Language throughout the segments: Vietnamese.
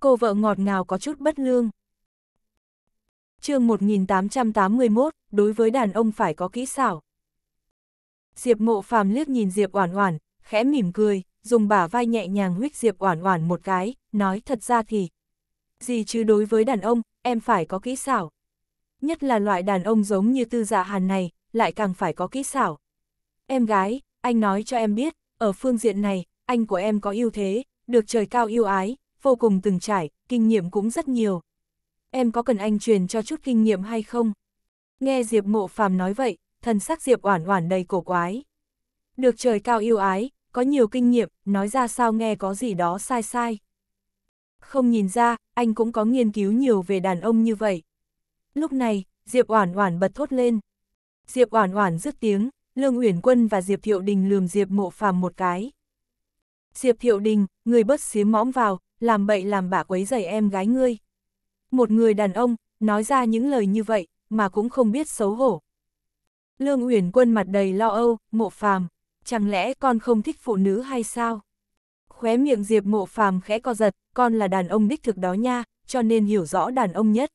Cô vợ ngọt ngào có chút bất lương. chương 1881, đối với đàn ông phải có kỹ xảo. Diệp mộ phàm liếc nhìn Diệp oản oản, khẽ mỉm cười, dùng bả vai nhẹ nhàng huyết Diệp oản oản một cái, nói thật ra thì. Gì chứ đối với đàn ông, em phải có kỹ xảo. Nhất là loại đàn ông giống như tư dạ hàn này, lại càng phải có kỹ xảo. Em gái, anh nói cho em biết, ở phương diện này, anh của em có ưu thế, được trời cao yêu ái, vô cùng từng trải, kinh nghiệm cũng rất nhiều. Em có cần anh truyền cho chút kinh nghiệm hay không? Nghe Diệp Mộ Phàm nói vậy, thần sắc Diệp Oản Oản đầy cổ quái. Được trời cao yêu ái, có nhiều kinh nghiệm, nói ra sao nghe có gì đó sai sai. Không nhìn ra, anh cũng có nghiên cứu nhiều về đàn ông như vậy. Lúc này, Diệp Oản Oản bật thốt lên. Diệp Oản Oản dứt tiếng, Lương Uyển Quân và Diệp Thiệu Đình lườm Diệp Mộ Phàm một cái. Diệp Thiệu Đình, người bớt xiếm mõm vào, làm bậy làm bạ quấy giày em gái ngươi. Một người đàn ông, nói ra những lời như vậy, mà cũng không biết xấu hổ. Lương Uyển Quân mặt đầy lo âu, mộ phàm, chẳng lẽ con không thích phụ nữ hay sao? Khóe miệng Diệp mộ phàm khẽ co giật, con là đàn ông đích thực đó nha, cho nên hiểu rõ đàn ông nhất.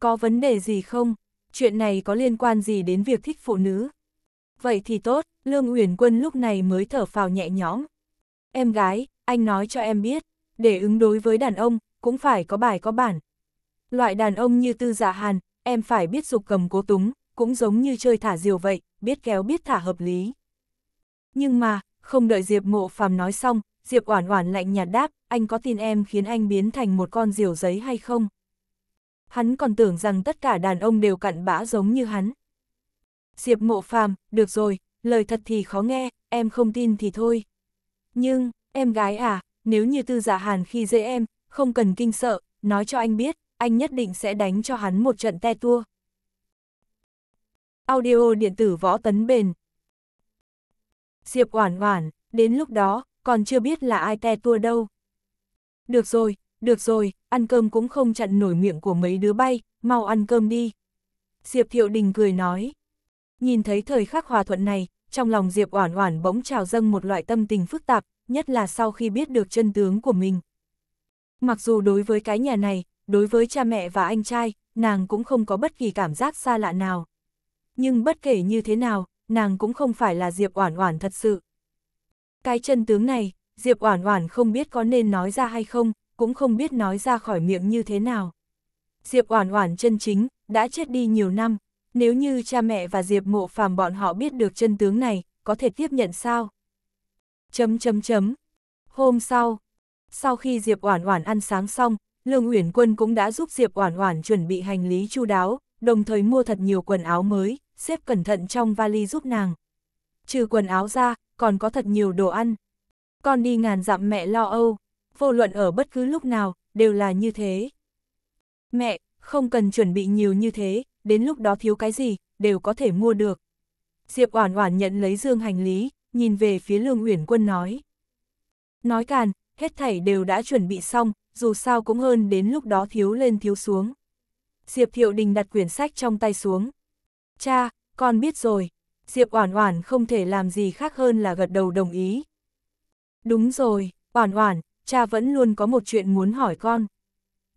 Có vấn đề gì không? Chuyện này có liên quan gì đến việc thích phụ nữ? Vậy thì tốt, Lương Uyển Quân lúc này mới thở phào nhẹ nhõm. Em gái, anh nói cho em biết, để ứng đối với đàn ông, cũng phải có bài có bản. Loại đàn ông như tư giả dạ hàn, em phải biết dục cầm cố túng, cũng giống như chơi thả diều vậy, biết kéo biết thả hợp lý. Nhưng mà, không đợi Diệp Mộ Phàm nói xong, Diệp Oản Oản lạnh nhạt đáp, anh có tin em khiến anh biến thành một con diều giấy hay không? Hắn còn tưởng rằng tất cả đàn ông đều cặn bã giống như hắn. Diệp Mộ Phàm, được rồi, lời thật thì khó nghe, em không tin thì thôi. Nhưng, em gái à, nếu như tư giả dạ hàn khi dễ em, không cần kinh sợ, nói cho anh biết, anh nhất định sẽ đánh cho hắn một trận te tua. Audio điện tử võ tấn bền Diệp Oản Oản, đến lúc đó, còn chưa biết là ai te tua đâu. Được rồi, được rồi, ăn cơm cũng không chặn nổi miệng của mấy đứa bay, mau ăn cơm đi. Diệp Thiệu Đình cười nói. Nhìn thấy thời khắc hòa thuận này, trong lòng Diệp Oản Oản bỗng trào dâng một loại tâm tình phức tạp, nhất là sau khi biết được chân tướng của mình. Mặc dù đối với cái nhà này, đối với cha mẹ và anh trai, nàng cũng không có bất kỳ cảm giác xa lạ nào. Nhưng bất kể như thế nào, nàng cũng không phải là Diệp Oản Oản thật sự. Cái chân tướng này, Diệp Oản Oản không biết có nên nói ra hay không, cũng không biết nói ra khỏi miệng như thế nào. Diệp Oản Oản chân chính đã chết đi nhiều năm, nếu như cha mẹ và Diệp Mộ Phàm bọn họ biết được chân tướng này, có thể tiếp nhận sao? Chấm chấm chấm. Hôm sau, sau khi Diệp Oản Oản ăn sáng xong, Lương Uyển Quân cũng đã giúp Diệp Oản Oản chuẩn bị hành lý chu đáo, đồng thời mua thật nhiều quần áo mới, xếp cẩn thận trong vali giúp nàng. Trừ quần áo ra, còn có thật nhiều đồ ăn. Con đi ngàn dặm mẹ lo âu, vô luận ở bất cứ lúc nào, đều là như thế. Mẹ, không cần chuẩn bị nhiều như thế, đến lúc đó thiếu cái gì, đều có thể mua được. Diệp Oản Oản nhận lấy dương hành lý, nhìn về phía Lương Uyển Quân nói. Nói càn, hết thảy đều đã chuẩn bị xong, dù sao cũng hơn đến lúc đó thiếu lên thiếu xuống. Diệp Thiệu Đình đặt quyển sách trong tay xuống. Cha, con biết rồi. Diệp Oản Oản không thể làm gì khác hơn là gật đầu đồng ý. Đúng rồi, Oản Oản, cha vẫn luôn có một chuyện muốn hỏi con.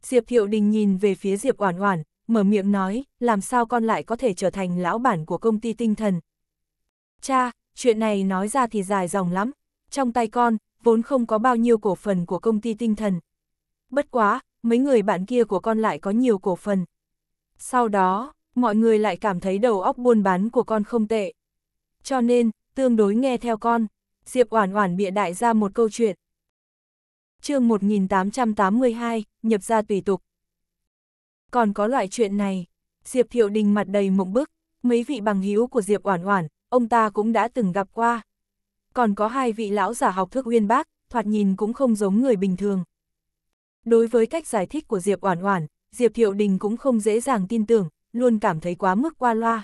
Diệp Thiệu Đình nhìn về phía Diệp Oản Oản, mở miệng nói, làm sao con lại có thể trở thành lão bản của công ty tinh thần. Cha, chuyện này nói ra thì dài dòng lắm, trong tay con, vốn không có bao nhiêu cổ phần của công ty tinh thần. Bất quá, mấy người bạn kia của con lại có nhiều cổ phần. Sau đó, mọi người lại cảm thấy đầu óc buôn bán của con không tệ. Cho nên, tương đối nghe theo con, Diệp Oản Oản bịa đại ra một câu chuyện. Chương 1882, nhập gia tùy tục. Còn có loại chuyện này, Diệp Thiệu Đình mặt đầy mộng bức, mấy vị bằng hữu của Diệp Oản Oản, ông ta cũng đã từng gặp qua. Còn có hai vị lão giả học thức uyên bác, thoạt nhìn cũng không giống người bình thường. Đối với cách giải thích của Diệp Oản Oản, Diệp Thiệu Đình cũng không dễ dàng tin tưởng, luôn cảm thấy quá mức qua loa.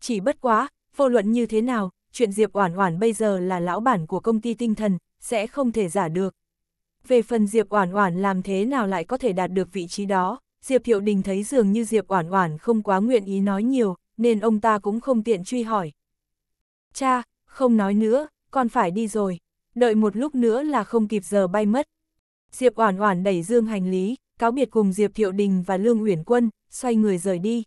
Chỉ bất quá, vô luận như thế nào, chuyện Diệp Oản Oản bây giờ là lão bản của công ty tinh thần, sẽ không thể giả được. Về phần Diệp Oản Oản làm thế nào lại có thể đạt được vị trí đó, Diệp Thiệu Đình thấy dường như Diệp Oản Oản không quá nguyện ý nói nhiều, nên ông ta cũng không tiện truy hỏi cha, không nói nữa, con phải đi rồi, đợi một lúc nữa là không kịp giờ bay mất. Diệp Oản Oản đẩy dương hành lý, cáo biệt cùng Diệp Thiệu Đình và Lương Uyển Quân, xoay người rời đi.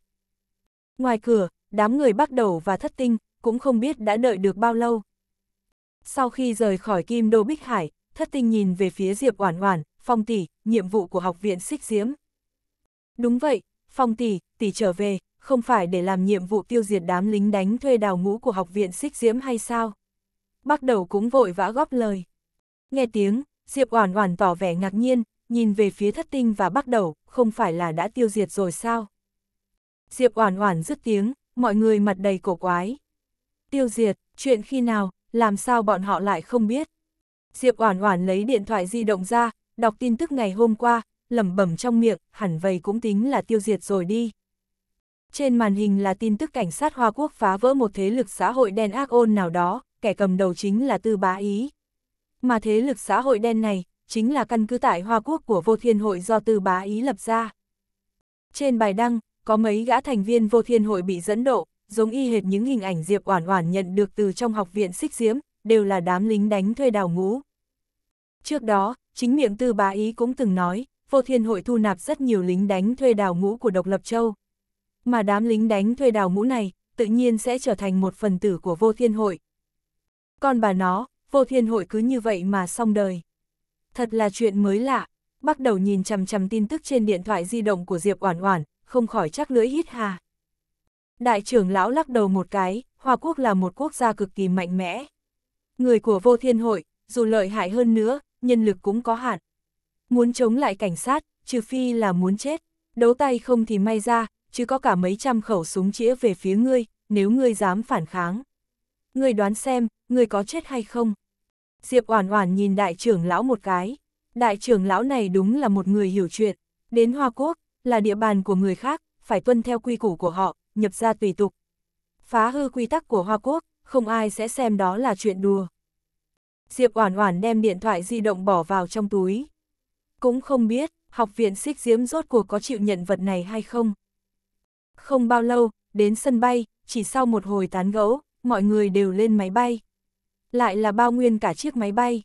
Ngoài cửa, đám người bắt đầu và thất tinh, cũng không biết đã đợi được bao lâu. Sau khi rời khỏi Kim Đô Bích Hải, thất tinh nhìn về phía Diệp Oản Oản, phong tỷ, nhiệm vụ của học viện xích diễm. Đúng vậy, phong tỷ, tỷ trở về, không phải để làm nhiệm vụ tiêu diệt đám lính đánh thuê đào ngũ của học viện xích diễm hay sao? Bắt đầu cũng vội vã góp lời. Nghe tiếng, Diệp Oản Oản tỏ vẻ ngạc nhiên, nhìn về phía thất tinh và bắt đầu, không phải là đã tiêu diệt rồi sao? Diệp Oản Oản rứt tiếng, mọi người mặt đầy cổ quái. Tiêu diệt, chuyện khi nào, làm sao bọn họ lại không biết? Diệp Oản Oản lấy điện thoại di động ra, đọc tin tức ngày hôm qua, lẩm bẩm trong miệng, hẳn vậy cũng tính là tiêu diệt rồi đi. Trên màn hình là tin tức cảnh sát Hoa Quốc phá vỡ một thế lực xã hội đen ác ôn nào đó, kẻ cầm đầu chính là Tư Bá Ý. Mà thế lực xã hội đen này, chính là căn cứ tại Hoa Quốc của Vô Thiên Hội do Tư Bá Ý lập ra. Trên bài đăng, có mấy gã thành viên Vô Thiên Hội bị dẫn độ, giống y hệt những hình ảnh Diệp Oản Oản nhận được từ trong học viện Xích Diễm, đều là đám lính đánh thuê đào ngũ. Trước đó, chính miệng Tư Bá Ý cũng từng nói, Vô Thiên Hội thu nạp rất nhiều lính đánh thuê đào ngũ của Độc Lập Châu mà đám lính đánh thuê đào ngũ này, tự nhiên sẽ trở thành một phần tử của vô thiên hội. Còn bà nó, vô thiên hội cứ như vậy mà xong đời. Thật là chuyện mới lạ, bắt đầu nhìn chằm chằm tin tức trên điện thoại di động của Diệp Oản Oản, không khỏi chắc lưỡi hít hà. Đại trưởng lão lắc đầu một cái, Hoa Quốc là một quốc gia cực kỳ mạnh mẽ. Người của vô thiên hội, dù lợi hại hơn nữa, nhân lực cũng có hạn. Muốn chống lại cảnh sát, trừ phi là muốn chết, đấu tay không thì may ra, chứ có cả mấy trăm khẩu súng chĩa về phía ngươi, nếu ngươi dám phản kháng. Ngươi đoán xem, ngươi có chết hay không? Diệp Oản Oản nhìn đại trưởng lão một cái. Đại trưởng lão này đúng là một người hiểu chuyện, đến Hoa Quốc là địa bàn của người khác, phải tuân theo quy củ của họ, nhập gia tùy tục. Phá hư quy tắc của Hoa Quốc, không ai sẽ xem đó là chuyện đùa. Diệp Oản Oản đem điện thoại di động bỏ vào trong túi. Cũng không biết, học viện Xích Diễm rốt cuộc có chịu nhận vật này hay không. Không bao lâu, đến sân bay, chỉ sau một hồi tán gẫu, mọi người đều lên máy bay. Lại là bao nguyên cả chiếc máy bay.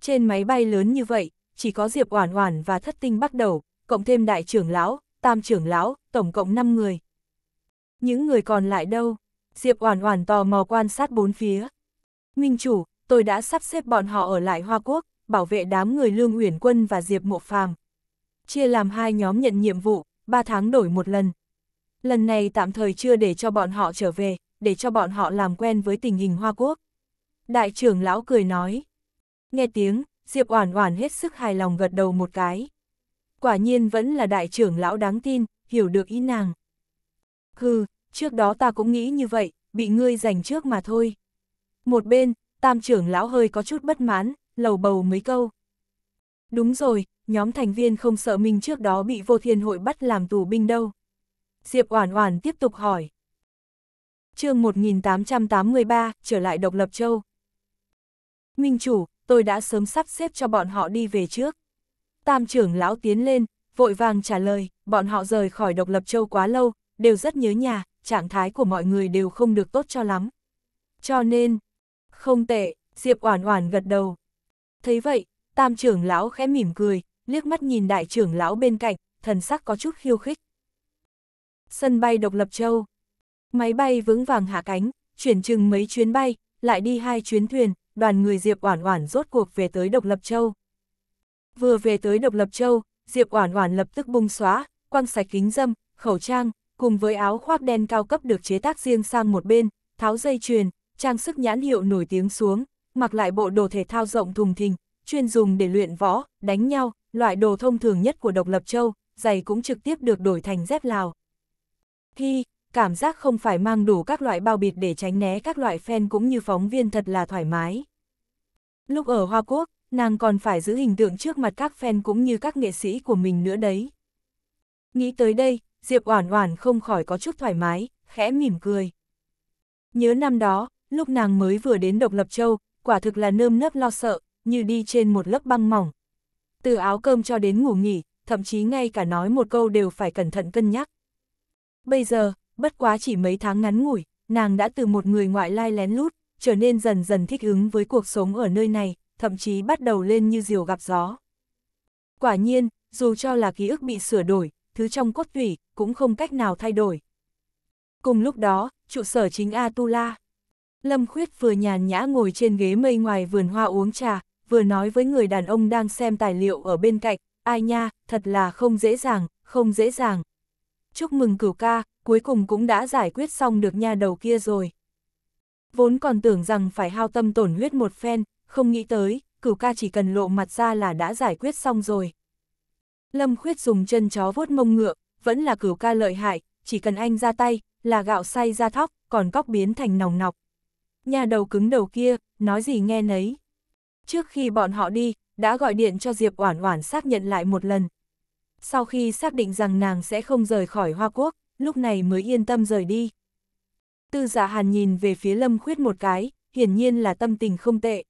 Trên máy bay lớn như vậy, chỉ có Diệp Oản Oản và Thất Tinh bắt đầu, cộng thêm đại trưởng lão, tam trưởng lão, tổng cộng 5 người. Những người còn lại đâu? Diệp Oản Oản tò mò quan sát bốn phía. Minh chủ, tôi đã sắp xếp bọn họ ở lại Hoa Quốc, bảo vệ đám người Lương Uyển Quân và Diệp Mộ Phàm. Chia làm hai nhóm nhận nhiệm vụ, 3 tháng đổi một lần, Lần này tạm thời chưa để cho bọn họ trở về, để cho bọn họ làm quen với tình hình Hoa Quốc. Đại trưởng lão cười nói. Nghe tiếng, Diệp Oản Oản hết sức hài lòng gật đầu một cái. Quả nhiên vẫn là đại trưởng lão đáng tin, hiểu được ý nàng. Hừ, trước đó ta cũng nghĩ như vậy, bị ngươi giành trước mà thôi. Một bên, tam trưởng lão hơi có chút bất mãn, lầu bầu mấy câu. Đúng rồi, nhóm thành viên không sợ mình trước đó bị vô thiên hội bắt làm tù binh đâu. Diệp Oản Oản tiếp tục hỏi. Chương 1883, trở lại Độc Lập Châu. Minh chủ, tôi đã sớm sắp xếp cho bọn họ đi về trước. Tam trưởng lão tiến lên, vội vàng trả lời, bọn họ rời khỏi Độc Lập Châu quá lâu, đều rất nhớ nhà, trạng thái của mọi người đều không được tốt cho lắm. Cho nên, không tệ, Diệp Oản Oản gật đầu. Thấy vậy, Tam trưởng lão khẽ mỉm cười, liếc mắt nhìn đại trưởng lão bên cạnh, thần sắc có chút khiêu khích. Sân bay Độc Lập Châu. Máy bay vững vàng hạ cánh, chuyển chừng mấy chuyến bay, lại đi hai chuyến thuyền, đoàn người Diệp Oản Oản rốt cuộc về tới Độc Lập Châu. Vừa về tới Độc Lập Châu, Diệp Oản Oản lập tức bung xóa, quăng sạch kính dâm, khẩu trang, cùng với áo khoác đen cao cấp được chế tác riêng sang một bên, tháo dây chuyền, trang sức nhãn hiệu nổi tiếng xuống, mặc lại bộ đồ thể thao rộng thùng thình, chuyên dùng để luyện võ, đánh nhau, loại đồ thông thường nhất của Độc Lập Châu, giày cũng trực tiếp được đổi thành dép Lào thi, cảm giác không phải mang đủ các loại bao bịt để tránh né các loại fan cũng như phóng viên thật là thoải mái. Lúc ở Hoa Quốc, nàng còn phải giữ hình tượng trước mặt các fan cũng như các nghệ sĩ của mình nữa đấy. Nghĩ tới đây, Diệp Oản Oản không khỏi có chút thoải mái, khẽ mỉm cười. Nhớ năm đó, lúc nàng mới vừa đến Độc Lập Châu, quả thực là nơm nớp lo sợ, như đi trên một lớp băng mỏng. Từ áo cơm cho đến ngủ nghỉ, thậm chí ngay cả nói một câu đều phải cẩn thận cân nhắc. Bây giờ, bất quá chỉ mấy tháng ngắn ngủi, nàng đã từ một người ngoại lai lén lút, trở nên dần dần thích ứng với cuộc sống ở nơi này, thậm chí bắt đầu lên như diều gặp gió. Quả nhiên, dù cho là ký ức bị sửa đổi, thứ trong cốt tủy cũng không cách nào thay đổi. Cùng lúc đó, trụ sở chính Atula. Lâm Khuyết vừa nhàn nhã ngồi trên ghế mây ngoài vườn hoa uống trà, vừa nói với người đàn ông đang xem tài liệu ở bên cạnh, ai nha, thật là không dễ dàng, không dễ dàng, chúc mừng cửu ca, cuối cùng cũng đã giải quyết xong được nhà đầu kia rồi. Vốn còn tưởng rằng phải hao tâm tổn huyết một phen, không nghĩ tới, cửu ca chỉ cần lộ mặt ra là đã giải quyết xong rồi. Lâm Khuyết dùng chân chó vuốt mông ngựa, vẫn là cửu ca lợi hại, chỉ cần anh ra tay, là gạo say ra thóc, còn cóc biến thành nòng nọc. Nhà đầu cứng đầu kia, nói gì nghe nấy. Trước khi bọn họ đi, đã gọi điện cho Diệp Oản Oản xác nhận lại một lần, sau khi xác định rằng nàng sẽ không rời khỏi Hoa Quốc, lúc này mới yên tâm rời đi. Tư giả dạ Hàn nhìn về phía Lâm Khuyết một cái, hiển nhiên là tâm tình không tệ.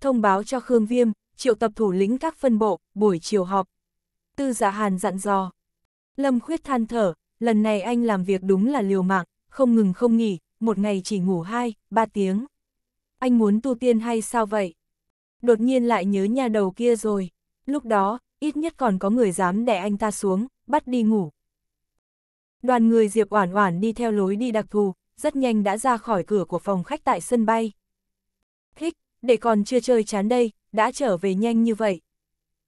Thông báo cho Khương Viêm, triệu tập thủ lĩnh các phân bộ, buổi chiều họp. Tư giả dạ Hàn dặn dò. Lâm Khuyết than thở, lần này anh làm việc đúng là liều mạng, không ngừng không nghỉ, một ngày chỉ ngủ 2, 3 tiếng. Anh muốn tu tiên hay sao vậy? Đột nhiên lại nhớ nhà đầu kia rồi. Lúc đó, ít nhất còn có người dám đè anh ta xuống, bắt đi ngủ. Đoàn người Diệp Oản Oản đi theo lối đi đặc thù, rất nhanh đã ra khỏi cửa của phòng khách tại sân bay. Thích, để còn chưa chơi chán đây, đã trở về nhanh như vậy.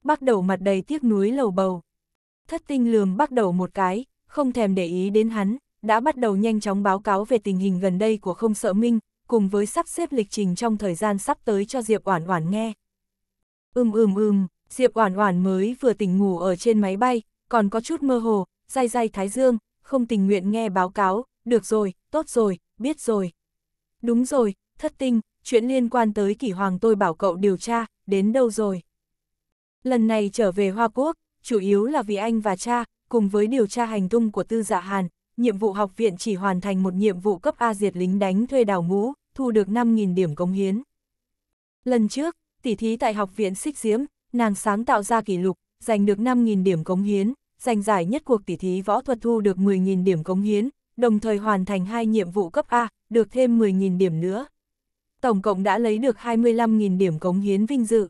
Bác đầu mặt đầy tiếc nuối lầu bầu. Thất tinh lườm bác đầu một cái, không thèm để ý đến hắn, đã bắt đầu nhanh chóng báo cáo về tình hình gần đây của không sợ minh, cùng với sắp xếp lịch trình trong thời gian sắp tới cho Diệp Oản Oản nghe. Ừm ừm ừm, Diệp Oản Oản mới vừa tỉnh ngủ ở trên máy bay, còn có chút mơ hồ, day day thái dương, không tình nguyện nghe báo cáo, được rồi, tốt rồi, biết rồi. Đúng rồi, thất tinh, chuyện liên quan tới kỷ hoàng tôi bảo cậu điều tra, đến đâu rồi? Lần này trở về Hoa Quốc, chủ yếu là vì anh và cha, cùng với điều tra hành tung của Tư Dạ Hàn, nhiệm vụ học viện chỉ hoàn thành một nhiệm vụ cấp A diệt lính đánh thuê đào ngũ, thu được 5.000 điểm cống hiến. Lần trước, tỉ thí tại học viện Xích Diễm, nàng sáng tạo ra kỷ lục, giành được 5.000 điểm cống hiến, giành giải nhất cuộc tỷ thí võ thuật thu được 10.000 điểm cống hiến, đồng thời hoàn thành hai nhiệm vụ cấp A, được thêm 10.000 điểm nữa. Tổng cộng đã lấy được 25.000 điểm cống hiến vinh dự.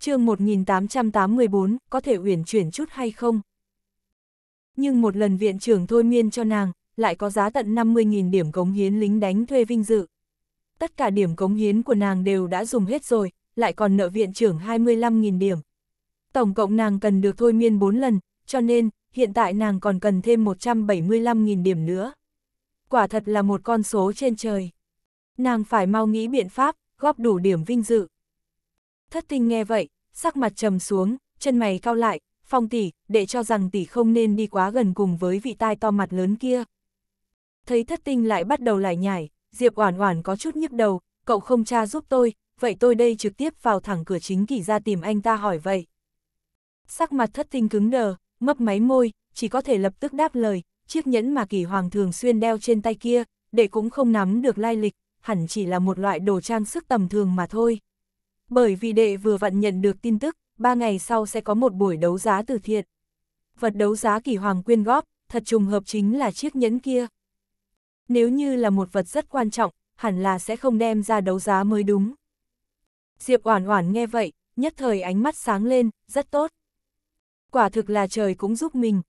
chương 1884, có thể uyển chuyển chút hay không? Nhưng một lần viện trưởng thôi miên cho nàng, lại có giá tận 50.000 điểm cống hiến lính đánh thuê vinh dự. Tất cả điểm cống hiến của nàng đều đã dùng hết rồi, lại còn nợ viện trưởng 25.000 điểm. Tổng cộng nàng cần được thôi miên 4 lần, cho nên, hiện tại nàng còn cần thêm 175.000 điểm nữa. Quả thật là một con số trên trời. Nàng phải mau nghĩ biện pháp, góp đủ điểm vinh dự. Thất tinh nghe vậy, sắc mặt trầm xuống, chân mày cao lại, phong tỷ, để cho rằng tỷ không nên đi quá gần cùng với vị tai to mặt lớn kia. Thấy thất tinh lại bắt đầu lại nhảy, Diệp Oản Oản có chút nhức đầu, cậu không cha giúp tôi, vậy tôi đây trực tiếp vào thẳng cửa chính kỳ ra tìm anh ta hỏi vậy. Sắc mặt thất tinh cứng đờ, mấp máy môi, chỉ có thể lập tức đáp lời, chiếc nhẫn mà kỳ hoàng thường xuyên đeo trên tay kia, để cũng không nắm được lai lịch, hẳn chỉ là một loại đồ trang sức tầm thường mà thôi. Bởi vì đệ vừa vặn nhận được tin tức, ba ngày sau sẽ có một buổi đấu giá từ thiện. Vật đấu giá kỳ hoàng quyên góp, thật trùng hợp chính là chiếc nhẫn kia. Nếu như là một vật rất quan trọng, hẳn là sẽ không đem ra đấu giá mới đúng. Diệp Oản Oản nghe vậy, nhất thời ánh mắt sáng lên, rất tốt. Quả thực là trời cũng giúp mình.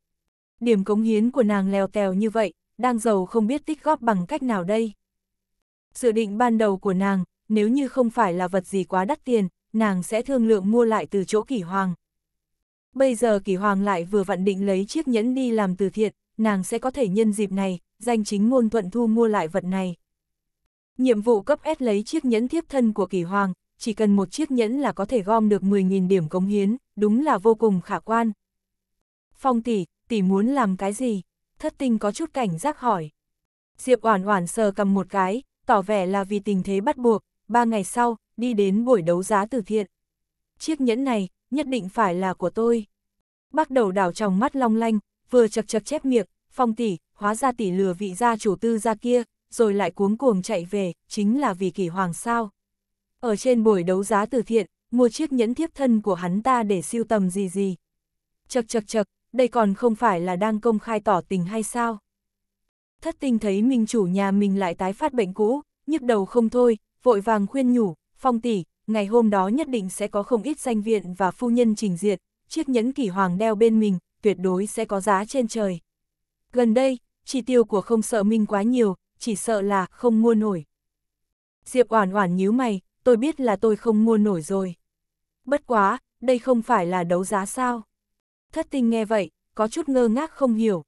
Điểm cống hiến của nàng lèo tèo như vậy, đang giàu không biết tích góp bằng cách nào đây. Dự định ban đầu của nàng, nếu như không phải là vật gì quá đắt tiền, nàng sẽ thương lượng mua lại từ chỗ kỷ hoàng. Bây giờ kỷ hoàng lại vừa vặn định lấy chiếc nhẫn đi làm từ thiện, nàng sẽ có thể nhân dịp này, danh chính ngôn thuận thu mua lại vật này. Nhiệm vụ cấp S lấy chiếc nhẫn thiếp thân của kỷ hoàng, chỉ cần một chiếc nhẫn là có thể gom được 10.000 điểm cống hiến, đúng là vô cùng khả quan. Phong tỷ, tỷ muốn làm cái gì? Thất tinh có chút cảnh giác hỏi. Diệp Oản Oản sờ cầm một cái, tỏ vẻ là vì tình thế bắt buộc, ba ngày sau, đi đến buổi đấu giá từ thiện. Chiếc nhẫn này, nhất định phải là của tôi. bắt đầu đảo trong mắt long lanh, vừa chật chật chép miệng, phong tỷ, hóa ra tỷ lừa vị gia chủ tư gia kia, rồi lại cuống cuồng chạy về, chính là vì kỷ hoàng sao. Ở trên buổi đấu giá từ thiện, mua chiếc nhẫn thiếp thân của hắn ta để siêu tầm gì gì. Chật chật chật, đây còn không phải là đang công khai tỏ tình hay sao? Thất tinh thấy mình chủ nhà mình lại tái phát bệnh cũ, nhức đầu không thôi, vội vàng khuyên nhủ, phong tỷ, ngày hôm đó nhất định sẽ có không ít danh viện và phu nhân trình diện, chiếc nhẫn kỷ hoàng đeo bên mình, tuyệt đối sẽ có giá trên trời. Gần đây, chi tiêu của không sợ minh quá nhiều, chỉ sợ là không mua nổi. Diệp Oản Oản nhíu mày, tôi biết là tôi không mua nổi rồi. Bất quá, đây không phải là đấu giá sao. Thất tinh nghe vậy, có chút ngơ ngác không hiểu.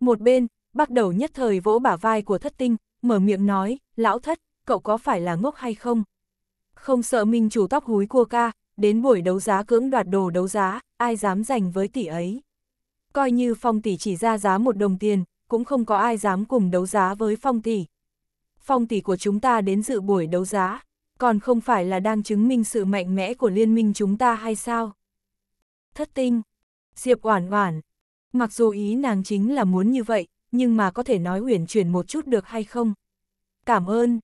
Một bên, bắt đầu nhất thời vỗ bả vai của thất tinh, mở miệng nói, lão thất, cậu có phải là ngốc hay không? Không sợ mình chủ tóc húi cua ca, đến buổi đấu giá cưỡng đoạt đồ đấu giá, ai dám giành với tỷ ấy. Coi như phong tỷ chỉ ra giá một đồng tiền, cũng không có ai dám cùng đấu giá với phong tỷ. Phong tỷ của chúng ta đến dự buổi đấu giá, còn không phải là đang chứng minh sự mạnh mẽ của liên minh chúng ta hay sao? Thất tinh, Diệp Oản Oản, mặc dù ý nàng chính là muốn như vậy, nhưng mà có thể nói huyền chuyển một chút được hay không? Cảm ơn.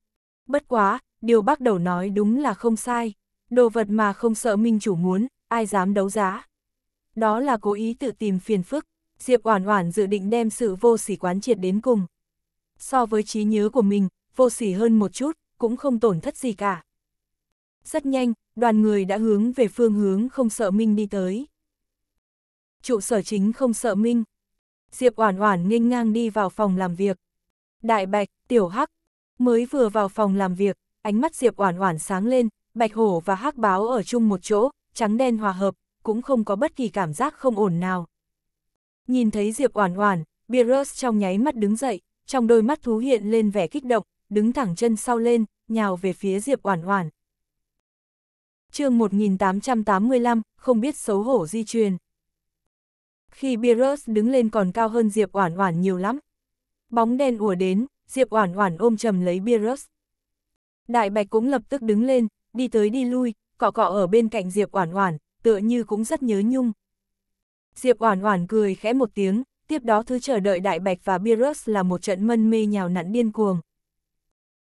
Bất quá, điều bác đầu nói đúng là không sai, đồ vật mà không sợ minh chủ muốn, ai dám đấu giá. Đó là cố ý tự tìm phiền phức, Diệp Oản Oản dự định đem sự vô sỉ quán triệt đến cùng. So với trí nhớ của mình, vô sỉ hơn một chút, cũng không tổn thất gì cả rất nhanh, đoàn người đã hướng về phương hướng không sợ Minh đi tới. Trụ sở chính không sợ Minh. Diệp Oản Oản nghênh ngang đi vào phòng làm việc. Đại Bạch, Tiểu Hắc mới vừa vào phòng làm việc, ánh mắt Diệp Oản Oản sáng lên, Bạch Hổ và Hắc Báo ở chung một chỗ, trắng đen hòa hợp, cũng không có bất kỳ cảm giác không ổn nào. Nhìn thấy Diệp Oản Oản, Beerus trong nháy mắt đứng dậy, trong đôi mắt thú hiện lên vẻ kích động, đứng thẳng chân sau lên, nhào về phía Diệp Oản Oản chương 1885, không biết xấu hổ di truyền. Khi Beerus đứng lên còn cao hơn Diệp Oản Oản nhiều lắm. Bóng đen ùa đến, Diệp Oản Oản ôm chầm lấy Beerus. Đại Bạch cũng lập tức đứng lên, đi tới đi lui, cọ cọ ở bên cạnh Diệp Oản Oản, tựa như cũng rất nhớ nhung. Diệp Oản Oản cười khẽ một tiếng, tiếp đó thứ chờ đợi Đại Bạch và Beerus là một trận mân mê nhào nặn điên cuồng.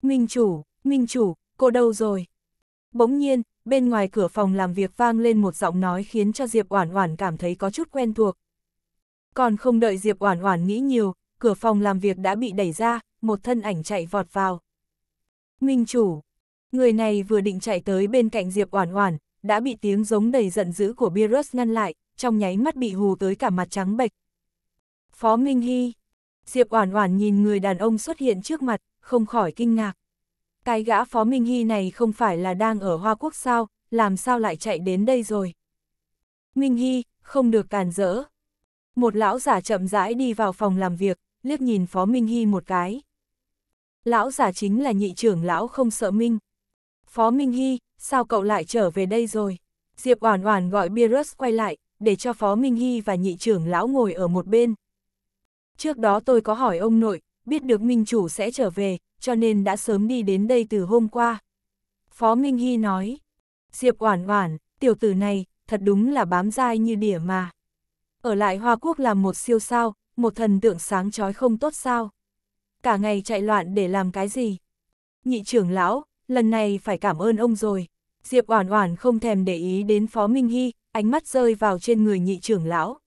Minh chủ, Minh chủ, cô đâu rồi? Bỗng nhiên, bên ngoài cửa phòng làm việc vang lên một giọng nói khiến cho Diệp Oản Oản cảm thấy có chút quen thuộc. Còn không đợi Diệp Oản Oản nghĩ nhiều, cửa phòng làm việc đã bị đẩy ra, một thân ảnh chạy vọt vào. Minh chủ, người này vừa định chạy tới bên cạnh Diệp Oản Oản, đã bị tiếng giống đầy giận dữ của Beerus ngăn lại, trong nháy mắt bị hù tới cả mặt trắng bệch. Phó Minh Hy, Diệp Oản Oản nhìn người đàn ông xuất hiện trước mặt, không khỏi kinh ngạc cái gã Phó Minh Hy này không phải là đang ở Hoa Quốc sao, làm sao lại chạy đến đây rồi. Minh Hy, không được càn rỡ. Một lão giả chậm rãi đi vào phòng làm việc, liếc nhìn Phó Minh Hy một cái. Lão giả chính là nhị trưởng lão không sợ Minh. Phó Minh Hy, sao cậu lại trở về đây rồi? Diệp Oản Oản gọi Beerus quay lại, để cho Phó Minh Hy và nhị trưởng lão ngồi ở một bên. Trước đó tôi có hỏi ông nội, biết được minh chủ sẽ trở về, cho nên đã sớm đi đến đây từ hôm qua. Phó Minh Hy nói, Diệp Oản Oản, tiểu tử này, thật đúng là bám dai như đỉa mà. Ở lại Hoa Quốc làm một siêu sao, một thần tượng sáng chói không tốt sao. Cả ngày chạy loạn để làm cái gì? Nhị trưởng lão, lần này phải cảm ơn ông rồi. Diệp Oản Oản không thèm để ý đến Phó Minh Hy, ánh mắt rơi vào trên người nhị trưởng lão.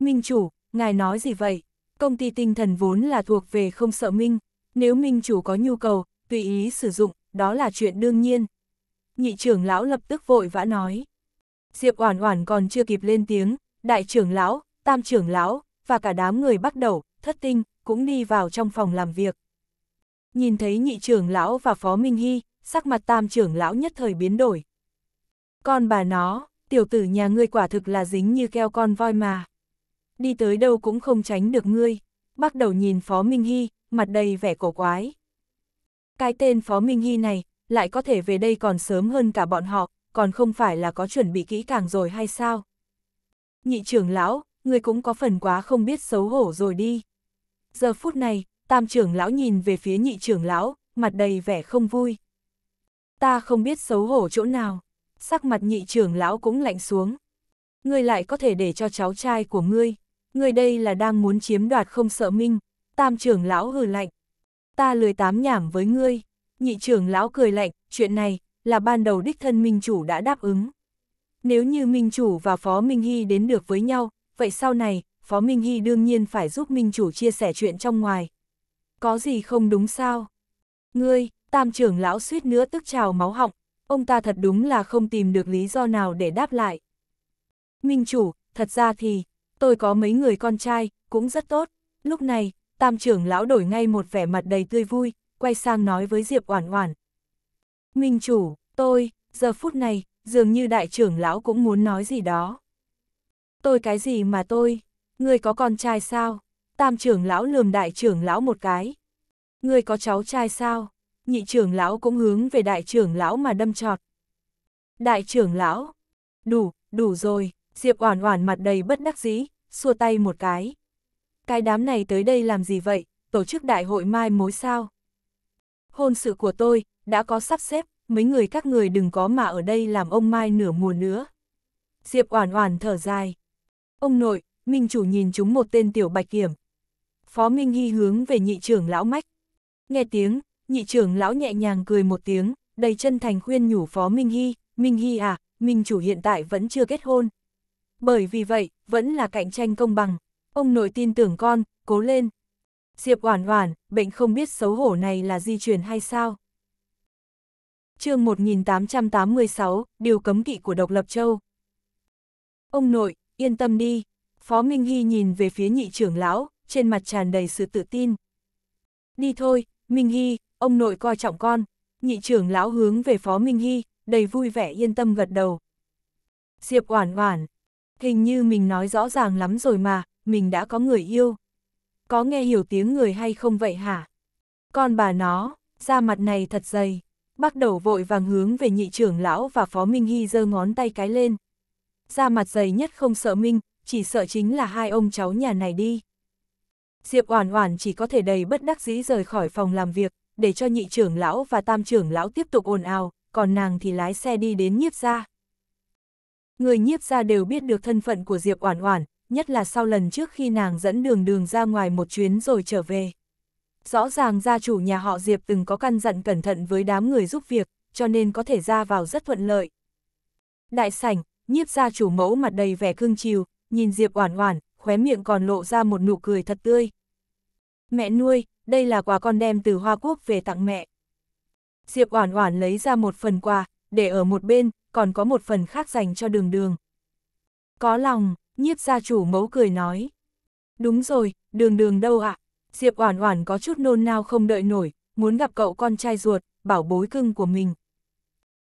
Minh chủ, ngài nói gì vậy? Công ty tinh thần vốn là thuộc về không sợ Minh, nếu Minh chủ có nhu cầu, tùy ý sử dụng, đó là chuyện đương nhiên. Nhị trưởng lão lập tức vội vã nói. Diệp Oản Oản còn chưa kịp lên tiếng, đại trưởng lão, tam trưởng lão và cả đám người bắt đầu, thất tinh, cũng đi vào trong phòng làm việc. Nhìn thấy nhị trưởng lão và phó Minh Hy, sắc mặt tam trưởng lão nhất thời biến đổi. Con bà nó, tiểu tử nhà ngươi quả thực là dính như keo con voi mà đi tới đâu cũng không tránh được ngươi. bắt đầu nhìn Phó Minh Hy, mặt đầy vẻ cổ quái. Cái tên Phó Minh Hy này, lại có thể về đây còn sớm hơn cả bọn họ, còn không phải là có chuẩn bị kỹ càng rồi hay sao? Nhị trưởng lão, ngươi cũng có phần quá không biết xấu hổ rồi đi. Giờ phút này, tam trưởng lão nhìn về phía nhị trưởng lão, mặt đầy vẻ không vui. Ta không biết xấu hổ chỗ nào, sắc mặt nhị trưởng lão cũng lạnh xuống. Ngươi lại có thể để cho cháu trai của ngươi, người đây là đang muốn chiếm đoạt không sợ minh, tam trưởng lão hừ lạnh. Ta lười tám nhảm với ngươi, nhị trưởng lão cười lạnh, chuyện này là ban đầu đích thân minh chủ đã đáp ứng. Nếu như minh chủ và phó minh hy đến được với nhau, vậy sau này, phó minh hy đương nhiên phải giúp minh chủ chia sẻ chuyện trong ngoài. Có gì không đúng sao? Ngươi, tam trưởng lão suýt nữa tức trào máu họng, ông ta thật đúng là không tìm được lý do nào để đáp lại. Minh chủ, thật ra thì, tôi có mấy người con trai, cũng rất tốt. Lúc này, tam trưởng lão đổi ngay một vẻ mặt đầy tươi vui, quay sang nói với Diệp Oản Oản. Minh chủ, tôi, giờ phút này, dường như đại trưởng lão cũng muốn nói gì đó. Tôi cái gì mà tôi, người có con trai sao? Tam trưởng lão lườm đại trưởng lão một cái. người có cháu trai sao? Nhị trưởng lão cũng hướng về đại trưởng lão mà đâm trọt. Đại trưởng lão, đủ, đủ rồi, Diệp Oản Oản mặt đầy bất đắc dĩ, xua tay một cái. Cái đám này tới đây làm gì vậy, tổ chức đại hội mai mối sao? Hôn sự của tôi, đã có sắp xếp, mấy người các người đừng có mà ở đây làm ông mai nửa mùa nữa. Diệp Oản Oản thở dài. Ông nội, Minh chủ nhìn chúng một tên tiểu bạch kiểm. Phó Minh Hy hướng về nhị trưởng lão mách. Nghe tiếng, nhị trưởng lão nhẹ nhàng cười một tiếng, đầy chân thành khuyên nhủ Phó Minh Hy, Minh Hy à, Minh chủ hiện tại vẫn chưa kết hôn, bởi vì vậy, vẫn là cạnh tranh công bằng. Ông nội tin tưởng con, cố lên. Diệp Oản Oản, bệnh không biết xấu hổ này là di truyền hay sao? Chương 1886, điều cấm kỵ của Độc Lập Châu. Ông nội, yên tâm đi. Phó Minh Hy nhìn về phía nhị trưởng lão, trên mặt tràn đầy sự tự tin. Đi thôi, Minh Hy, ông nội coi trọng con. Nhị trưởng lão hướng về Phó Minh Hy, đầy vui vẻ yên tâm gật đầu. Diệp Oản Oản, Hình như mình nói rõ ràng lắm rồi mà, mình đã có người yêu. Có nghe hiểu tiếng người hay không vậy hả? Con bà nó, da mặt này thật dày. Bắt đầu vội vàng hướng về nhị trưởng lão và phó Minh Hy giơ ngón tay cái lên. Da mặt dày nhất không sợ Minh, chỉ sợ chính là hai ông cháu nhà này đi. Diệp Oản Oản chỉ có thể đầy bất đắc dĩ rời khỏi phòng làm việc, để cho nhị trưởng lão và tam trưởng lão tiếp tục ồn ào, còn nàng thì lái xe đi đến nhiếp gia. Người nhiếp ra đều biết được thân phận của Diệp Oản Oản, nhất là sau lần trước khi nàng dẫn đường đường ra ngoài một chuyến rồi trở về. Rõ ràng gia chủ nhà họ Diệp từng có căn dặn cẩn thận với đám người giúp việc, cho nên có thể ra vào rất thuận lợi. Đại sảnh, nhiếp gia chủ mẫu mặt đầy vẻ cưng chiều, nhìn Diệp Oản Oản, khóe miệng còn lộ ra một nụ cười thật tươi. Mẹ nuôi, đây là quà con đem từ Hoa Quốc về tặng mẹ. Diệp Oản Oản lấy ra một phần quà, để ở một bên, còn có một phần khác dành cho đường đường. Có lòng, nhiếp gia chủ mấu cười nói. Đúng rồi, đường đường đâu ạ? Diệp Oản Oản có chút nôn nao không đợi nổi, muốn gặp cậu con trai ruột, bảo bối cưng của mình.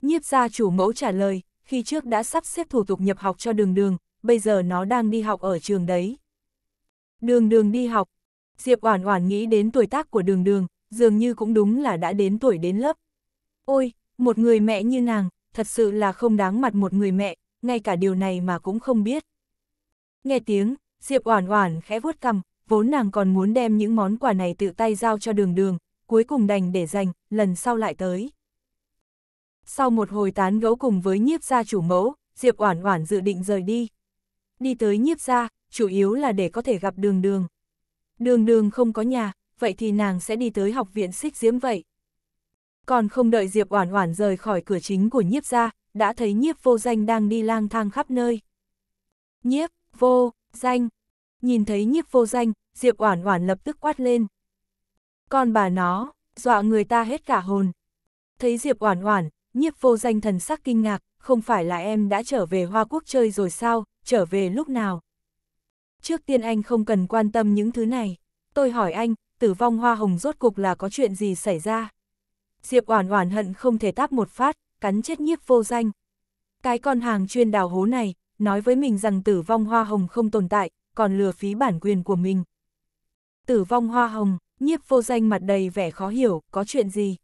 Nhiếp gia chủ mẫu trả lời, khi trước đã sắp xếp thủ tục nhập học cho đường đường, bây giờ nó đang đi học ở trường đấy. Đường đường đi học. Diệp Oản Oản nghĩ đến tuổi tác của đường đường, dường như cũng đúng là đã đến tuổi đến lớp. Ôi, một người mẹ như nàng, thật sự là không đáng mặt một người mẹ, ngay cả điều này mà cũng không biết. Nghe tiếng, Diệp Oản Oản khẽ vuốt cằm, vốn nàng còn muốn đem những món quà này tự tay giao cho Đường Đường, cuối cùng đành để dành, lần sau lại tới. Sau một hồi tán gẫu cùng với nhiếp gia chủ mẫu, Diệp Oản Oản dự định rời đi. Đi tới nhiếp gia, chủ yếu là để có thể gặp Đường Đường. Đường Đường không có nhà, vậy thì nàng sẽ đi tới học viện Xích Diễm vậy. Còn không đợi Diệp Oản Oản rời khỏi cửa chính của nhiếp gia, đã thấy nhiếp vô danh đang đi lang thang khắp nơi. Nhiếp, vô, danh. Nhìn thấy nhiếp vô danh, Diệp Oản Oản lập tức quát lên. Con bà nó, dọa người ta hết cả hồn. Thấy Diệp Oản Oản, nhiếp vô danh thần sắc kinh ngạc, không phải là em đã trở về Hoa Quốc chơi rồi sao, trở về lúc nào? Trước tiên anh không cần quan tâm những thứ này. Tôi hỏi anh, tử vong hoa hồng rốt cục là có chuyện gì xảy ra? Diệp Oản Oản hận không thể táp một phát, cắn chết nhiếp vô danh. Cái con hàng chuyên đào hố này, nói với mình rằng tử vong hoa hồng không tồn tại, còn lừa phí bản quyền của mình. Tử vong hoa hồng, nhiếp vô danh mặt đầy vẻ khó hiểu, có chuyện gì?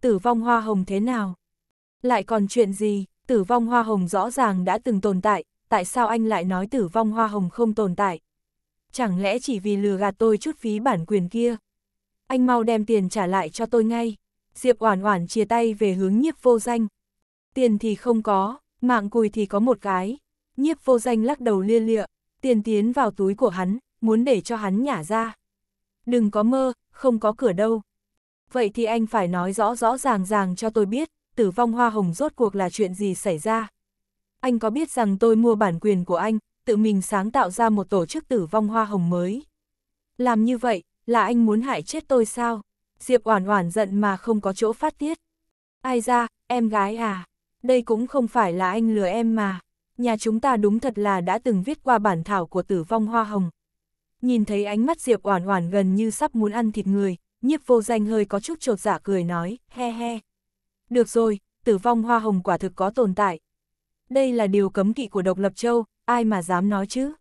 Tử vong hoa hồng thế nào? Lại còn chuyện gì? Tử vong hoa hồng rõ ràng đã từng tồn tại, tại sao anh lại nói tử vong hoa hồng không tồn tại? Chẳng lẽ chỉ vì lừa gạt tôi chút phí bản quyền kia? Anh mau đem tiền trả lại cho tôi ngay. Diệp Oản Oản chia tay về hướng nhiếp vô danh. Tiền thì không có, mạng cùi thì có một cái. Nhiếp vô danh lắc đầu lia lịa, tiền tiến vào túi của hắn, muốn để cho hắn nhả ra. Đừng có mơ, không có cửa đâu. Vậy thì anh phải nói rõ rõ ràng ràng cho tôi biết, tử vong hoa hồng rốt cuộc là chuyện gì xảy ra. Anh có biết rằng tôi mua bản quyền của anh, tự mình sáng tạo ra một tổ chức tử vong hoa hồng mới. Làm như vậy, là anh muốn hại chết tôi sao? Diệp Oản Oản giận mà không có chỗ phát tiết. Ai da, em gái à, đây cũng không phải là anh lừa em mà. Nhà chúng ta đúng thật là đã từng viết qua bản thảo của tử vong hoa hồng. Nhìn thấy ánh mắt Diệp Oản Oản gần như sắp muốn ăn thịt người, nhiếp vô danh hơi có chút trột dạ cười nói, he he. Được rồi, tử vong hoa hồng quả thực có tồn tại. Đây là điều cấm kỵ của độc lập châu, ai mà dám nói chứ.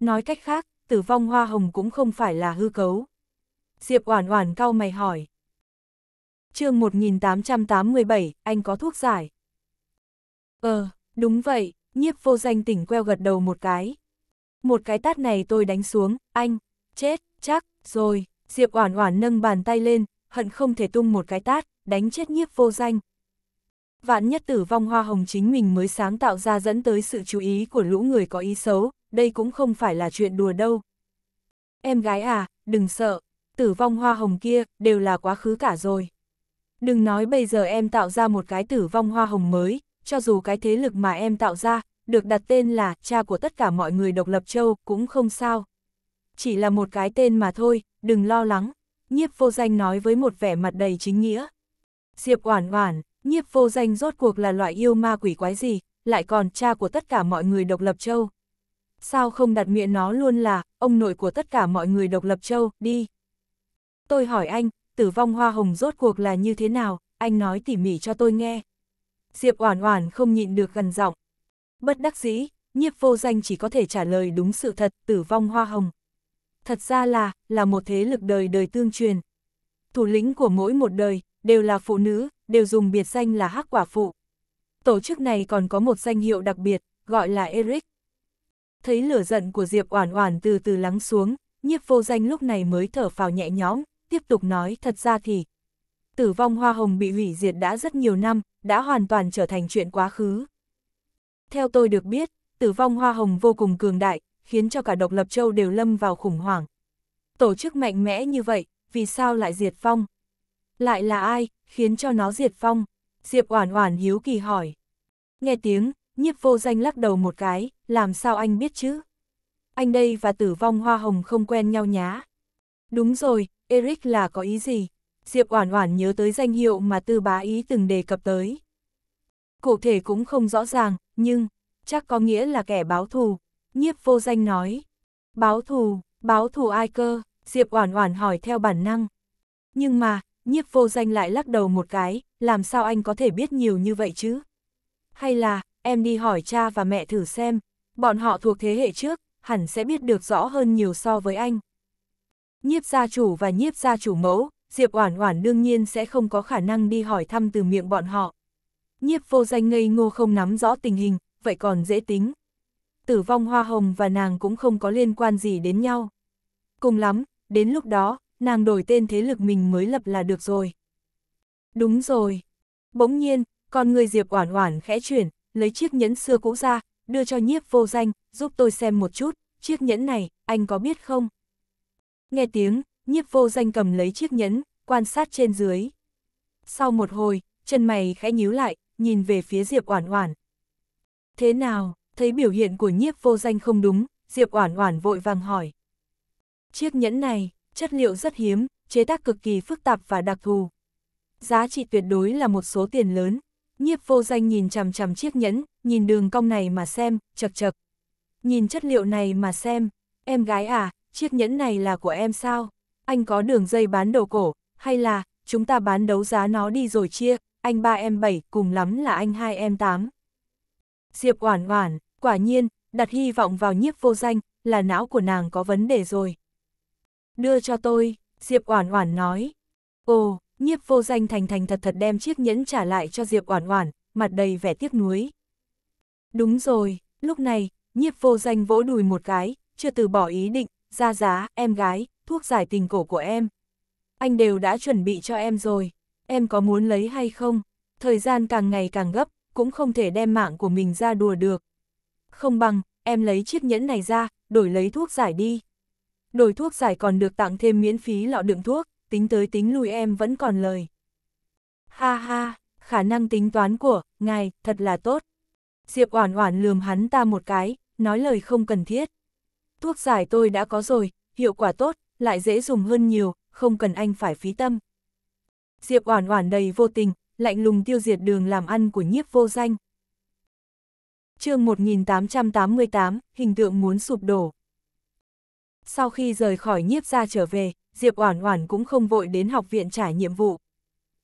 Nói cách khác, tử vong hoa hồng cũng không phải là hư cấu. Diệp Oản Oản cau mày hỏi. Chương 1887, anh có thuốc giải. Ờ, đúng vậy, Nhiếp Vô Danh tỉnh queo gật đầu một cái. Một cái tát này tôi đánh xuống, anh chết chắc rồi. Diệp Oản Oản nâng bàn tay lên, hận không thể tung một cái tát, đánh chết Nhiếp Vô Danh. Vạn nhất tử vong hoa hồng chính mình mới sáng tạo ra dẫn tới sự chú ý của lũ người có ý xấu, đây cũng không phải là chuyện đùa đâu. Em gái à, đừng sợ, tử vong hoa hồng kia, đều là quá khứ cả rồi. Đừng nói bây giờ em tạo ra một cái tử vong hoa hồng mới, cho dù cái thế lực mà em tạo ra, được đặt tên là cha của tất cả mọi người độc lập châu, cũng không sao. Chỉ là một cái tên mà thôi, đừng lo lắng, nhiếp vô danh nói với một vẻ mặt đầy chính nghĩa. Diệp oản oản, nhiếp vô danh rốt cuộc là loại yêu ma quỷ quái gì, lại còn cha của tất cả mọi người độc lập châu. Sao không đặt miệng nó luôn là, ông nội của tất cả mọi người độc lập châu, đi tôi hỏi anh, tử vong hoa hồng rốt cuộc là như thế nào, anh nói tỉ mỉ cho tôi nghe. Diệp Oản Oản không nhịn được gần giọng. Bất đắc dĩ, Nhiếp Vô Danh chỉ có thể trả lời đúng sự thật, tử vong hoa hồng. Thật ra là là một thế lực đời đời tương truyền. Thủ lĩnh của mỗi một đời đều là phụ nữ, đều dùng biệt danh là Hắc Quả phụ. Tổ chức này còn có một danh hiệu đặc biệt, gọi là Eric. Thấy lửa giận của Diệp Oản Oản từ từ lắng xuống, Nhiếp Vô Danh lúc này mới thở phào nhẹ nhõm, tiếp tục nói thật ra thì tử vong hoa hồng bị hủy diệt đã rất nhiều năm, đã hoàn toàn trở thành chuyện quá khứ. Theo tôi được biết, tử vong hoa hồng vô cùng cường đại, khiến cho cả độc lập châu đều lâm vào khủng hoảng. Tổ chức mạnh mẽ như vậy, vì sao lại diệt phong? Lại là ai, khiến cho nó diệt phong? Diệp Oản Oản hiếu kỳ hỏi. Nghe tiếng, nhiếp vô danh lắc đầu một cái, làm sao anh biết chứ? Anh đây và tử vong hoa hồng không quen nhau nhá. Đúng rồi, Eric là có ý gì? Diệp Oản Oản nhớ tới danh hiệu mà Tư Bá Ý từng đề cập tới. Cụ thể cũng không rõ ràng, nhưng chắc có nghĩa là kẻ báo thù, Nhiếp Vô Danh nói. Báo thù, báo thù ai cơ? Diệp Oản Oản hỏi theo bản năng. Nhưng mà, Nhiếp Vô Danh lại lắc đầu một cái, làm sao anh có thể biết nhiều như vậy chứ? Hay là, em đi hỏi cha và mẹ thử xem, bọn họ thuộc thế hệ trước, hẳn sẽ biết được rõ hơn nhiều so với anh. Nhiếp gia chủ và nhiếp gia chủ mẫu, Diệp Oản Oản đương nhiên sẽ không có khả năng đi hỏi thăm từ miệng bọn họ. Nhiếp vô danh ngây ngô không nắm rõ tình hình, vậy còn dễ tính. Tử vong hoa hồng và nàng cũng không có liên quan gì đến nhau. Cùng lắm, đến lúc đó, nàng đổi tên thế lực mình mới lập là được rồi. Đúng rồi. Bỗng nhiên, con người Diệp Oản Oản khẽ chuyển, lấy chiếc nhẫn xưa cũ ra, đưa cho nhiếp vô danh, giúp tôi xem một chút, chiếc nhẫn này, anh có biết không? Nghe tiếng, nhiếp vô danh cầm lấy chiếc nhẫn, quan sát trên dưới. Sau một hồi, chân mày khẽ nhíu lại, nhìn về phía Diệp Oản Oản. Thế nào, thấy biểu hiện của nhiếp vô danh không đúng, Diệp Oản Oản vội vàng hỏi. Chiếc nhẫn này, chất liệu rất hiếm, chế tác cực kỳ phức tạp và đặc thù. Giá trị tuyệt đối là một số tiền lớn. Nhiếp vô danh nhìn chằm chằm chiếc nhẫn, nhìn đường cong này mà xem, chật chật. Nhìn chất liệu này mà xem, em gái à, chiếc nhẫn này là của em sao? Anh có đường dây bán đồ cổ, hay là, chúng ta bán đấu giá nó đi rồi chia, anh ba em bảy cùng lắm là anh hai em tám. Diệp Oản Oản, quả nhiên, đặt hy vọng vào nhiếp vô danh, là não của nàng có vấn đề rồi. Đưa cho tôi, Diệp Oản Oản nói. Ồ, nhiếp vô danh thành thành thật thật đem chiếc nhẫn trả lại cho Diệp Oản Oản, mặt đầy vẻ tiếc nuối. Đúng rồi, lúc này, nhiếp vô danh vỗ đùi một cái, chưa từ bỏ ý định, ra giá, em gái, thuốc giải tình cổ của em. Anh đều đã chuẩn bị cho em rồi, em có muốn lấy hay không? Thời gian càng ngày càng gấp, cũng không thể đem mạng của mình ra đùa được. Không bằng, em lấy chiếc nhẫn này ra, đổi lấy thuốc giải đi. Đổi thuốc giải còn được tặng thêm miễn phí lọ đựng thuốc, tính tới tính lui em vẫn còn lời. Ha ha, khả năng tính toán của, ngài, thật là tốt. Diệp Oản Oản lườm hắn ta một cái, nói lời không cần thiết. Thuốc giải tôi đã có rồi, hiệu quả tốt, lại dễ dùng hơn nhiều, không cần anh phải phí tâm. Diệp Oản Oản đầy vô tình, lạnh lùng tiêu diệt đường làm ăn của nhiếp vô danh. Chương 1888, hình tượng muốn sụp đổ. Sau khi rời khỏi nhiếp gia trở về, Diệp Oản Oản cũng không vội đến học viện trả nhiệm vụ.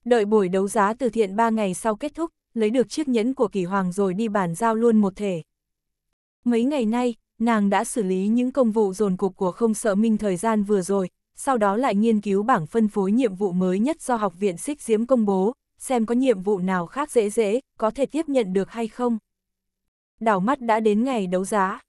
Đợi buổi đấu giá từ thiện 3 ngày sau kết thúc, lấy được chiếc nhẫn của Kỳ Hoàng rồi đi bàn giao luôn một thể. Mấy ngày nay, nàng đã xử lý những công vụ dồn cục của không sợ minh thời gian vừa rồi, sau đó lại nghiên cứu bảng phân phối nhiệm vụ mới nhất do Học viện Xích Diễm công bố, xem có nhiệm vụ nào khác dễ dễ, có thể tiếp nhận được hay không. Đảo mắt đã đến ngày đấu giá.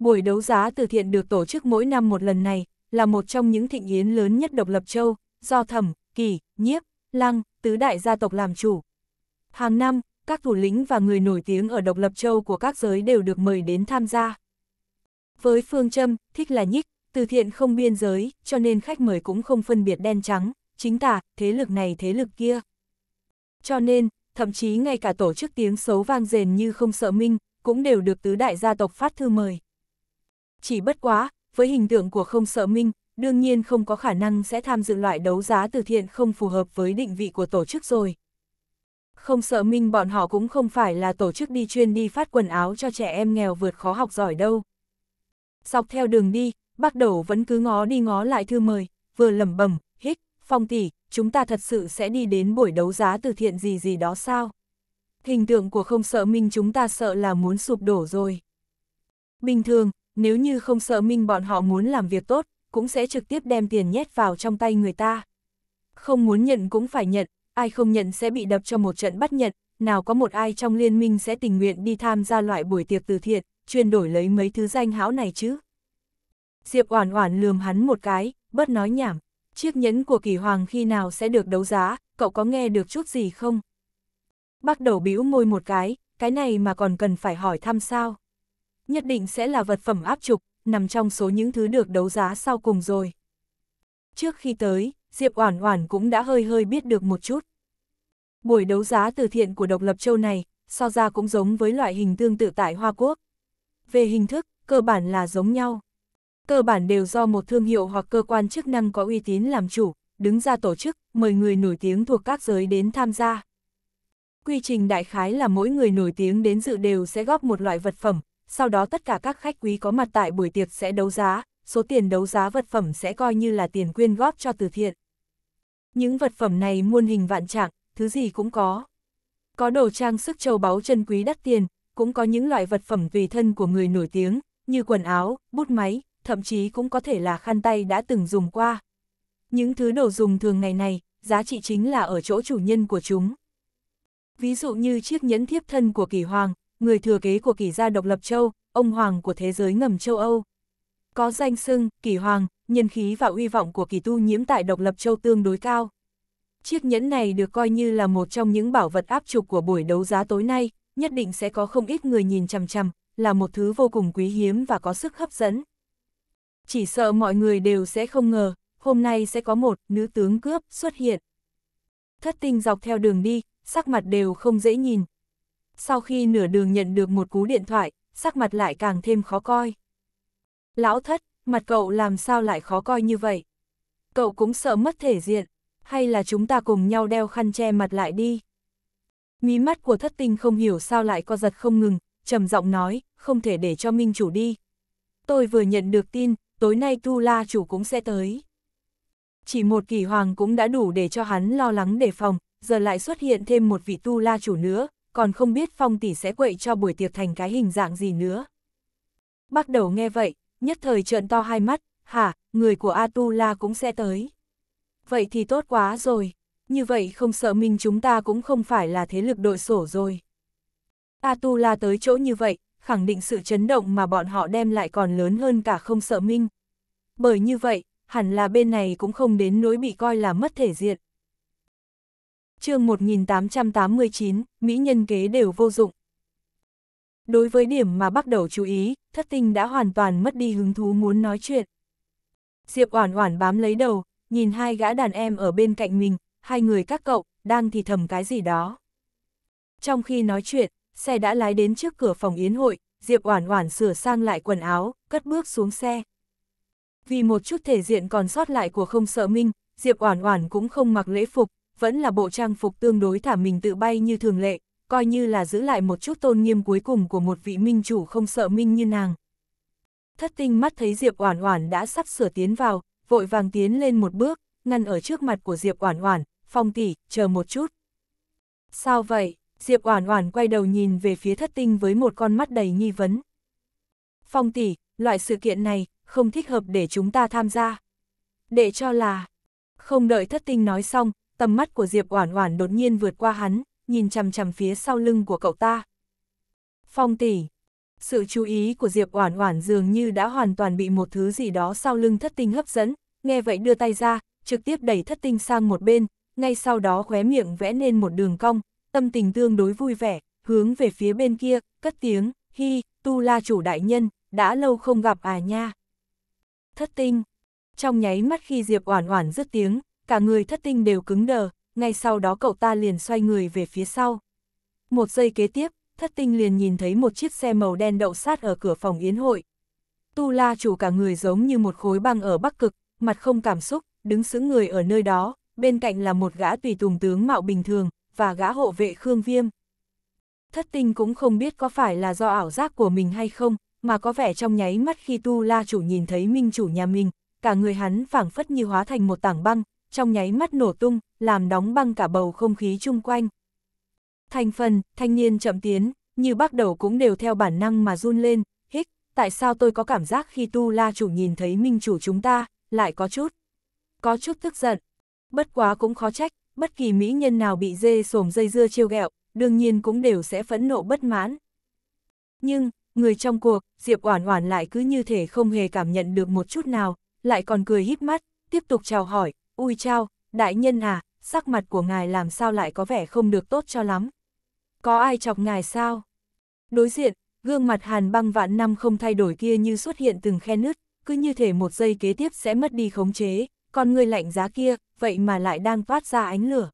Buổi đấu giá từ thiện được tổ chức mỗi năm một lần này, là một trong những thịnh yến lớn nhất độc lập châu, do thẩm, kỳ, nhiếp, lăng, tứ đại gia tộc làm chủ. Hàng năm, các thủ lĩnh và người nổi tiếng ở độc lập châu của các giới đều được mời đến tham gia. Với phương châm, thích là nhích, từ thiện không biên giới, cho nên khách mời cũng không phân biệt đen trắng, chính tả, thế lực này thế lực kia. Cho nên, thậm chí ngay cả tổ chức tiếng xấu vang dền như không sợ minh, cũng đều được tứ đại gia tộc phát thư mời. Chỉ bất quá, với hình tượng của không sợ minh, đương nhiên không có khả năng sẽ tham dự loại đấu giá từ thiện không phù hợp với định vị của tổ chức rồi. Không sợ minh bọn họ cũng không phải là tổ chức đi chuyên đi phát quần áo cho trẻ em nghèo vượt khó học giỏi đâu dọc theo đường đi, bác đầu vẫn cứ ngó đi ngó lại thư mời, vừa lẩm bẩm hích, phong tỷ, chúng ta thật sự sẽ đi đến buổi đấu giá từ thiện gì gì đó sao? Hình tượng của không sợ minh chúng ta sợ là muốn sụp đổ rồi. Bình thường, nếu như không sợ minh bọn họ muốn làm việc tốt, cũng sẽ trực tiếp đem tiền nhét vào trong tay người ta. Không muốn nhận cũng phải nhận, ai không nhận sẽ bị đập cho một trận bắt nhận, nào có một ai trong liên minh sẽ tình nguyện đi tham gia loại buổi tiệc từ thiện, chuyên đổi lấy mấy thứ danh hão này chứ. Diệp Oản Oản lườm hắn một cái, bớt nói nhảm, chiếc nhẫn của kỳ hoàng khi nào sẽ được đấu giá, cậu có nghe được chút gì không? Bác đầu bĩu môi một cái, cái này mà còn cần phải hỏi thăm sao? Nhất định sẽ là vật phẩm áp trục, nằm trong số những thứ được đấu giá sau cùng rồi. Trước khi tới, Diệp Oản Oản cũng đã hơi hơi biết được một chút. Buổi đấu giá từ thiện của độc lập châu này, so ra cũng giống với loại hình tương tự tại Hoa Quốc về hình thức, cơ bản là giống nhau. Cơ bản đều do một thương hiệu hoặc cơ quan chức năng có uy tín làm chủ, đứng ra tổ chức, mời người nổi tiếng thuộc các giới đến tham gia. Quy trình đại khái là mỗi người nổi tiếng đến dự đều sẽ góp một loại vật phẩm, sau đó tất cả các khách quý có mặt tại buổi tiệc sẽ đấu giá, số tiền đấu giá vật phẩm sẽ coi như là tiền quyên góp cho từ thiện. Những vật phẩm này muôn hình vạn trạng, thứ gì cũng có. Có đồ trang sức châu báu chân quý đắt tiền, cũng có những loại vật phẩm tùy thân của người nổi tiếng, như quần áo, bút máy, thậm chí cũng có thể là khăn tay đã từng dùng qua. Những thứ đồ dùng thường ngày này, giá trị chính là ở chỗ chủ nhân của chúng. Ví dụ như chiếc nhẫn thiếp thân của kỳ hoàng, người thừa kế của kỳ gia độc lập châu, ông hoàng của thế giới ngầm châu Âu. Có danh xưng, kỳ hoàng, nhân khí và uy vọng của kỳ tu nhiễm tại độc lập châu tương đối cao. Chiếc nhẫn này được coi như là một trong những bảo vật áp trục của buổi đấu giá tối nay, nhất định sẽ có không ít người nhìn chằm chằm, là một thứ vô cùng quý hiếm và có sức hấp dẫn. Chỉ sợ mọi người đều sẽ không ngờ, hôm nay sẽ có một nữ tướng cướp xuất hiện. Thất tinh dọc theo đường đi, sắc mặt đều không dễ nhìn. Sau khi nửa đường nhận được một cú điện thoại, sắc mặt lại càng thêm khó coi. Lão thất, mặt cậu làm sao lại khó coi như vậy? Cậu cũng sợ mất thể diện, hay là chúng ta cùng nhau đeo khăn che mặt lại đi? Mí mắt của thất tinh không hiểu sao lại co giật không ngừng, trầm giọng nói, không thể để cho minh chủ đi. Tôi vừa nhận được tin, tối nay Tu La chủ cũng sẽ tới. Chỉ một kỳ hoàng cũng đã đủ để cho hắn lo lắng đề phòng, giờ lại xuất hiện thêm một vị Tu La chủ nữa, còn không biết phong tỷ sẽ quậy cho buổi tiệc thành cái hình dạng gì nữa. Bắt đầu nghe vậy, nhất thời trợn to hai mắt, hả, người của A Tu La cũng sẽ tới. Vậy thì tốt quá rồi như vậy không sợ minh chúng ta cũng không phải là thế lực đội sổ rồi. Atula tới chỗ như vậy, khẳng định sự chấn động mà bọn họ đem lại còn lớn hơn cả không sợ minh. Bởi như vậy, hẳn là bên này cũng không đến nỗi bị coi là mất thể diện. chương 1889, Mỹ nhân kế đều vô dụng. Đối với điểm mà bắt đầu chú ý, thất tinh đã hoàn toàn mất đi hứng thú muốn nói chuyện. Diệp Oản Oản bám lấy đầu, nhìn hai gã đàn em ở bên cạnh mình, hai người các cậu, đang thì thầm cái gì đó. Trong khi nói chuyện, xe đã lái đến trước cửa phòng yến hội, Diệp Oản Oản sửa sang lại quần áo, cất bước xuống xe. Vì một chút thể diện còn sót lại của không sợ minh, Diệp Oản Oản cũng không mặc lễ phục, vẫn là bộ trang phục tương đối thả mình tự bay như thường lệ, coi như là giữ lại một chút tôn nghiêm cuối cùng của một vị minh chủ không sợ minh như nàng. Thất Tinh mắt thấy Diệp Oản Oản đã sắp sửa tiến vào, vội vàng tiến lên một bước, ngăn ở trước mặt của Diệp Oản Oản, phong tỷ, chờ một chút. Sao vậy? Diệp Oản Oản quay đầu nhìn về phía thất tinh với một con mắt đầy nghi vấn. Phong tỷ, loại sự kiện này, không thích hợp để chúng ta tham gia. Để cho là... Không đợi thất tinh nói xong, tầm mắt của Diệp Oản Oản đột nhiên vượt qua hắn, nhìn chằm chằm phía sau lưng của cậu ta. Phong tỷ, sự chú ý của Diệp Oản Oản dường như đã hoàn toàn bị một thứ gì đó sau lưng Thất Tinh hấp dẫn, nghe vậy đưa tay ra, trực tiếp đẩy Thất Tinh sang một bên, ngay sau đó khóe miệng vẽ nên một đường cong, tâm tình tương đối vui vẻ, hướng về phía bên kia, cất tiếng, hi, tu la chủ đại nhân, đã lâu không gặp à nha. Thất tinh, trong nháy mắt khi Diệp Oản Oản dứt tiếng, cả người thất tinh đều cứng đờ, ngay sau đó cậu ta liền xoay người về phía sau. Một giây kế tiếp, thất tinh liền nhìn thấy một chiếc xe màu đen đậu sát ở cửa phòng yến hội. Tu La chủ cả người giống như một khối băng ở Bắc Cực, mặt không cảm xúc, đứng sững người ở nơi đó, bên cạnh là một gã tùy tùng tướng mạo bình thường, và gã hộ vệ Khương Viêm. Thất tinh cũng không biết có phải là do ảo giác của mình hay không, mà có vẻ trong nháy mắt khi Tu La chủ nhìn thấy minh chủ nhà mình, cả người hắn phảng phất như hóa thành một tảng băng, trong nháy mắt nổ tung, làm đóng băng cả bầu không khí chung quanh. Thành phần, thanh niên chậm tiến, như bắt đầu cũng đều theo bản năng mà run lên, hích, tại sao tôi có cảm giác khi Tu La chủ nhìn thấy minh chủ chúng ta, lại có chút, có chút tức giận, bất quá cũng khó trách, bất kỳ mỹ nhân nào bị dê sổm dây dưa chiêu ghẹo, đương nhiên cũng đều sẽ phẫn nộ bất mãn. Nhưng, người trong cuộc, Diệp Oản Oản lại cứ như thể không hề cảm nhận được một chút nào, lại còn cười híp mắt, tiếp tục chào hỏi, "Ui chao, đại nhân à, sắc mặt của ngài làm sao lại có vẻ không được tốt cho lắm? Có ai chọc ngài sao?" Đối diện, gương mặt Hàn Băng vạn năm không thay đổi kia như xuất hiện từng khe nứt, cứ như thể một giây kế tiếp sẽ mất đi khống chế, con người lạnh giá kia, vậy mà lại đang toát ra ánh lửa.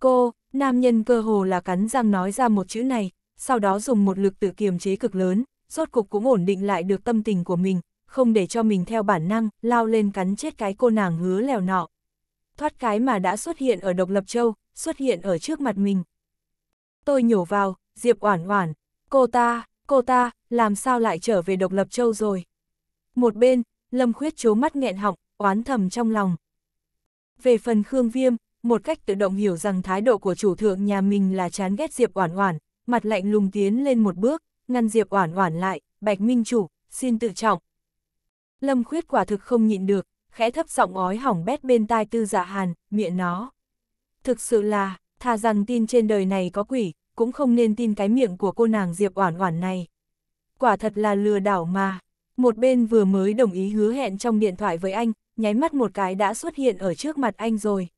Cô, nam nhân cơ hồ là cắn răng nói ra một chữ này, sau đó dùng một lực tự kiềm chế cực lớn, rốt cục cũng ổn định lại được tâm tình của mình, không để cho mình theo bản năng, lao lên cắn chết cái cô nàng hứa lèo nọ. Thoát cái mà đã xuất hiện ở Độc Lập Châu, xuất hiện ở trước mặt mình. Tôi nhổ vào, Diệp oản oản, cô ta, cô ta, làm sao lại trở về Độc Lập Châu rồi? Một bên, Lâm Khuyết chố mắt nghẹn họng, oán thầm trong lòng. Về phần Khương Viêm, một cách tự động hiểu rằng thái độ của chủ thượng nhà mình là chán ghét Diệp Oản Oản, mặt lạnh lùng tiến lên một bước, ngăn Diệp Oản Oản lại, "Bạch Minh chủ, xin tự trọng." Lâm Khuyết quả thực không nhịn được, khẽ thấp giọng ói hỏng bét bên tai Tư Dạ Hàn, miệng nó. Thực sự là, thà rằng tin trên đời này có quỷ, cũng không nên tin cái miệng của cô nàng Diệp Oản Oản này. Quả thật là lừa đảo mà. Một bên vừa mới đồng ý hứa hẹn trong điện thoại với anh, nháy mắt một cái đã xuất hiện ở trước mặt anh rồi.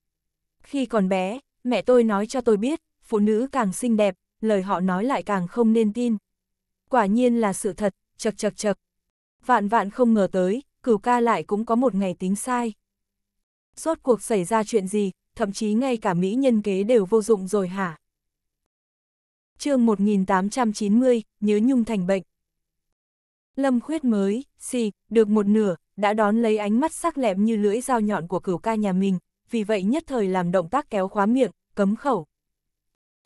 Khi còn bé, mẹ tôi nói cho tôi biết, phụ nữ càng xinh đẹp, lời họ nói lại càng không nên tin. Quả nhiên là sự thật, chật chật chật. Vạn vạn không ngờ tới, cửu ca lại cũng có một ngày tính sai. Rốt cuộc xảy ra chuyện gì, thậm chí ngay cả mỹ nhân kế đều vô dụng rồi hả? chương 1890, nhớ nhung thành bệnh. Lâm khuyết mới, xì, được một nửa, đã đón lấy ánh mắt sắc lẹm như lưỡi dao nhọn của cửu ca nhà mình, vì vậy nhất thời làm động tác kéo khóa miệng, cấm khẩu.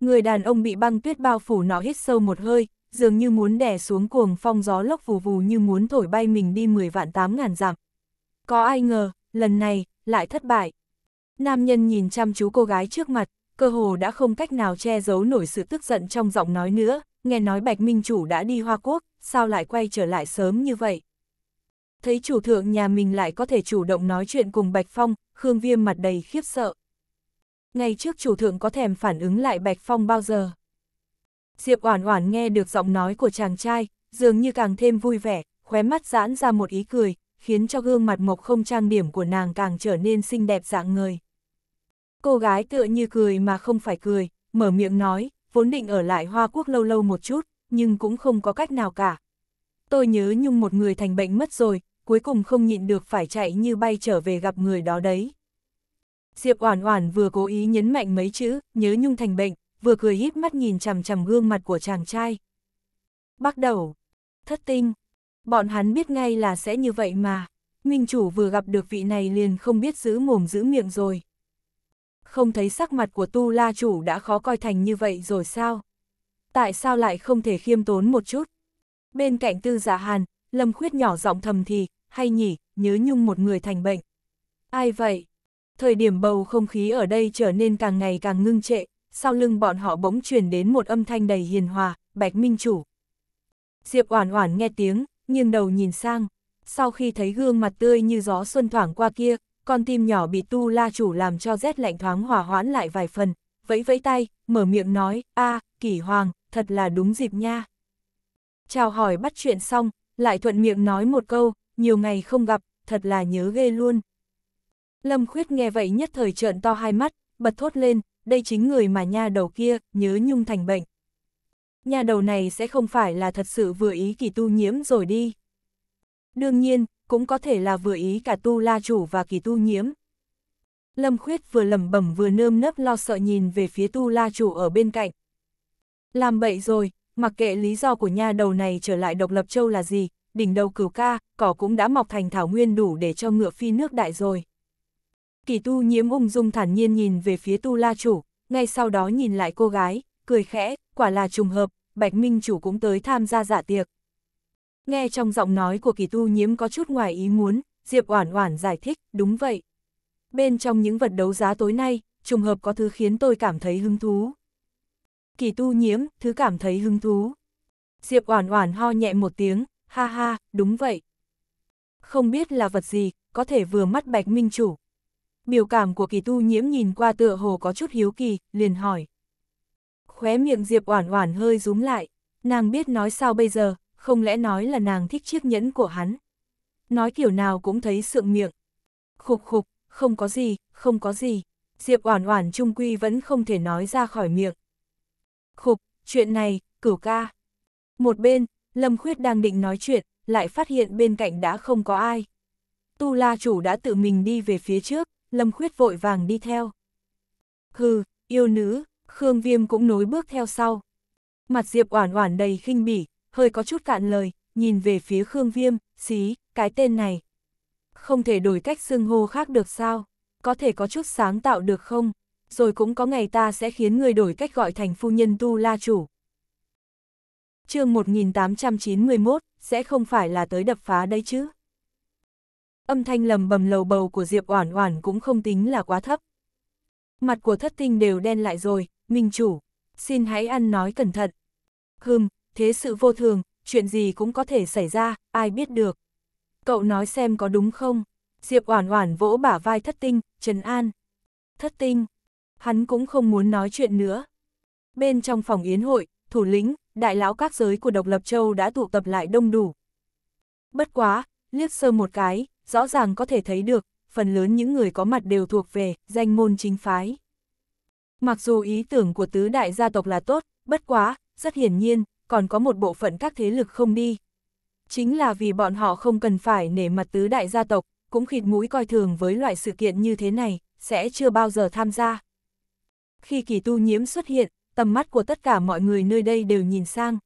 Người đàn ông bị băng tuyết bao phủ nó hít sâu một hơi, dường như muốn đè xuống cuồng phong gió lốc vù vù như muốn thổi bay mình đi 10 vạn 8 ngàn dặm. Có ai ngờ, lần này, lại thất bại. Nam nhân nhìn chăm chú cô gái trước mặt, cơ hồ đã không cách nào che giấu nổi sự tức giận trong giọng nói nữa, nghe nói Bạch Minh Chủ đã đi Hoa Quốc, sao lại quay trở lại sớm như vậy. Thấy chủ thượng nhà mình lại có thể chủ động nói chuyện cùng Bạch Phong, Khương Viêm mặt đầy khiếp sợ. Ngày trước chủ thượng có thèm phản ứng lại Bạch Phong bao giờ? Diệp Oản Oản nghe được giọng nói của chàng trai, dường như càng thêm vui vẻ, khóe mắt giãn ra một ý cười, khiến cho gương mặt mộc không trang điểm của nàng càng trở nên xinh đẹp dạng người. Cô gái tựa như cười mà không phải cười, mở miệng nói, vốn định ở lại Hoa Quốc lâu lâu một chút, nhưng cũng không có cách nào cả. Tôi nhớ nhung một người thành bệnh mất rồi, cuối cùng không nhịn được phải chạy như bay trở về gặp người đó đấy. Diệp Oản Oản vừa cố ý nhấn mạnh mấy chữ, nhớ nhung thành bệnh, vừa cười híp mắt nhìn chằm chằm gương mặt của chàng trai. Bắt đầu, thất tinh, bọn hắn biết ngay là sẽ như vậy mà, minh chủ vừa gặp được vị này liền không biết giữ mồm giữ miệng rồi. Không thấy sắc mặt của tu la chủ đã khó coi thành như vậy rồi sao? Tại sao lại không thể khiêm tốn một chút? Bên cạnh tư giả dạ hàn, Lâm Khuyết nhỏ giọng thầm thì, hay nhỉ, nhớ nhung một người thành bệnh. Ai vậy? Thời điểm bầu không khí ở đây trở nên càng ngày càng ngưng trệ, sau lưng bọn họ bỗng truyền đến một âm thanh đầy hiền hòa, bạch minh chủ. Diệp Oản Oản nghe tiếng, nghiêng đầu nhìn sang, sau khi thấy gương mặt tươi như gió xuân thoảng qua kia, con tim nhỏ bị tu la chủ làm cho rét lạnh thoáng hòa hoãn lại vài phần, vẫy vẫy tay, mở miệng nói, a à, kỷ hoàng, thật là đúng dịp nha. Chào hỏi bắt chuyện xong, lại thuận miệng nói một câu, nhiều ngày không gặp, thật là nhớ ghê luôn. Lâm Khuyết nghe vậy nhất thời trợn to hai mắt, bật thốt lên, đây chính người mà nha đầu kia, nhớ nhung thành bệnh. Nhà đầu này sẽ không phải là thật sự vừa ý kỳ tu nhiễm rồi đi. Đương nhiên, cũng có thể là vừa ý cả tu la chủ và kỳ tu nhiễm. Lâm Khuyết vừa lẩm bẩm vừa nơm nớp lo sợ nhìn về phía tu la chủ ở bên cạnh. Làm bậy rồi, mặc kệ lý do của nhà đầu này trở lại độc lập châu là gì, đỉnh đầu cửu ca, cỏ cũng đã mọc thành thảo nguyên đủ để cho ngựa phi nước đại rồi. Kỳ tu nhiễm ung dung thản nhiên nhìn về phía tu la chủ, ngay sau đó nhìn lại cô gái, cười khẽ, quả là trùng hợp, Bạch Minh chủ cũng tới tham gia dạ tiệc. Nghe trong giọng nói của kỳ tu nhiễm có chút ngoài ý muốn, Diệp Oản Oản giải thích, đúng vậy. Bên trong những vật đấu giá tối nay, trùng hợp có thứ khiến tôi cảm thấy hứng thú. Kỳ tu nhiễm, thứ cảm thấy hứng thú. Diệp Oản Oản ho nhẹ một tiếng, ha ha, đúng vậy. Không biết là vật gì, có thể vừa mắt bạch minh chủ. Biểu cảm của kỳ tu nhiễm nhìn qua tựa hồ có chút hiếu kỳ, liền hỏi. Khóe miệng Diệp Oản Oản hơi rúm lại, nàng biết nói sao bây giờ, không lẽ nói là nàng thích chiếc nhẫn của hắn. Nói kiểu nào cũng thấy sượng miệng. Khục khục, không có gì, không có gì. Diệp Oản Oản trung quy vẫn không thể nói ra khỏi miệng. Khục, chuyện này, cửu ca. Một bên, Lâm Khuyết đang định nói chuyện, lại phát hiện bên cạnh đã không có ai. Tu La chủ đã tự mình đi về phía trước, Lâm Khuyết vội vàng đi theo. Hừ, yêu nữ, Khương Viêm cũng nối bước theo sau. Mặt Diệp Oản Oản đầy khinh bỉ, hơi có chút cạn lời, nhìn về phía Khương Viêm, xí, cái tên này. Không thể đổi cách xưng hô khác được sao, có thể có chút sáng tạo được không, rồi cũng có ngày ta sẽ khiến người đổi cách gọi thành phu nhân Tu La Chủ chương 1891, sẽ không phải là tới đập phá đấy chứ. Âm thanh lầm bầm lầu bầu của Diệp Oản Oản cũng không tính là quá thấp. Mặt của thất tinh đều đen lại rồi, minh chủ, xin hãy ăn nói cẩn thận. Hừm, thế sự vô thường, chuyện gì cũng có thể xảy ra, ai biết được. Cậu nói xem có đúng không? Diệp Oản Oản vỗ bả vai Thất Tinh, Trần An. Thất Tinh, hắn cũng không muốn nói chuyện nữa. Bên trong phòng yến hội, thủ lĩnh, đại lão các giới của độc lập châu đã tụ tập lại đông đủ. Bất quá, liếc sơ một cái, rõ ràng có thể thấy được, phần lớn những người có mặt đều thuộc về danh môn chính phái. Mặc dù ý tưởng của tứ đại gia tộc là tốt, bất quá, rất hiển nhiên, còn có một bộ phận các thế lực không đi. Chính là vì bọn họ không cần phải nể mặt tứ đại gia tộc, cũng khịt mũi coi thường với loại sự kiện như thế này, sẽ chưa bao giờ tham gia. Khi kỳ tu nhiễm xuất hiện, tầm mắt của tất cả mọi người nơi đây đều nhìn sang.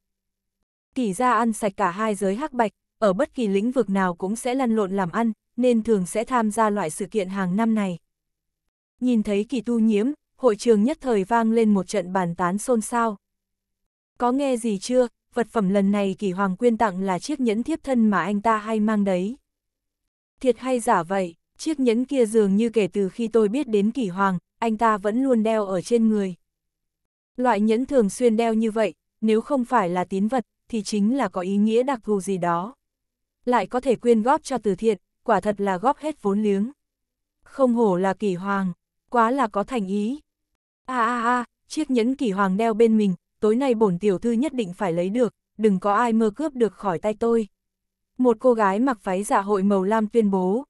Kỳ gia ăn sạch cả hai giới hắc bạch, ở bất kỳ lĩnh vực nào cũng sẽ lăn lộn làm ăn, nên thường sẽ tham gia loại sự kiện hàng năm này. Nhìn thấy kỳ tu nhiễm, hội trường nhất thời vang lên một trận bàn tán xôn xao. Có nghe gì chưa, vật phẩm lần này kỳ hoàng quyên tặng là chiếc nhẫn thiếp thân mà anh ta hay mang đấy. Thiệt hay giả vậy, chiếc nhẫn kia dường như kể từ khi tôi biết đến kỳ hoàng, anh ta vẫn luôn đeo ở trên người. Loại nhẫn thường xuyên đeo như vậy, nếu không phải là tín vật, thì chính là có ý nghĩa đặc thù gì đó. Lại có thể quyên góp cho từ thiện, quả thật là góp hết vốn liếng. Không hổ là kỳ hoàng, quá là có thành ý. a a a chiếc nhẫn kỳ hoàng đeo bên mình, tối nay bổn tiểu thư nhất định phải lấy được, đừng có ai mơ cướp được khỏi tay tôi. Một cô gái mặc váy dạ hội màu lam tuyên bố.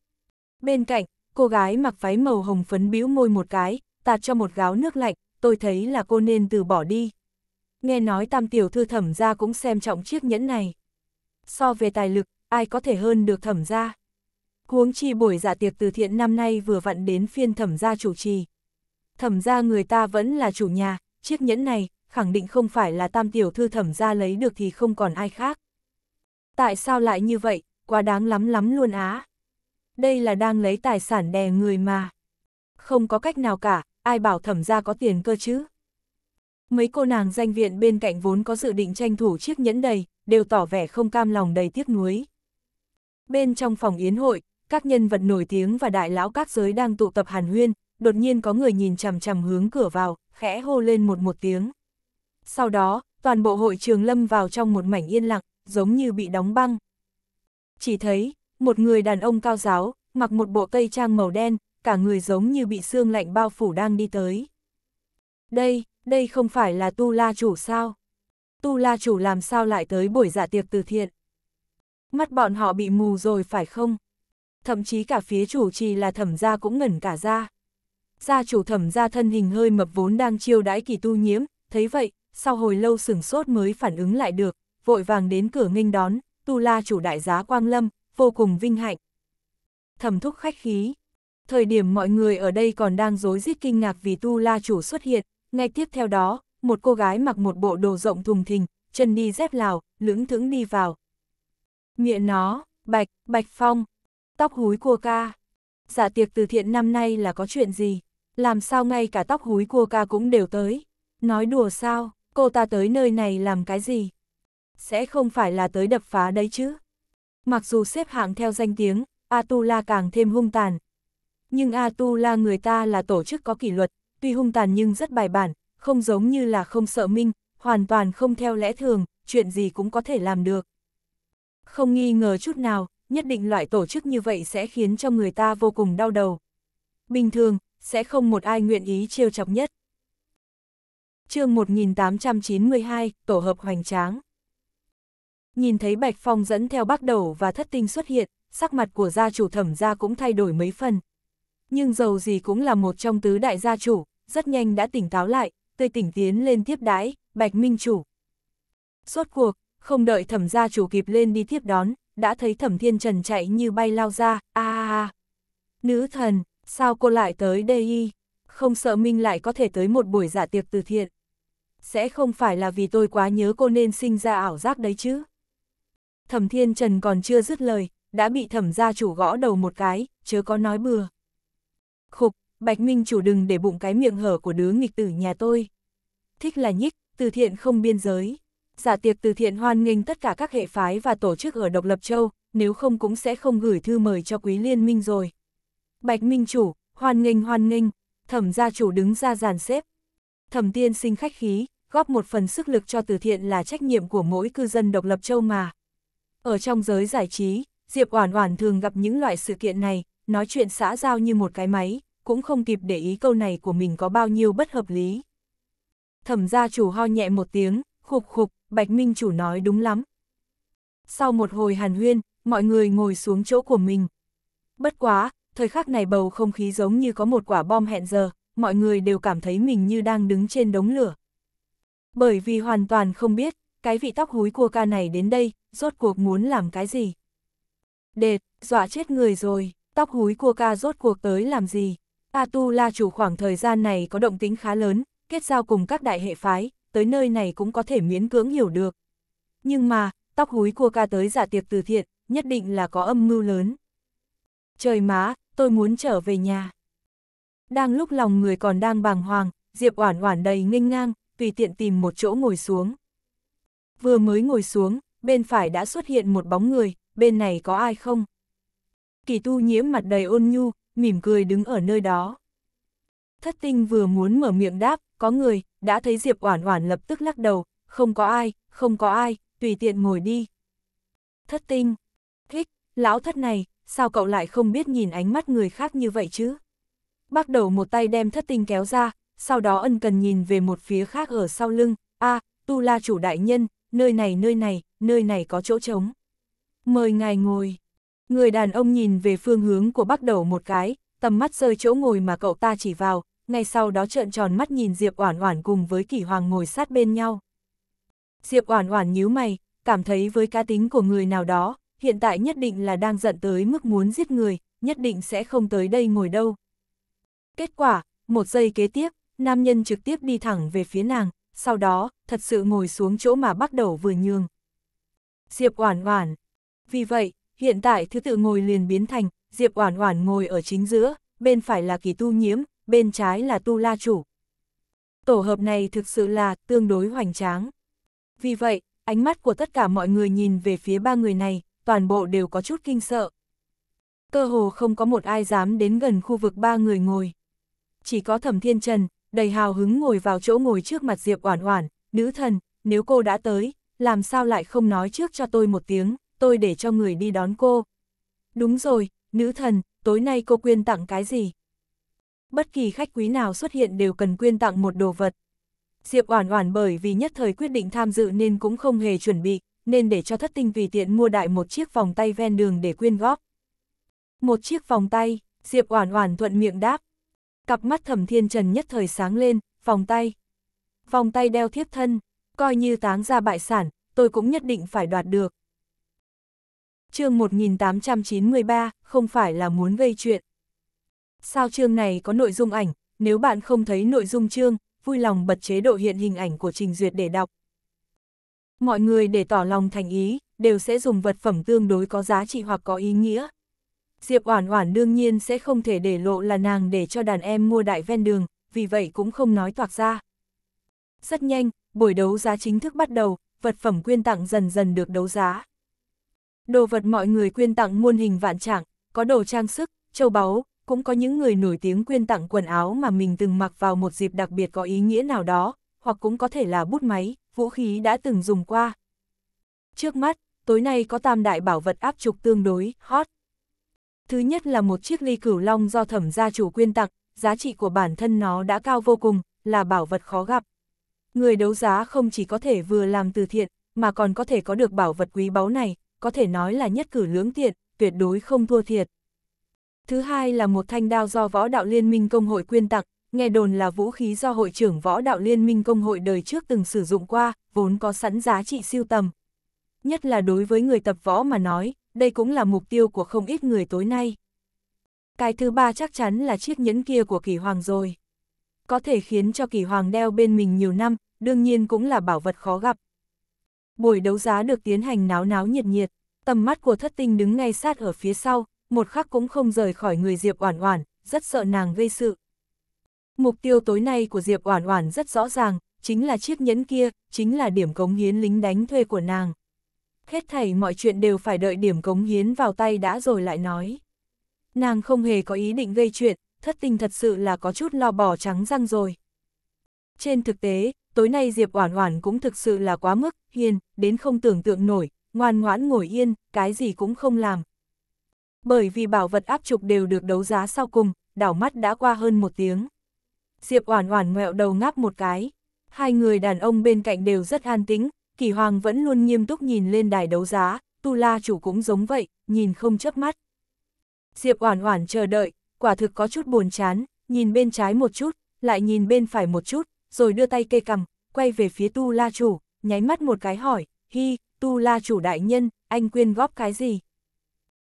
Bên cạnh, cô gái mặc váy màu hồng phấn bĩu môi một cái, tạt cho một gáo nước lạnh, tôi thấy là cô nên từ bỏ đi. Nghe nói tam tiểu thư thẩm gia cũng xem trọng chiếc nhẫn này. So về tài lực, ai có thể hơn được thẩm gia. Huống chi buổi dạ tiệc từ thiện năm nay vừa vặn đến phiên thẩm gia chủ trì. Thẩm gia người ta vẫn là chủ nhà, chiếc nhẫn này, khẳng định không phải là tam tiểu thư thẩm gia lấy được thì không còn ai khác. Tại sao lại như vậy, quá đáng lắm lắm luôn á. Đây là đang lấy tài sản đè người mà. Không có cách nào cả, ai bảo thẩm ra có tiền cơ chứ. Mấy cô nàng danh viện bên cạnh vốn có dự định tranh thủ chiếc nhẫn đầy, đều tỏ vẻ không cam lòng đầy tiếc nuối. Bên trong phòng yến hội, các nhân vật nổi tiếng và đại lão các giới đang tụ tập hàn huyên, đột nhiên có người nhìn chằm chằm hướng cửa vào, khẽ hô lên một một tiếng. Sau đó, toàn bộ hội trường lâm vào trong một mảnh yên lặng, giống như bị đóng băng. Chỉ thấy, một người đàn ông cao giáo, mặc một bộ tây trang màu đen, cả người giống như bị xương lạnh bao phủ đang đi tới. Đây, đây không phải là Tu La Chủ sao? Tu La Chủ làm sao lại tới buổi dạ tiệc từ thiện? Mắt bọn họ bị mù rồi phải không? Thậm chí cả phía chủ trì là thẩm gia cũng ngẩn cả ra. Gia chủ thẩm gia thân hình hơi mập vốn đang chiêu đãi kỳ tu nhiễm, thấy vậy, sau hồi lâu sửng sốt mới phản ứng lại được, vội vàng đến cửa nghênh đón, Tu La Chủ đại giá Quang Lâm, vô cùng vinh hạnh. Thẩm thúc khách khí, Thời điểm mọi người ở đây còn đang rối rít kinh ngạc vì Tu La Chủ xuất hiện, ngay tiếp theo đó, một cô gái mặc một bộ đồ rộng thùng thình, chân đi dép lào, lưỡng thững đi vào. Miệng nó, bạch, bạch phong, tóc húi cua ca. Dạ tiệc từ thiện năm nay là có chuyện gì? Làm sao ngay cả tóc húi cua ca cũng đều tới? Nói đùa sao, cô ta tới nơi này làm cái gì? Sẽ không phải là tới đập phá đấy chứ? Mặc dù xếp hạng theo danh tiếng, Atula càng thêm hung tàn, nhưng Atula người ta là tổ chức có kỷ luật, tuy hung tàn nhưng rất bài bản, không giống như là không sợ minh, hoàn toàn không theo lẽ thường, chuyện gì cũng có thể làm được. Không nghi ngờ chút nào, nhất định loại tổ chức như vậy sẽ khiến cho người ta vô cùng đau đầu. Bình thường, sẽ không một ai nguyện ý trêu chọc nhất. chương 1892, Tổ hợp hoành tráng. Nhìn thấy Bạch Phong dẫn theo bác đầu và thất tinh xuất hiện, sắc mặt của gia chủ thẩm gia cũng thay đổi mấy phần, nhưng dầu gì cũng là một trong tứ đại gia chủ, rất nhanh đã tỉnh táo lại, tươi tỉnh tiến lên tiếp đái, bạch minh chủ. Suốt cuộc, không đợi thẩm gia chủ kịp lên đi tiếp đón, đã thấy thẩm thiên trần chạy như bay lao ra, a a a. Nữ thần, sao cô lại tới đây y? Không sợ Minh lại có thể tới một buổi giả dạ tiệc từ thiện. Sẽ không phải là vì tôi quá nhớ cô nên sinh ra ảo giác đấy chứ. Thẩm thiên trần còn chưa dứt lời, đã bị thẩm gia chủ gõ đầu một cái, chớ có nói bừa. Khục, Bạch Minh chủ đừng để bụng cái miệng hở của đứa nghịch tử nhà tôi. Thích là nhích, từ thiện không biên giới. Giả dạ tiệc từ thiện hoan nghênh tất cả các hệ phái và tổ chức ở Độc Lập Châu, nếu không cũng sẽ không gửi thư mời cho quý liên minh rồi. Bạch Minh chủ, hoan nghênh hoan nghênh, thẩm gia chủ đứng ra giàn xếp. Thẩm tiên sinh khách khí, góp một phần sức lực cho từ thiện là trách nhiệm của mỗi cư dân Độc Lập Châu mà. Ở trong giới giải trí, Diệp Oản Oản thường gặp những loại sự kiện này, nói chuyện xã giao như một cái máy, cũng không kịp để ý câu này của mình có bao nhiêu bất hợp lý. Thẩm gia chủ ho nhẹ một tiếng, khục khục, Bạch Minh chủ nói đúng lắm. Sau một hồi hàn huyên, mọi người ngồi xuống chỗ của mình. Bất quá, thời khắc này bầu không khí giống như có một quả bom hẹn giờ, mọi người đều cảm thấy mình như đang đứng trên đống lửa. Bởi vì hoàn toàn không biết, cái vị tóc húi cua ca này đến đây, rốt cuộc muốn làm cái gì. Đệt, dọa chết người rồi. Tóc húi Cua ca rốt cuộc tới làm gì? Atula chủ khoảng thời gian này có động tính khá lớn, kết giao cùng các đại hệ phái, tới nơi này cũng có thể miễn cưỡng hiểu được. Nhưng mà, tóc húi Cua ca tới giả tiệc từ thiện, nhất định là có âm mưu lớn. Trời má, tôi muốn trở về nhà. Đang lúc lòng người còn đang bàng hoàng, Diệp Oản Oản đầy nghênh ngang, tùy tiện tìm một chỗ ngồi xuống. Vừa mới ngồi xuống, bên phải đã xuất hiện một bóng người, bên này có ai không? Kỳ tu nhiễm mặt đầy ôn nhu, mỉm cười đứng ở nơi đó. Thất tinh vừa muốn mở miệng đáp, có người, đã thấy Diệp Oản Oản lập tức lắc đầu, không có ai, không có ai, tùy tiện ngồi đi. Thất tinh, thích, lão thất này, sao cậu lại không biết nhìn ánh mắt người khác như vậy chứ? Bắt đầu một tay đem thất tinh kéo ra, sau đó ân cần nhìn về một phía khác ở sau lưng, a tu la chủ đại nhân, nơi này nơi này, nơi này có chỗ trống. Mời ngài ngồi, Người đàn ông nhìn về phương hướng của bắt đầu một cái, tầm mắt rơi chỗ ngồi mà cậu ta chỉ vào, ngay sau đó trợn tròn mắt nhìn Diệp Oản Oản cùng với Kỷ Hoàng ngồi sát bên nhau. Diệp Oản Oản nhíu mày, cảm thấy với cá tính của người nào đó, hiện tại nhất định là đang giận tới mức muốn giết người, nhất định sẽ không tới đây ngồi đâu. Kết quả, một giây kế tiếp, nam nhân trực tiếp đi thẳng về phía nàng, sau đó, thật sự ngồi xuống chỗ mà bắt đầu vừa nhường. Diệp Oản Oản. Vì vậy, hiện tại thứ tự ngồi liền biến thành, Diệp Oản Oản ngồi ở chính giữa, bên phải là Kỳ Tu Nhiễm, bên trái là Tu La Chủ. Tổ hợp này thực sự là tương đối hoành tráng. Vì vậy, ánh mắt của tất cả mọi người nhìn về phía ba người này, toàn bộ đều có chút kinh sợ. Cơ hồ không có một ai dám đến gần khu vực ba người ngồi. Chỉ có Thẩm Thiên Trần, đầy hào hứng ngồi vào chỗ ngồi trước mặt Diệp Oản Oản, "Nữ thần, nếu cô đã tới, làm sao lại không nói trước cho tôi một tiếng?" tôi để cho người đi đón cô. Đúng rồi, nữ thần, tối nay cô quyên tặng cái gì? Bất kỳ khách quý nào xuất hiện đều cần quyên tặng một đồ vật. Diệp Oản Oản bởi vì nhất thời quyết định tham dự nên cũng không hề chuẩn bị, nên để cho thất tinh vì tiện mua đại một chiếc vòng tay ven đường để quyên góp. Một chiếc vòng tay, Diệp Oản Oản thuận miệng đáp. Cặp mắt Thẩm Thiên Trần nhất thời sáng lên, vòng tay. Vòng tay đeo thiếp thân, coi như táng ra bại sản, tôi cũng nhất định phải đoạt được chương 1893, không phải là muốn gây chuyện. Sao chương này có nội dung ảnh, nếu bạn không thấy nội dung chương, vui lòng bật chế độ hiện hình ảnh của trình duyệt để đọc. Mọi người để tỏ lòng thành ý, đều sẽ dùng vật phẩm tương đối có giá trị hoặc có ý nghĩa. Diệp Oản Oản đương nhiên sẽ không thể để lộ là nàng để cho đàn em mua đại ven đường, vì vậy cũng không nói toạc ra. Rất nhanh, buổi đấu giá chính thức bắt đầu, vật phẩm quyên tặng dần dần được đấu giá. Đồ vật mọi người quyên tặng muôn hình vạn trạng, có đồ trang sức, châu báu, cũng có những người nổi tiếng quyên tặng quần áo mà mình từng mặc vào một dịp đặc biệt có ý nghĩa nào đó, hoặc cũng có thể là bút máy, vũ khí đã từng dùng qua. Trước mắt, tối nay có tam đại bảo vật áp trục tương đối, hot. Thứ nhất là một chiếc ly cửu long do thẩm gia chủ quyên tặng, giá trị của bản thân nó đã cao vô cùng, là bảo vật khó gặp. Người đấu giá không chỉ có thể vừa làm từ thiện, mà còn có thể có được bảo vật quý báu này, có thể nói là nhất cử lưỡng tiện, tuyệt đối không thua thiệt. Thứ hai là một thanh đao do võ đạo liên minh công hội quyên tặng, nghe đồn là vũ khí do hội trưởng võ đạo liên minh công hội đời trước từng sử dụng qua, vốn có sẵn giá trị siêu tầm. Nhất là đối với người tập võ mà nói, đây cũng là mục tiêu của không ít người tối nay. Cái thứ ba chắc chắn là chiếc nhẫn kia của kỳ hoàng rồi. Có thể khiến cho kỳ hoàng đeo bên mình nhiều năm, đương nhiên cũng là bảo vật khó gặp. Buổi đấu giá được tiến hành náo náo nhiệt nhiệt, tầm mắt của thất tinh đứng ngay sát ở phía sau, một khắc cũng không rời khỏi người Diệp Oản Oản, rất sợ nàng gây sự. Mục tiêu tối nay của Diệp Oản Oản rất rõ ràng, chính là chiếc nhẫn kia, chính là điểm cống hiến lính đánh thuê của nàng. Hết thảy mọi chuyện đều phải đợi điểm cống hiến vào tay đã rồi lại nói. Nàng không hề có ý định gây chuyện, thất tình thật sự là có chút lo bỏ trắng răng rồi. Trên thực tế, tối nay Diệp Oản Oản cũng thực sự là quá mức, hiền, đến không tưởng tượng nổi, ngoan ngoãn ngồi yên, cái gì cũng không làm. Bởi vì bảo vật áp trục đều được đấu giá sau cùng, đảo mắt đã qua hơn một tiếng. Diệp Oản Oản ngẹo đầu ngáp một cái, hai người đàn ông bên cạnh đều rất an tính, Kỳ Hoàng vẫn luôn nghiêm túc nhìn lên đài đấu giá, Tu La chủ cũng giống vậy, nhìn không chớp mắt. Diệp Oản Oản chờ đợi, quả thực có chút buồn chán, nhìn bên trái một chút, lại nhìn bên phải một chút, rồi đưa tay kê cầm, quay về phía tu la chủ, nháy mắt một cái hỏi, hi, tu la chủ đại nhân, anh quyên góp cái gì?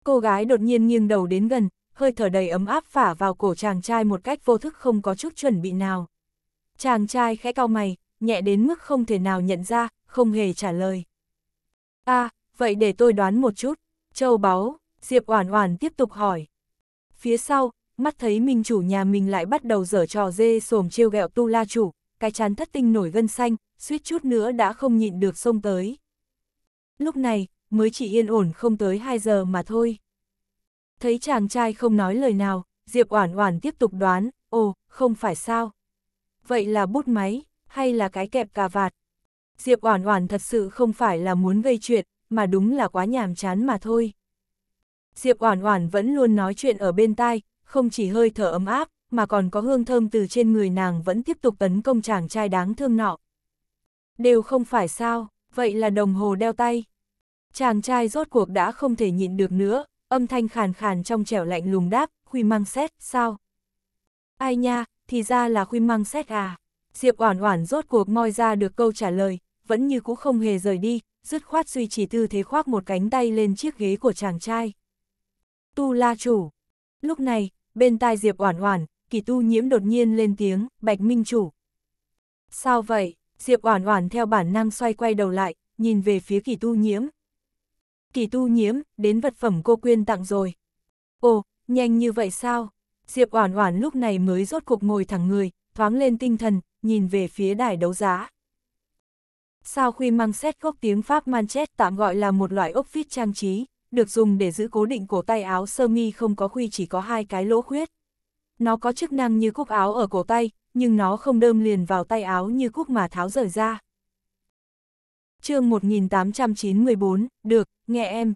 Cô gái đột nhiên nghiêng đầu đến gần, hơi thở đầy ấm áp phả vào cổ chàng trai một cách vô thức không có chút chuẩn bị nào. Chàng trai khẽ cau mày, nhẹ đến mức không thể nào nhận ra, không hề trả lời. a à, vậy để tôi đoán một chút. Châu báu, Diệp Oản Oản tiếp tục hỏi. Phía sau, mắt thấy minh chủ nhà mình lại bắt đầu dở trò dê sồm trêu gẹo tu la chủ, cái chán thất tinh nổi gân xanh, suýt chút nữa đã không nhịn được xông tới. Lúc này, mới chỉ yên ổn không tới 2 giờ mà thôi. Thấy chàng trai không nói lời nào, Diệp Oản Oản tiếp tục đoán, ồ, không phải sao. Vậy là bút máy, hay là cái kẹp cà vạt? Diệp Oản Oản thật sự không phải là muốn gây chuyện, mà đúng là quá nhàm chán mà thôi. Diệp Oản Oản vẫn luôn nói chuyện ở bên tai, không chỉ hơi thở ấm áp, mà còn có hương thơm từ trên người nàng vẫn tiếp tục tấn công chàng trai đáng thương nọ. Đều không phải sao, vậy là đồng hồ đeo tay. Chàng trai rốt cuộc đã không thể nhịn được nữa, âm thanh khàn khàn trong trẻo lạnh lùng đáp, khuy măng xét, sao? Ai nha, thì ra là khuy măng xét à. Diệp Oản Oản rốt cuộc moi ra được câu trả lời, vẫn như cũ không hề rời đi, dứt khoát suy trì tư thế khoác một cánh tay lên chiếc ghế của chàng trai. Tu La chủ. Lúc này, bên tai Diệp Oản Oản, kỳ tu nhiễm đột nhiên lên tiếng, Bạch Minh Chủ. Sao vậy? Diệp Oản Oản theo bản năng xoay quay đầu lại, nhìn về phía kỳ tu nhiễm. Kỳ tu nhiễm, đến vật phẩm cô quyên tặng rồi. Ồ, nhanh như vậy sao? Diệp Oản Oản lúc này mới rốt cục ngồi thẳng người, thoáng lên tinh thần, nhìn về phía đài đấu giá. Sao khuy mang xét gốc tiếng Pháp manchet tạm gọi là một loại ốc vít trang trí, được dùng để giữ cố định cổ tay áo sơ mi không có khuy chỉ có hai cái lỗ khuyết. Nó có chức năng như cúc áo ở cổ tay, nhưng nó không đơm liền vào tay áo như cúc mà tháo rời ra. chương 1894, được, nghe em.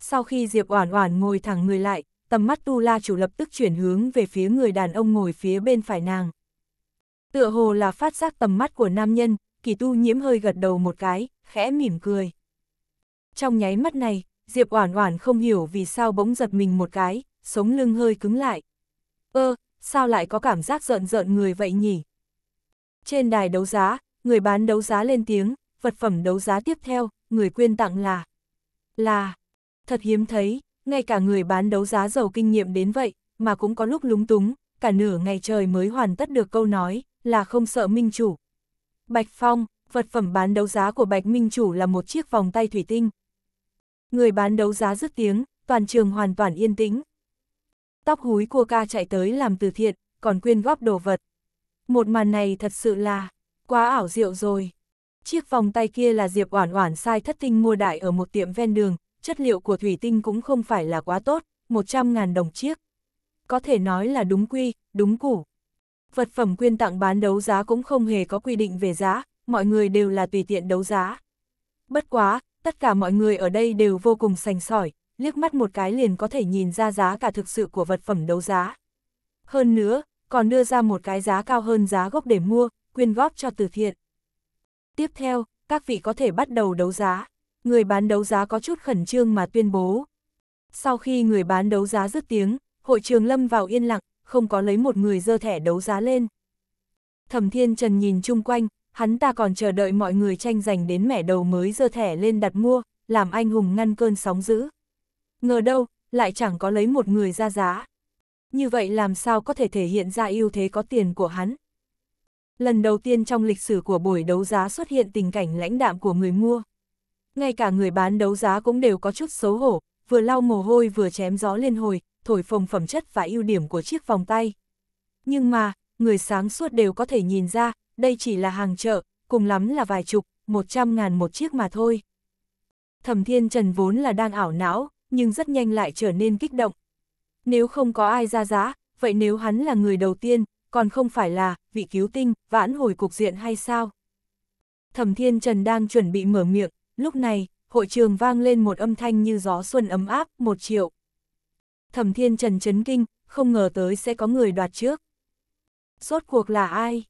Sau khi Diệp Oản Oản ngồi thẳng người lại, tầm mắt Tu La chủ lập tức chuyển hướng về phía người đàn ông ngồi phía bên phải nàng. Tựa hồ là phát giác tầm mắt của nam nhân, kỳ tu nhiễm hơi gật đầu một cái, khẽ mỉm cười. Trong nháy mắt này, Diệp Oản Oản không hiểu vì sao bỗng giật mình một cái, sống lưng hơi cứng lại ơ, ờ, sao lại có cảm giác giận rợn người vậy nhỉ? Trên đài đấu giá, người bán đấu giá lên tiếng, vật phẩm đấu giá tiếp theo, người quyên tặng là... Là... Thật hiếm thấy, ngay cả người bán đấu giá giàu kinh nghiệm đến vậy, mà cũng có lúc lúng túng, cả nửa ngày trời mới hoàn tất được câu nói, là không sợ minh chủ. Bạch Phong, vật phẩm bán đấu giá của Bạch Minh Chủ là một chiếc vòng tay thủy tinh. Người bán đấu giá dứt tiếng, toàn trường hoàn toàn yên tĩnh, tóc húi cua ca chạy tới làm từ thiện, còn quyên góp đồ vật. Một màn này thật sự là quá ảo diệu rồi. Chiếc vòng tay kia là Diệp Oản Oản sai thất tinh mua đại ở một tiệm ven đường, chất liệu của thủy tinh cũng không phải là quá tốt, 100.000 đồng chiếc. Có thể nói là đúng quy, đúng củ. Vật phẩm quyên tặng bán đấu giá cũng không hề có quy định về giá, mọi người đều là tùy tiện đấu giá. Bất quá, tất cả mọi người ở đây đều vô cùng sành sỏi, liếc mắt một cái liền có thể nhìn ra giá cả thực sự của vật phẩm đấu giá. Hơn nữa, còn đưa ra một cái giá cao hơn giá gốc để mua, quyên góp cho từ thiện. Tiếp theo, các vị có thể bắt đầu đấu giá. Người bán đấu giá có chút khẩn trương mà tuyên bố. Sau khi người bán đấu giá dứt tiếng, hội trường lâm vào yên lặng, không có lấy một người dơ thẻ đấu giá lên. Thẩm Thiên Trần nhìn chung quanh, hắn ta còn chờ đợi mọi người tranh giành đến mẻ đầu mới dơ thẻ lên đặt mua, làm anh hùng ngăn cơn sóng dữ ngờ đâu, lại chẳng có lấy một người ra giá. Như vậy làm sao có thể thể hiện ra ưu thế có tiền của hắn? Lần đầu tiên trong lịch sử của buổi đấu giá xuất hiện tình cảnh lãnh đạm của người mua. Ngay cả người bán đấu giá cũng đều có chút xấu hổ, vừa lau mồ hôi vừa chém gió lên hồi, thổi phồng phẩm chất và ưu điểm của chiếc vòng tay. Nhưng mà, người sáng suốt đều có thể nhìn ra, đây chỉ là hàng chợ, cùng lắm là vài chục, một trăm ngàn một chiếc mà thôi. Thẩm Thiên Trần vốn là đang ảo não, nhưng rất nhanh lại trở nên kích động. Nếu không có ai ra giá, vậy nếu hắn là người đầu tiên, còn không phải là vị cứu tinh, vãn hồi cục diện hay sao? Thẩm Thiên Trần đang chuẩn bị mở miệng, lúc này, hội trường vang lên một âm thanh như gió xuân ấm áp, một triệu. Thẩm Thiên Trần chấn kinh, không ngờ tới sẽ có người đoạt trước. Rốt cuộc là ai?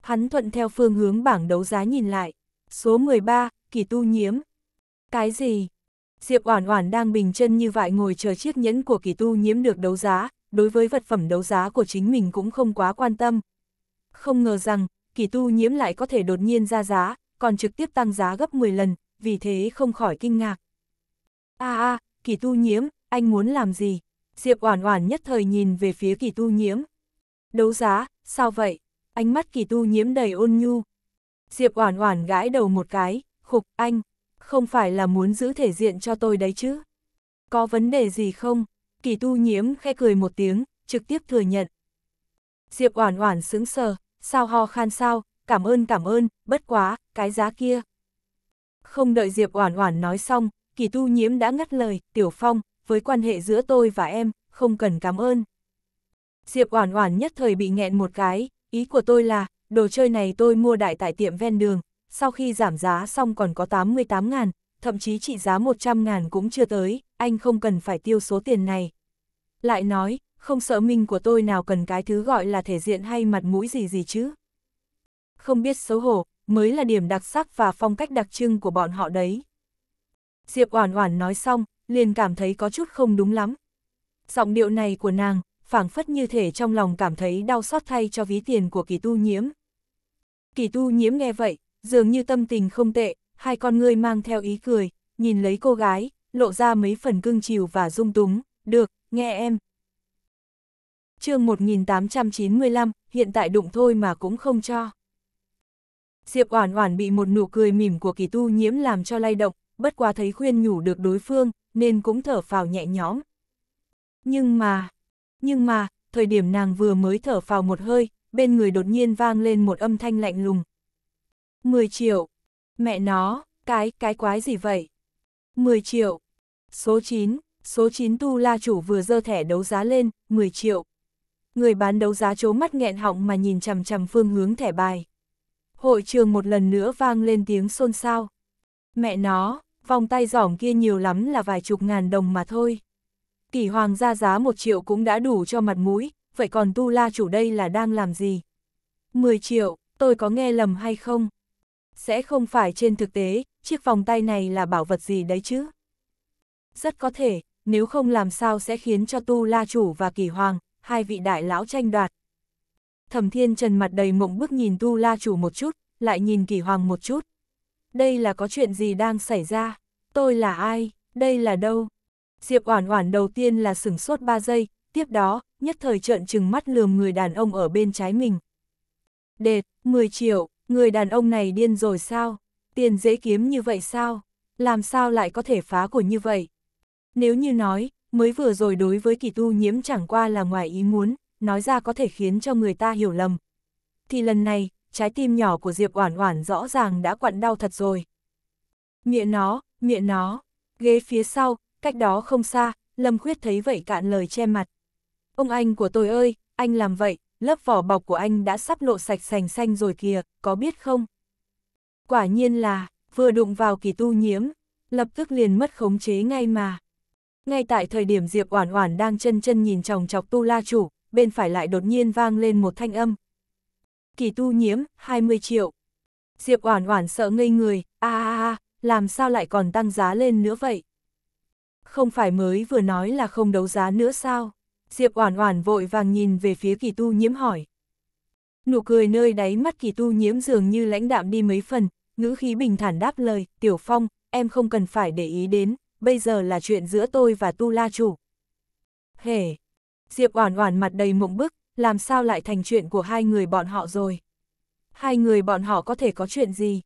Hắn thuận theo phương hướng bảng đấu giá nhìn lại. Số 13, Kỳ Tu Nhiễm. Cái gì? Diệp Oản Oản đang bình chân như vậy ngồi chờ chiếc nhẫn của kỳ tu nhiễm được đấu giá, đối với vật phẩm đấu giá của chính mình cũng không quá quan tâm. Không ngờ rằng, kỳ tu nhiễm lại có thể đột nhiên ra giá, còn trực tiếp tăng giá gấp 10 lần, vì thế không khỏi kinh ngạc. A a, kỳ tu nhiễm, anh muốn làm gì? Diệp Oản Oản nhất thời nhìn về phía kỳ tu nhiễm. Đấu giá, sao vậy? Ánh mắt kỳ tu nhiễm đầy ôn nhu. Diệp Oản Oản gãi đầu một cái, khục, anh, không phải là muốn giữ thể diện cho tôi đấy chứ. Có vấn đề gì không? Kỳ tu nhiễm khẽ cười một tiếng, trực tiếp thừa nhận. Diệp Oản Oản sững sờ, sao ho khan sao, cảm ơn cảm ơn, bất quá, cái giá kia. Không đợi Diệp Oản Oản nói xong, Kỳ Tu Nhiễm đã ngắt lời, "Tiểu Phong, với quan hệ giữa tôi và em, không cần cảm ơn." Diệp Oản Oản nhất thời bị nghẹn một cái, ý của tôi là, đồ chơi này tôi mua đại tại tiệm ven đường, sau khi giảm giá xong còn có 88 ngàn, thậm chí trị giá 100 ngàn cũng chưa tới, anh không cần phải tiêu số tiền này. Lại nói, không sợ mình của tôi nào cần cái thứ gọi là thể diện hay mặt mũi gì gì chứ. Không biết xấu hổ, mới là điểm đặc sắc và phong cách đặc trưng của bọn họ đấy. Diệp Oản Oản nói xong, liền cảm thấy có chút không đúng lắm. Giọng điệu này của nàng, phảng phất như thể trong lòng cảm thấy đau xót thay cho ví tiền của kỳ tu nhiễm. Kỳ tu nhiễm nghe vậy, dường như tâm tình không tệ, hai con ngươi mang theo ý cười, nhìn lấy cô gái, lộ ra mấy phần cưng chiều và dung túng, được, nghe em. chương 1895, hiện tại đụng thôi mà cũng không cho. Diệp Oản Oản bị một nụ cười mỉm của Kỳ Tu Nhiễm làm cho lay động, bất quá thấy khuyên nhủ được đối phương, nên cũng thở phào nhẹ nhõm. Nhưng mà, nhưng mà, thời điểm nàng vừa mới thở phào một hơi, bên người đột nhiên vang lên một âm thanh lạnh lùng, 10 triệu. Mẹ nó, cái, cái quái gì vậy? 10 triệu. Số 9, số 9 tu la chủ vừa dơ thẻ đấu giá lên, 10 triệu. Người bán đấu giá chố mắt nghẹn họng mà nhìn chằm chằm phương hướng thẻ bài. Hội trường một lần nữa vang lên tiếng xôn xao. Mẹ nó, vòng tay giỏng kia nhiều lắm là vài chục ngàn đồng mà thôi. Kỷ hoàng ra giá một triệu cũng đã đủ cho mặt mũi, vậy còn tu la chủ đây là đang làm gì? 10 triệu, tôi có nghe lầm hay không? sẽ không phải trên thực tế, chiếc vòng tay này là bảo vật gì đấy chứ? Rất có thể, nếu không làm sao sẽ khiến cho Tu La Chủ và Kỳ Hoàng, hai vị đại lão tranh đoạt. Thẩm Thiên Trần mặt đầy mộng bước nhìn Tu La Chủ một chút, lại nhìn Kỳ Hoàng một chút. Đây là có chuyện gì đang xảy ra? Tôi là ai? Đây là đâu? Diệp Oản Oản đầu tiên là sửng sốt 3 giây, tiếp đó, nhất thời trợn trừng mắt lườm người đàn ông ở bên trái mình. Đệt, 10 triệu, Người đàn ông này điên rồi sao? Tiền dễ kiếm như vậy sao? Làm sao lại có thể phá của như vậy? Nếu như nói, mới vừa rồi đối với kỳ tu nhiễm chẳng qua là ngoài ý muốn, nói ra có thể khiến cho người ta hiểu lầm. Thì lần này, trái tim nhỏ của Diệp Oản Oản rõ ràng đã quặn đau thật rồi. Miệng nó, miệng nó, ghế phía sau, cách đó không xa, Lâm Khuyết thấy vậy cạn lời che mặt. Ông anh của tôi ơi, anh làm vậy, lớp vỏ bọc của anh đã sắp lộ sạch sành xanh rồi kìa, có biết không? Quả nhiên là, vừa đụng vào kỳ tu nhiễm, lập tức liền mất khống chế ngay mà. Ngay tại thời điểm Diệp Oản Oản đang chân chân nhìn chòng chọc Tu La chủ, bên phải lại đột nhiên vang lên một thanh âm. Kỳ tu nhiễm, 20 triệu. Diệp Oản Oản sợ ngây người, a a a, làm sao lại còn tăng giá lên nữa vậy? Không phải mới vừa nói là không đấu giá nữa sao? Diệp Oản Oản vội vàng nhìn về phía Kỳ Tu Nhiễm hỏi. Nụ cười nơi đáy mắt Kỳ Tu Nhiễm dường như lãnh đạm đi mấy phần, ngữ khí bình thản đáp lời, "Tiểu Phong, em không cần phải để ý đến, bây giờ là chuyện giữa tôi và Tu La chủ." "Hề?" Diệp Oản Oản mặt đầy mộng bức, làm sao lại thành chuyện của hai người bọn họ rồi? Hai người bọn họ có thể có chuyện gì?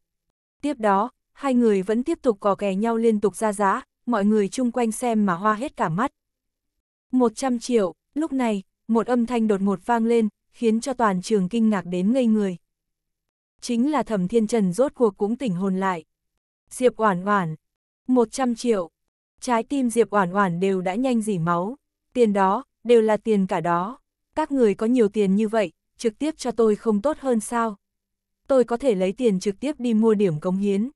Tiếp đó, hai người vẫn tiếp tục cò kè nhau liên tục ra giá, mọi người chung quanh xem mà hoa hết cả mắt. 100 triệu, lúc này, một âm thanh đột ngột vang lên, khiến cho toàn trường kinh ngạc đến ngây người. Chính là Thẩm Thiên Trần rốt cuộc cũng tỉnh hồn lại. Diệp Oản Oản, 100 triệu. Trái tim Diệp Oản Oản đều đã nhanh dỉ máu, tiền đó đều là tiền cả đó. Các người có nhiều tiền như vậy, trực tiếp cho tôi không tốt hơn sao? Tôi có thể lấy tiền trực tiếp đi mua điểm cống hiến.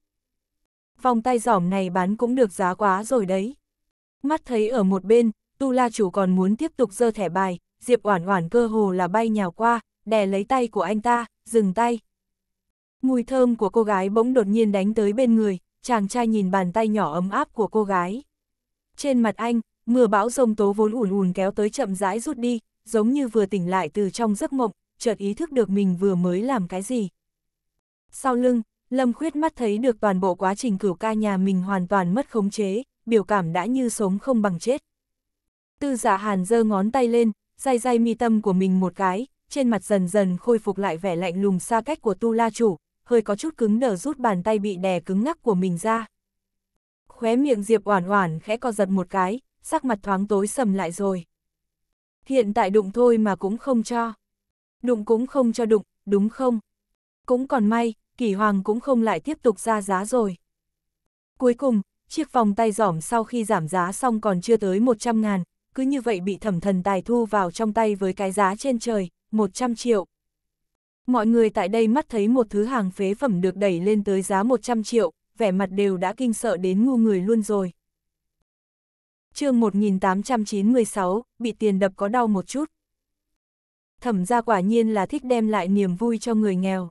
Vòng tay giỏm này bán cũng được giá quá rồi đấy. Mắt thấy ở một bên, Tu La Chủ còn muốn tiếp tục dơ thẻ bài, Diệp Oản Oản cơ hồ là bay nhào qua, đè lấy tay của anh ta, dừng tay. Mùi thơm của cô gái bỗng đột nhiên đánh tới bên người, chàng trai nhìn bàn tay nhỏ ấm áp của cô gái. Trên mặt anh, mưa bão rông tố vốn ùn ùn kéo tới chậm rãi rút đi, giống như vừa tỉnh lại từ trong giấc mộng, chợt ý thức được mình vừa mới làm cái gì. Sau lưng, Lâm Khuyết mắt thấy được toàn bộ quá trình cửu ca nhà mình hoàn toàn mất khống chế, biểu cảm đã như sống không bằng chết. Tư giả dạ hàn giơ ngón tay lên, day day mi tâm của mình một cái, trên mặt dần dần khôi phục lại vẻ lạnh lùng xa cách của tu la chủ, hơi có chút cứng đờ rút bàn tay bị đè cứng ngắc của mình ra. Khóe miệng Diệp Oản Oản khẽ co giật một cái, sắc mặt thoáng tối sầm lại rồi. Hiện tại đụng thôi mà cũng không cho. Đụng cũng không cho đụng, đúng không? Cũng còn may, Kỳ Hoàng cũng không lại tiếp tục ra giá rồi. Cuối cùng, chiếc vòng tay giỏm sau khi giảm giá xong còn chưa tới 100 ngàn, cứ như vậy bị thẩm thần tài thu vào trong tay với cái giá trên trời, 100 triệu. Mọi người tại đây mắt thấy một thứ hàng phế phẩm được đẩy lên tới giá 100 triệu, vẻ mặt đều đã kinh sợ đến ngu người luôn rồi. chương 1896, bị tiền đập có đau một chút. Thẩm gia quả nhiên là thích đem lại niềm vui cho người nghèo.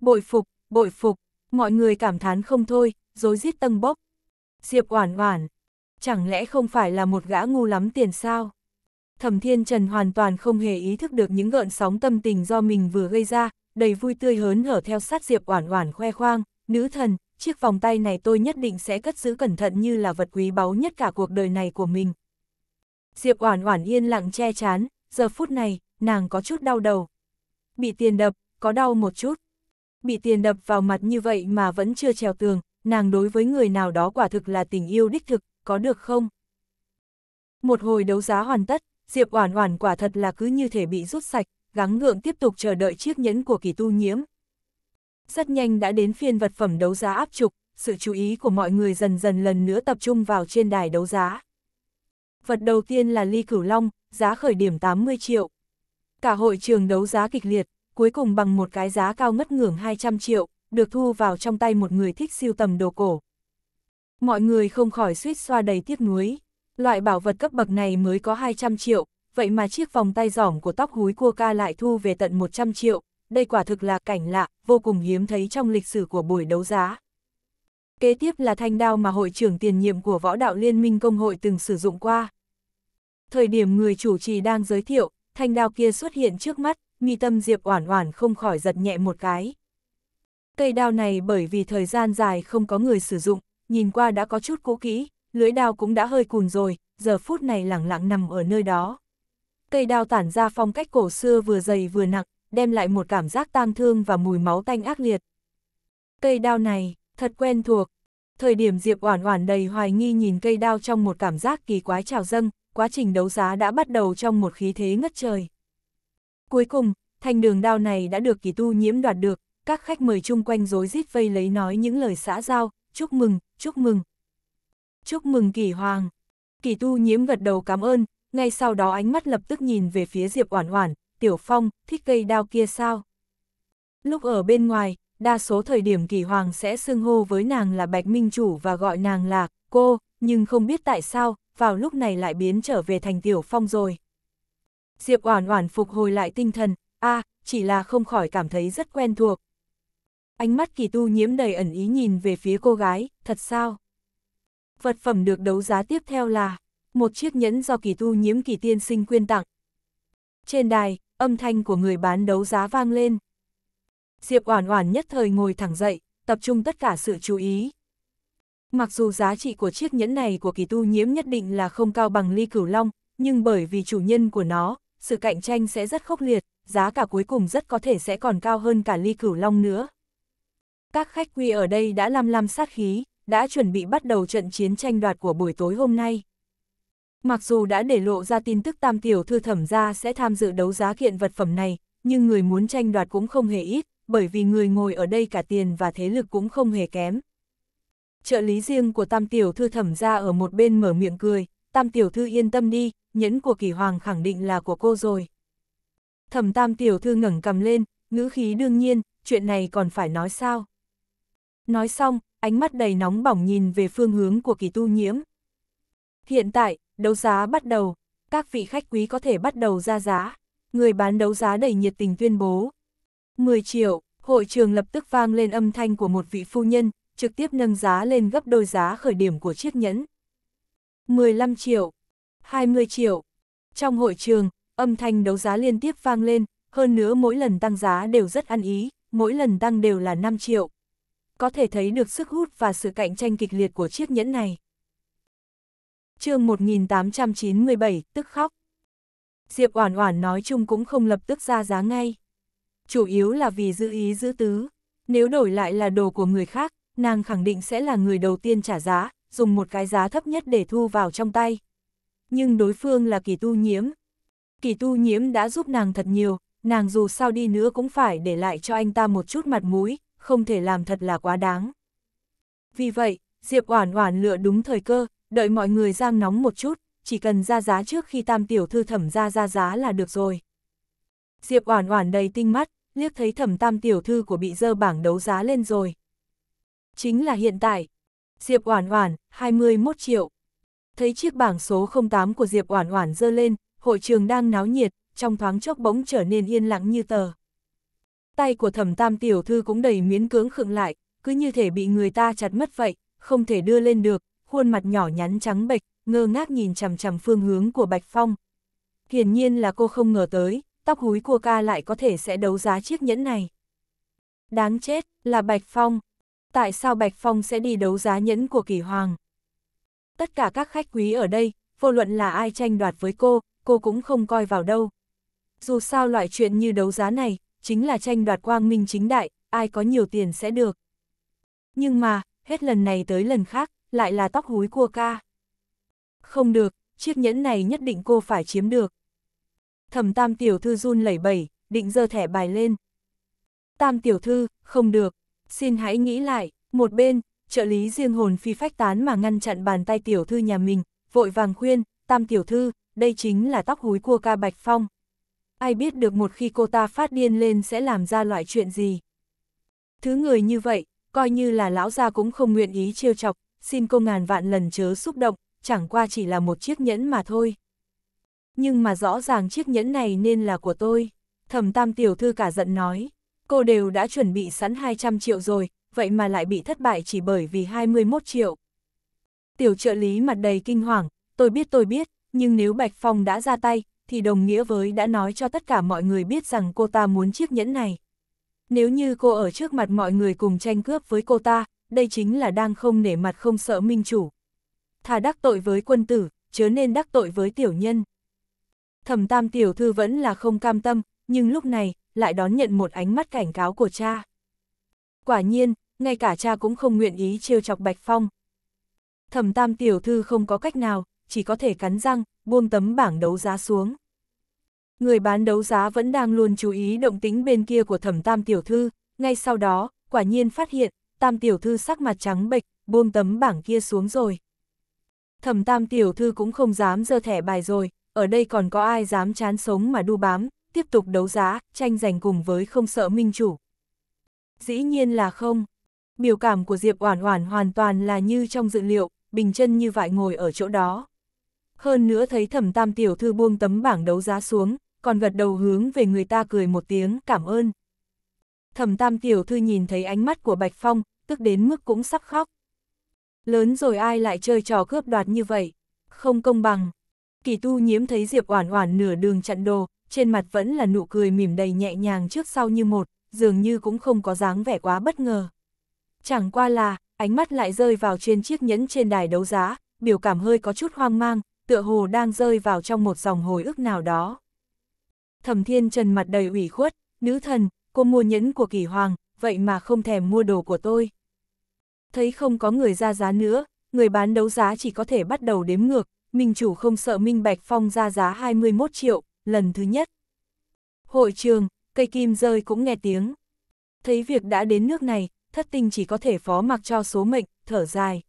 Bội phục, bội phục, mọi người cảm thán không thôi, dối rít tâng bốc. Diệp Oản Oản, chẳng lẽ không phải là một gã ngu lắm tiền sao? Thẩm Thiên Trần hoàn toàn không hề ý thức được những gợn sóng tâm tình do mình vừa gây ra, đầy vui tươi hớn hở theo sát Diệp Oản Oản khoe khoang, "Nữ thần, chiếc vòng tay này tôi nhất định sẽ cất giữ cẩn thận như là vật quý báu nhất cả cuộc đời này của mình." Diệp Oản Oản yên lặng che chán, giờ phút này, nàng có chút đau đầu. Bị tiền đập, có đau một chút. Bị tiền đập vào mặt như vậy mà vẫn chưa trèo tường, nàng đối với người nào đó quả thực là tình yêu đích thực, có được không? Một hồi đấu giá hoàn tất, Diệp Oản Oản quả thật là cứ như thể bị rút sạch, gắng ngượng tiếp tục chờ đợi chiếc nhẫn của kỳ tu nhiễm. Rất nhanh đã đến phiên vật phẩm đấu giá áp trục, sự chú ý của mọi người dần dần lần nữa tập trung vào trên đài đấu giá. Vật đầu tiên là ly cửu long, giá khởi điểm 80 triệu. Cả hội trường đấu giá kịch liệt, cuối cùng bằng một cái giá cao ngất ngưỡng 200 triệu, được thu vào trong tay một người thích siêu tầm đồ cổ. Mọi người không khỏi suýt xoa đầy tiếc nuối. Loại bảo vật cấp bậc này mới có 200 triệu, vậy mà chiếc vòng tay giỏng của tóc húi cua ca lại thu về tận 100 triệu. Đây quả thực là cảnh lạ, vô cùng hiếm thấy trong lịch sử của buổi đấu giá. Kế tiếp là thanh đao mà hội trưởng tiền nhiệm của võ đạo liên minh công hội từng sử dụng qua. Thời điểm người chủ trì đang giới thiệu, thanh đao kia xuất hiện trước mắt, mi tâm Diệp Oản Oản không khỏi giật nhẹ một cái. Cây đao này bởi vì thời gian dài không có người sử dụng, nhìn qua đã có chút cũ kỹ, lưỡi đao cũng đã hơi cùn rồi, giờ phút này lẳng lặng nằm ở nơi đó. Cây đao tản ra phong cách cổ xưa vừa dày vừa nặng, đem lại một cảm giác tang thương và mùi máu tanh ác liệt. Cây đao này, thật quen thuộc. Thời điểm Diệp Oản Oản đầy hoài nghi nhìn cây đao trong một cảm giác kỳ quái trào dâng, quá trình đấu giá đã bắt đầu trong một khí thế ngất trời. Cuối cùng, thanh đường đao này đã được kỳ tu nhiễm đoạt được, các khách mời chung quanh rối rít vây lấy nói những lời xã giao, chúc mừng, chúc mừng. Chúc mừng kỳ hoàng. Kỳ tu nhiễm gật đầu cảm ơn, ngay sau đó ánh mắt lập tức nhìn về phía Diệp Oản Oản, Tiểu Phong, thích cây đao kia sao? Lúc ở bên ngoài, đa số thời điểm kỳ hoàng sẽ xưng hô với nàng là Bạch Minh Chủ và gọi nàng là cô, nhưng không biết tại sao, vào lúc này lại biến trở về thành Tiểu Phong rồi. Diệp Oản Oản phục hồi lại tinh thần, a, chỉ là không khỏi cảm thấy rất quen thuộc, Ánh mắt kỳ tu nhiễm đầy ẩn ý nhìn về phía cô gái, thật sao? Vật phẩm được đấu giá tiếp theo là một chiếc nhẫn do kỳ tu nhiễm kỳ tiên sinh quyên tặng. Trên đài, âm thanh của người bán đấu giá vang lên. Diệp Oản Oản nhất thời ngồi thẳng dậy, tập trung tất cả sự chú ý. Mặc dù giá trị của chiếc nhẫn này của kỳ tu nhiễm nhất định là không cao bằng ly cửu long, nhưng bởi vì chủ nhân của nó, sự cạnh tranh sẽ rất khốc liệt, giá cả cuối cùng rất có thể sẽ còn cao hơn cả ly cửu long nữa. Các khách quy ở đây đã lam lam sát khí, đã chuẩn bị bắt đầu trận chiến tranh đoạt của buổi tối hôm nay. Mặc dù đã để lộ ra tin tức tam tiểu thư thẩm gia sẽ tham dự đấu giá kiện vật phẩm này, nhưng người muốn tranh đoạt cũng không hề ít, bởi vì người ngồi ở đây cả tiền và thế lực cũng không hề kém. Trợ lý riêng của tam tiểu thư thẩm gia ở một bên mở miệng cười, tam tiểu thư yên tâm đi, nhẫn của kỳ hoàng khẳng định là của cô rồi. Thẩm tam tiểu thư ngẩng cầm lên, ngữ khí đương nhiên, chuyện này còn phải nói sao. Nói xong, ánh mắt đầy nóng bỏng nhìn về phương hướng của kỳ tu nhiễm. Hiện tại, đấu giá bắt đầu, các vị khách quý có thể bắt đầu ra giá. Người bán đấu giá đầy nhiệt tình tuyên bố. 10 triệu, hội trường lập tức vang lên âm thanh của một vị phu nhân, trực tiếp nâng giá lên gấp đôi giá khởi điểm của chiếc nhẫn. 15 triệu, 20 triệu. Trong hội trường, âm thanh đấu giá liên tiếp vang lên, hơn nữa mỗi lần tăng giá đều rất ăn ý, mỗi lần tăng đều là 5 triệu, có thể thấy được sức hút và sự cạnh tranh kịch liệt của chiếc nhẫn này. chương 1897, tức khóc. Diệp Oản Oản nói chung cũng không lập tức ra giá ngay. Chủ yếu là vì giữ ý giữ tứ. Nếu đổi lại là đồ của người khác, nàng khẳng định sẽ là người đầu tiên trả giá, dùng một cái giá thấp nhất để thu vào trong tay. Nhưng đối phương là kỳ tu nhiễm. Kỳ tu nhiễm đã giúp nàng thật nhiều, nàng dù sao đi nữa cũng phải để lại cho anh ta một chút mặt mũi, không thể làm thật là quá đáng. Vì vậy, Diệp Oản Oản lựa đúng thời cơ, đợi mọi người giang nóng một chút, chỉ cần ra giá trước khi Tam tiểu thư thẩm ra ra giá là được rồi. Diệp Oản Oản đầy tinh mắt, liếc thấy Thẩm Tam tiểu thư của bị dơ bảng đấu giá lên rồi. Chính là hiện tại. Diệp Oản Oản, 21 triệu. Thấy chiếc bảng số 08 của Diệp Oản Oản dơ lên, hội trường đang náo nhiệt, trong thoáng chốc bỗng trở nên yên lặng như tờ tay của thẩm tam tiểu thư cũng đầy miến cưỡng khựng lại, cứ như thể bị người ta chặt mất vậy, không thể đưa lên được, khuôn mặt nhỏ nhắn trắng bệch, ngơ ngác nhìn chằm chằm phương hướng của Bạch Phong. Hiển nhiên là cô không ngờ tới, tóc húi của ca lại có thể sẽ đấu giá chiếc nhẫn này. Đáng chết, là Bạch Phong. Tại sao Bạch Phong sẽ đi đấu giá nhẫn của kỳ hoàng? Tất cả các khách quý ở đây, vô luận là ai tranh đoạt với cô, cô cũng không coi vào đâu. Dù sao loại chuyện như đấu giá này, chính là tranh đoạt quang minh chính đại, ai có nhiều tiền sẽ được. Nhưng mà, hết lần này tới lần khác, lại là tóc húi cua ca. Không được, chiếc nhẫn này nhất định cô phải chiếm được. Thẩm tam tiểu thư run lẩy bẩy, định giơ thẻ bài lên. Tam tiểu thư, không được, xin hãy nghĩ lại, một bên, trợ lý riêng hồn phi phách tán mà ngăn chặn bàn tay tiểu thư nhà mình, vội vàng khuyên, tam tiểu thư, đây chính là tóc húi cua ca Bạch Phong ai biết được một khi cô ta phát điên lên sẽ làm ra loại chuyện gì. Thứ người như vậy, coi như là lão gia cũng không nguyện ý trêu chọc, xin cô ngàn vạn lần chớ xúc động, chẳng qua chỉ là một chiếc nhẫn mà thôi. Nhưng mà rõ ràng chiếc nhẫn này nên là của tôi, thẩm tam tiểu thư cả giận nói, cô đều đã chuẩn bị sẵn 200 triệu rồi, vậy mà lại bị thất bại chỉ bởi vì 21 triệu. Tiểu trợ lý mặt đầy kinh hoàng, tôi biết tôi biết, nhưng nếu Bạch Phong đã ra tay, thì đồng nghĩa với đã nói cho tất cả mọi người biết rằng cô ta muốn chiếc nhẫn này. Nếu như cô ở trước mặt mọi người cùng tranh cướp với cô ta, đây chính là đang không nể mặt không sợ minh chủ. Thà đắc tội với quân tử, chớ nên đắc tội với tiểu nhân. Thẩm tam tiểu thư vẫn là không cam tâm, nhưng lúc này, lại đón nhận một ánh mắt cảnh cáo của cha. Quả nhiên, ngay cả cha cũng không nguyện ý trêu chọc Bạch Phong. Thẩm tam tiểu thư không có cách nào, chỉ có thể cắn răng, buông tấm bảng đấu giá xuống. Người bán đấu giá vẫn đang luôn chú ý động tính bên kia của thẩm tam tiểu thư, ngay sau đó, quả nhiên phát hiện, tam tiểu thư sắc mặt trắng bệch, buông tấm bảng kia xuống rồi. Thẩm tam tiểu thư cũng không dám dơ thẻ bài rồi, ở đây còn có ai dám chán sống mà đu bám, tiếp tục đấu giá, tranh giành cùng với không sợ minh chủ. Dĩ nhiên là không. Biểu cảm của Diệp Oản Oản hoàn toàn là như trong dự liệu, bình chân như vại ngồi ở chỗ đó hơn nữa thấy thẩm tam tiểu thư buông tấm bảng đấu giá xuống, còn gật đầu hướng về người ta cười một tiếng cảm ơn. Thẩm tam tiểu thư nhìn thấy ánh mắt của Bạch Phong, tức đến mức cũng sắp khóc. Lớn rồi ai lại chơi trò cướp đoạt như vậy, không công bằng. Kỳ tu nhiễm thấy Diệp Oản Oản nửa đường chặn đồ, trên mặt vẫn là nụ cười mỉm đầy nhẹ nhàng trước sau như một, dường như cũng không có dáng vẻ quá bất ngờ. Chẳng qua là, ánh mắt lại rơi vào trên chiếc nhẫn trên đài đấu giá, biểu cảm hơi có chút hoang mang, tựa hồ đang rơi vào trong một dòng hồi ức nào đó. Thẩm Thiên Trần mặt đầy ủy khuất, nữ thần, cô mua nhẫn của kỳ hoàng, vậy mà không thèm mua đồ của tôi. Thấy không có người ra giá nữa, người bán đấu giá chỉ có thể bắt đầu đếm ngược, mình chủ không sợ Minh Bạch Phong ra giá 21 triệu, lần thứ nhất. Hội trường, cây kim rơi cũng nghe tiếng. Thấy việc đã đến nước này, thất tinh chỉ có thể phó mặc cho số mệnh, thở dài.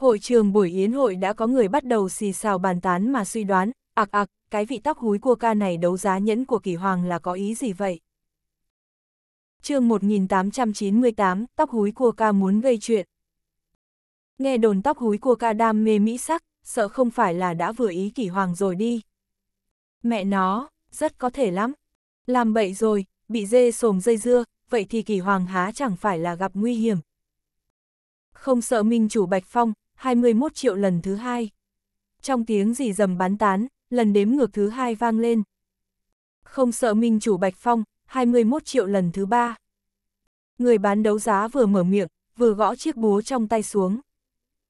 Hội trường buổi yến hội đã có người bắt đầu xì xào bàn tán mà suy đoán, ạc ạc, cái vị tóc húi cua ca này đấu giá nhẫn của kỳ hoàng là có ý gì vậy? chương 1898, tóc húi cua ca muốn gây chuyện. Nghe đồn tóc húi cua ca đam mê mỹ sắc, sợ không phải là đã vừa ý kỳ hoàng rồi đi. Mẹ nó, rất có thể lắm. Làm bậy rồi, bị dê sồm dây dưa, vậy thì kỳ hoàng há chẳng phải là gặp nguy hiểm. Không sợ minh chủ Bạch Phong, 21 triệu lần thứ hai. Trong tiếng rì dầm bán tán, lần đếm ngược thứ hai vang lên. Không sợ minh chủ Bạch Phong, 21 triệu lần thứ ba. Người bán đấu giá vừa mở miệng, vừa gõ chiếc búa trong tay xuống.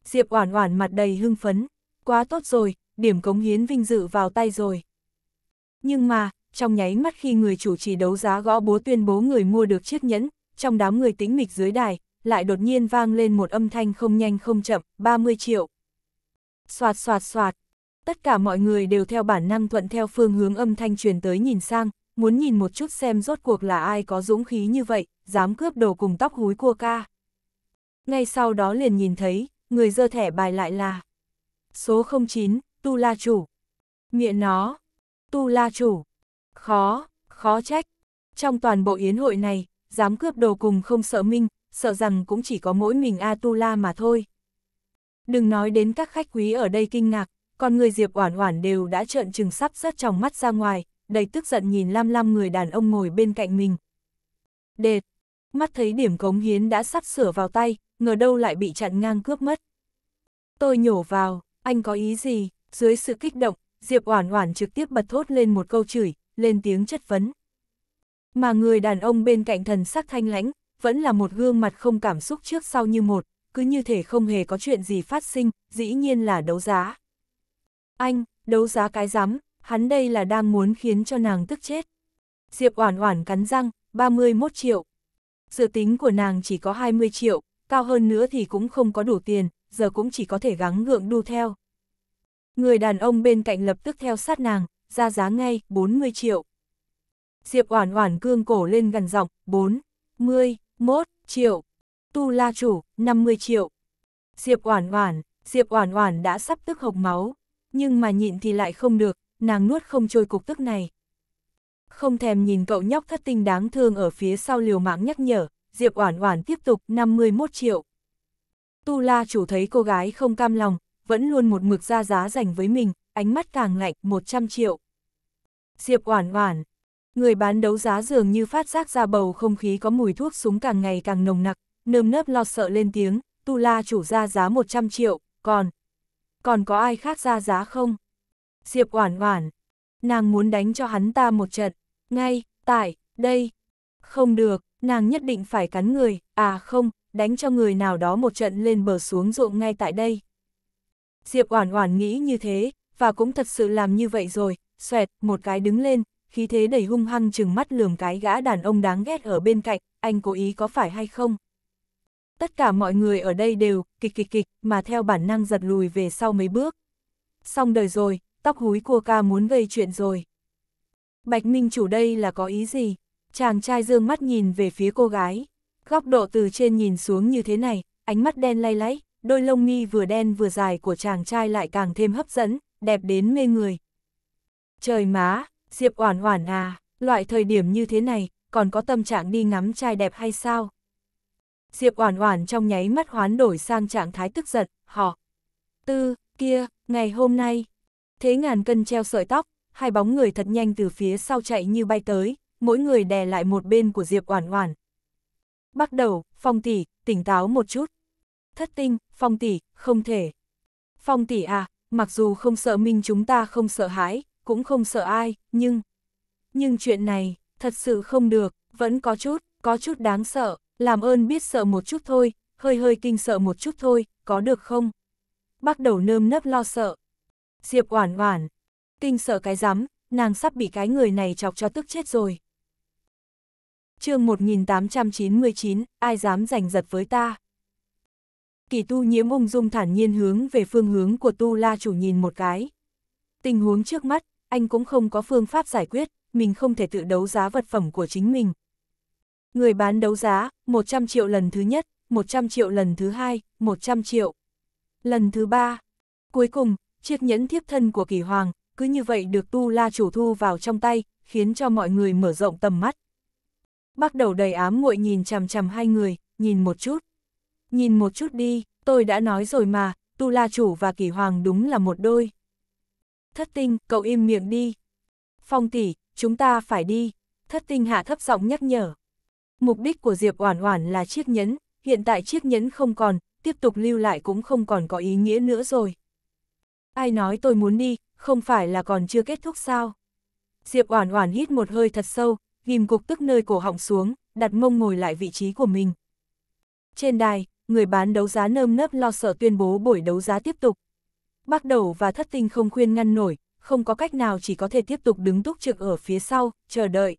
Diệp Oản Oản mặt đầy hưng phấn, quá tốt rồi, điểm cống hiến vinh dự vào tay rồi. Nhưng mà, trong nháy mắt khi người chủ trì đấu giá gõ búa tuyên bố người mua được chiếc nhẫn, trong đám người tĩnh mịch dưới đài, lại đột nhiên vang lên một âm thanh không nhanh không chậm, 30 triệu. Xoạt xoạt xoạt, tất cả mọi người đều theo bản năng thuận theo phương hướng âm thanh truyền tới nhìn sang, muốn nhìn một chút xem rốt cuộc là ai có dũng khí như vậy, dám cướp đồ cùng tóc húi cua ca. Ngay sau đó liền nhìn thấy, người dơ thẻ bài lại là số 09, Tu La Chủ. Miệng nó, Tu La Chủ. Khó, khó trách. Trong toàn bộ yến hội này, dám cướp đồ cùng không sợ minh, sợ rằng cũng chỉ có mỗi mình Atula mà thôi. Đừng nói đến các khách quý ở đây kinh ngạc, còn người Diệp Oản Oản đều đã trợn trừng sắp rớt trong mắt ra ngoài, đầy tức giận nhìn Lam Lam người đàn ông ngồi bên cạnh mình. Đệt, mắt thấy điểm cống hiến đã sắp sửa vào tay, ngờ đâu lại bị chặn ngang cướp mất. Tôi nhổ vào, anh có ý gì? Dưới sự kích động, Diệp Oản Oản trực tiếp bật thốt lên một câu chửi, lên tiếng chất vấn. Mà người đàn ông bên cạnh thần sắc thanh lãnh, vẫn là một gương mặt không cảm xúc trước sau như một, cứ như thể không hề có chuyện gì phát sinh, dĩ nhiên là đấu giá. Anh, đấu giá cái rắm, hắn đây là đang muốn khiến cho nàng tức chết. Diệp Oản Oản cắn răng, 31 triệu. Dự tính của nàng chỉ có 20 triệu, cao hơn nữa thì cũng không có đủ tiền, giờ cũng chỉ có thể gắng gượng đu theo. Người đàn ông bên cạnh lập tức theo sát nàng, ra giá ngay 40 triệu. Diệp Oản Oản cương cổ lên gần giọng, 40 Mốt, triệu. Tu la chủ, 50 triệu. Diệp Oản Oản, Diệp Oản Oản đã sắp tức hộc máu, nhưng mà nhịn thì lại không được, nàng nuốt không trôi cục tức này. Không thèm nhìn cậu nhóc thất tinh đáng thương ở phía sau liều mạng nhắc nhở, Diệp Oản Oản tiếp tục 51 triệu. Tu La chủ thấy cô gái không cam lòng, vẫn luôn một mực ra giá dành với mình, ánh mắt càng lạnh 100 triệu. Diệp Oản Oản, Người bán đấu giá dường như phát giác ra bầu không khí có mùi thuốc súng càng ngày càng nồng nặc, nơm nớp lo sợ lên tiếng, tu la chủ ra giá 100 triệu, còn... Còn có ai khác ra giá không? Diệp oản oản. Nàng muốn đánh cho hắn ta một trận, ngay, tại, đây. Không được, nàng nhất định phải cắn người, à không, đánh cho người nào đó một trận lên bờ xuống ruộng ngay tại đây. Diệp Oản Oản nghĩ như thế, và cũng thật sự làm như vậy rồi, xoẹt, một cái đứng lên, khí thế đầy hung hăng chừng mắt lường cái gã đàn ông đáng ghét ở bên cạnh, anh cố ý có phải hay không? Tất cả mọi người ở đây đều, kịch kịch kịch, mà theo bản năng giật lùi về sau mấy bước. Xong đời rồi, tóc húi cua ca muốn gây chuyện rồi. Bạch Minh chủ đây là có ý gì? Chàng trai dương mắt nhìn về phía cô gái. Góc độ từ trên nhìn xuống như thế này, ánh mắt đen lay láy, đôi lông mi vừa đen vừa dài của chàng trai lại càng thêm hấp dẫn, đẹp đến mê người. Trời má, Diệp Oản Oản à, loại thời điểm như thế này, còn có tâm trạng đi ngắm trai đẹp hay sao? Diệp Oản Oản trong nháy mắt hoán đổi sang trạng thái tức giận, họ. Tư, kia, ngày hôm nay. Thế ngàn cân treo sợi tóc, hai bóng người thật nhanh từ phía sau chạy như bay tới, mỗi người đè lại một bên của Diệp Oản Oản. Bắt đầu, Phong tỷ, tỉnh táo một chút. Thất tinh, Phong tỷ, không thể. Phong tỷ à, mặc dù không sợ minh chúng ta không sợ hãi, cũng không sợ ai, nhưng... Nhưng chuyện này, thật sự không được, vẫn có chút, có chút đáng sợ, làm ơn biết sợ một chút thôi, hơi hơi kinh sợ một chút thôi, có được không? Bắt đầu nơm nấp lo sợ. Diệp oản oản, kinh sợ cái rắm, nàng sắp bị cái người này chọc cho tức chết rồi. chương 1899, ai dám giành giật với ta? Kỳ tu nhiễm ung dung thản nhiên hướng về phương hướng của tu la chủ nhìn một cái. Tình huống trước mắt, anh cũng không có phương pháp giải quyết, mình không thể tự đấu giá vật phẩm của chính mình. Người bán đấu giá, 100 triệu lần thứ nhất, 100 triệu lần thứ hai, 100 triệu. Lần thứ ba, cuối cùng, chiếc nhẫn thiếp thân của kỳ hoàng, cứ như vậy được tu la chủ thu vào trong tay, khiến cho mọi người mở rộng tầm mắt. Bắt đầu đầy ám muội nhìn chằm chằm hai người, nhìn một chút. Nhìn một chút đi, tôi đã nói rồi mà, tu la chủ và kỳ hoàng đúng là một đôi. Thất tinh, cậu im miệng đi. Phong tỷ, chúng ta phải đi. Thất tinh hạ thấp giọng nhắc nhở. Mục đích của Diệp Oản Oản là chiếc nhẫn, hiện tại chiếc nhẫn không còn, tiếp tục lưu lại cũng không còn có ý nghĩa nữa rồi. Ai nói tôi muốn đi, không phải là còn chưa kết thúc sao? Diệp Oản Oản hít một hơi thật sâu, ghim cục tức nơi cổ họng xuống, đặt mông ngồi lại vị trí của mình. Trên đài, người bán đấu giá nơm nớp lo sợ tuyên bố buổi đấu giá tiếp tục bắt đầu và thất tinh không khuyên ngăn nổi, không có cách nào chỉ có thể tiếp tục đứng túc trực ở phía sau, chờ đợi.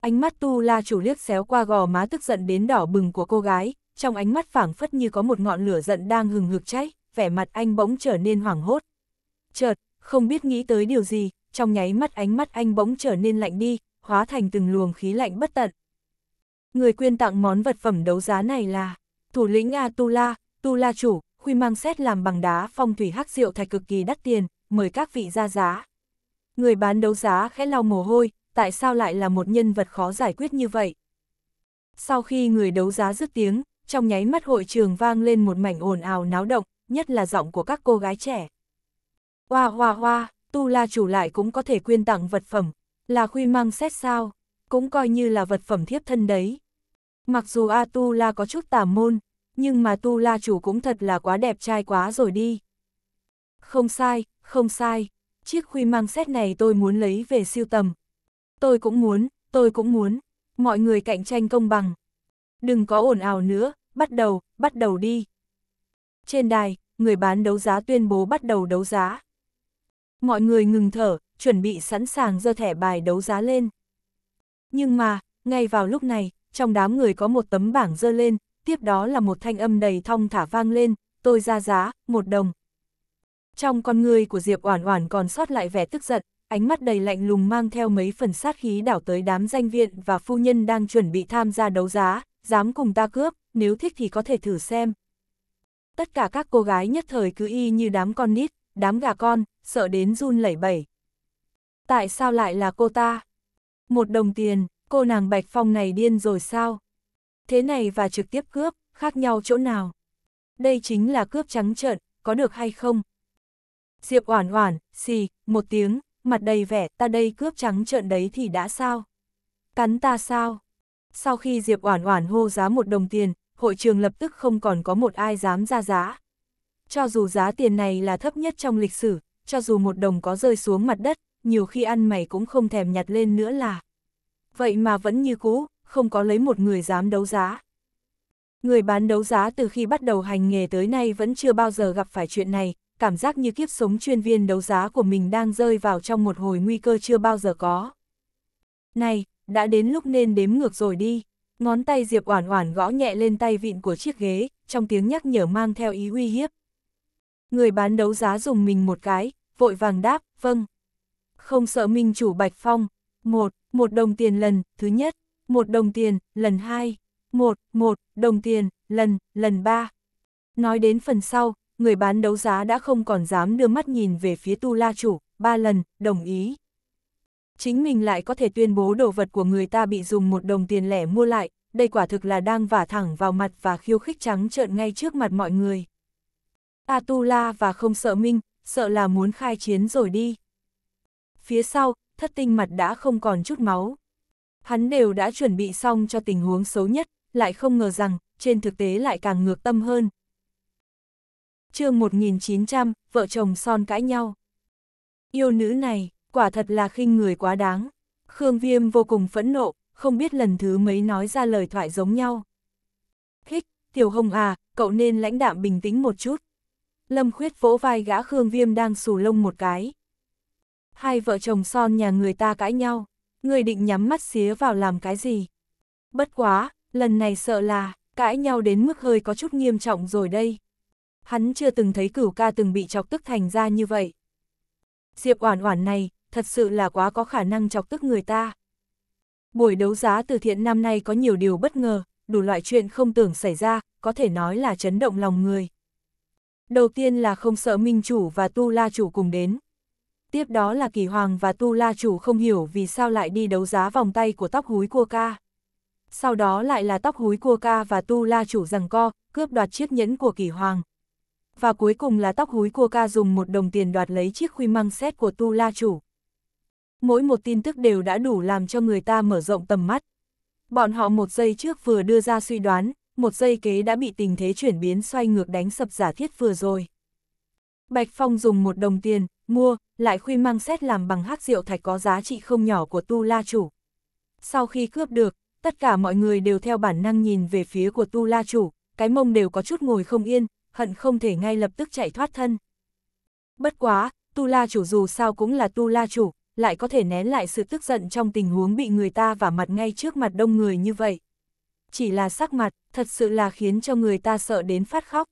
Ánh mắt tu la chủ liếc xéo qua gò má tức giận đến đỏ bừng của cô gái, trong ánh mắt phảng phất như có một ngọn lửa giận đang hừng hực cháy, vẻ mặt anh bỗng trở nên hoảng hốt. Chợt, không biết nghĩ tới điều gì, trong nháy mắt ánh mắt anh bỗng trở nên lạnh đi, hóa thành từng luồng khí lạnh bất tận. Người quyên tặng món vật phẩm đấu giá này là thủ lĩnh a tu la, tu la chủ, quy mang xét làm bằng đá phong thủy hắc rượu thạch cực kỳ đắt tiền, mời các vị ra giá. Người bán đấu giá khẽ lau mồ hôi, tại sao lại là một nhân vật khó giải quyết như vậy? Sau khi người đấu giá dứt tiếng, trong nháy mắt hội trường vang lên một mảnh ồn ào náo động, nhất là giọng của các cô gái trẻ. Hoa hoa hoa, tu la chủ lại cũng có thể quyên tặng vật phẩm, là khuy mang xét sao, cũng coi như là vật phẩm thiếp thân đấy. Mặc dù A tu la có chút tà môn, nhưng mà tu la chủ cũng thật là quá đẹp trai quá rồi đi. Không sai, không sai, chiếc khuy mang xét này tôi muốn lấy về siêu tầm. Tôi cũng muốn, tôi cũng muốn, mọi người cạnh tranh công bằng. Đừng có ồn ào nữa, bắt đầu, bắt đầu đi. Trên đài, người bán đấu giá tuyên bố bắt đầu đấu giá. Mọi người ngừng thở, chuẩn bị sẵn sàng giơ thẻ bài đấu giá lên. Nhưng mà, ngay vào lúc này, trong đám người có một tấm bảng giơ lên, tiếp đó là một thanh âm đầy thong thả vang lên, tôi ra giá, một đồng. Trong con người của Diệp Oản Oản còn sót lại vẻ tức giận, ánh mắt đầy lạnh lùng mang theo mấy phần sát khí đảo tới đám danh viện và phu nhân đang chuẩn bị tham gia đấu giá, dám cùng ta cướp, nếu thích thì có thể thử xem. Tất cả các cô gái nhất thời cứ y như đám con nít, đám gà con, sợ đến run lẩy bẩy. Tại sao lại là cô ta? Một đồng tiền, cô nàng Bạch Phong này điên rồi sao? Thế này và trực tiếp cướp, khác nhau chỗ nào? Đây chính là cướp trắng trợn, có được hay không? Diệp oản oản, xì, một tiếng, mặt đầy vẻ, ta đây cướp trắng trợn đấy thì đã sao? Cắn ta sao? Sau khi Diệp oản oản hô giá một đồng tiền, hội trường lập tức không còn có một ai dám ra giá. Cho dù giá tiền này là thấp nhất trong lịch sử, cho dù một đồng có rơi xuống mặt đất, nhiều khi ăn mày cũng không thèm nhặt lên nữa là. Vậy mà vẫn như cũ, không có lấy một người dám đấu giá. Người bán đấu giá từ khi bắt đầu hành nghề tới nay vẫn chưa bao giờ gặp phải chuyện này, cảm giác như kiếp sống chuyên viên đấu giá của mình đang rơi vào trong một hồi nguy cơ chưa bao giờ có. Này, đã đến lúc nên đếm ngược rồi đi. Ngón tay Diệp Oản Oản gõ nhẹ lên tay vịn của chiếc ghế, trong tiếng nhắc nhở mang theo ý uy hiếp. Người bán đấu giá dùng mình một cái, vội vàng đáp, vâng. Không sợ minh chủ Bạch Phong. Một, một đồng tiền lần, thứ nhất một đồng tiền, lần hai một một đồng tiền, lần, lần ba Nói đến phần sau, người bán đấu giá đã không còn dám đưa mắt nhìn về phía tu la chủ, ba lần, đồng ý. Chính mình lại có thể tuyên bố đồ vật của người ta bị dùng một đồng tiền lẻ mua lại, đây quả thực là đang vả thẳng vào mặt và khiêu khích trắng trợn ngay trước mặt mọi người. Atula và không sợ Minh, sợ là muốn khai chiến rồi đi. Phía sau, thất tinh mặt đã không còn chút máu. Hắn đều đã chuẩn bị xong cho tình huống xấu nhất, lại không ngờ rằng, trên thực tế lại càng ngược tâm hơn. chương 1900, vợ chồng son cãi nhau. Yêu nữ này, quả thật là khinh người quá đáng. Khương Viêm vô cùng phẫn nộ, không biết lần thứ mấy nói ra lời thoại giống nhau. Hích, Tiểu Hồng à, cậu nên lãnh đạm bình tĩnh một chút. Lâm Khuyết vỗ vai gã Khương Viêm đang xù lông một cái. Hai vợ chồng son nhà người ta cãi nhau người định nhắm mắt xía vào làm cái gì. Bất quá, lần này sợ là, cãi nhau đến mức hơi có chút nghiêm trọng rồi đây. Hắn chưa từng thấy cửu ca từng bị chọc tức thành ra như vậy. Diệp oản oản này, thật sự là quá có khả năng chọc tức người ta. Buổi đấu giá từ thiện năm nay có nhiều điều bất ngờ, đủ loại chuyện không tưởng xảy ra, có thể nói là chấn động lòng người. Đầu tiên là không sợ minh chủ và tu la chủ cùng đến tiếp đó là kỳ hoàng và tu la chủ không hiểu vì sao lại đi đấu giá vòng tay của tóc húi cua ca. Sau đó lại là tóc húi cua ca và tu la chủ rằng co, cướp đoạt chiếc nhẫn của kỳ hoàng. Và cuối cùng là tóc húi cua ca dùng một đồng tiền đoạt lấy chiếc khuy măng xét của tu la chủ. Mỗi một tin tức đều đã đủ làm cho người ta mở rộng tầm mắt. Bọn họ một giây trước vừa đưa ra suy đoán, một giây kế đã bị tình thế chuyển biến xoay ngược đánh sập giả thiết vừa rồi. Bạch Phong dùng một đồng tiền, mua, lại khuy mang xét làm bằng hắc rượu thạch có giá trị không nhỏ của Tu La Chủ. Sau khi cướp được, tất cả mọi người đều theo bản năng nhìn về phía của Tu La Chủ, cái mông đều có chút ngồi không yên, hận không thể ngay lập tức chạy thoát thân. Bất quá, Tu La Chủ dù sao cũng là Tu La Chủ, lại có thể nén lại sự tức giận trong tình huống bị người ta vả mặt ngay trước mặt đông người như vậy. Chỉ là sắc mặt, thật sự là khiến cho người ta sợ đến phát khóc.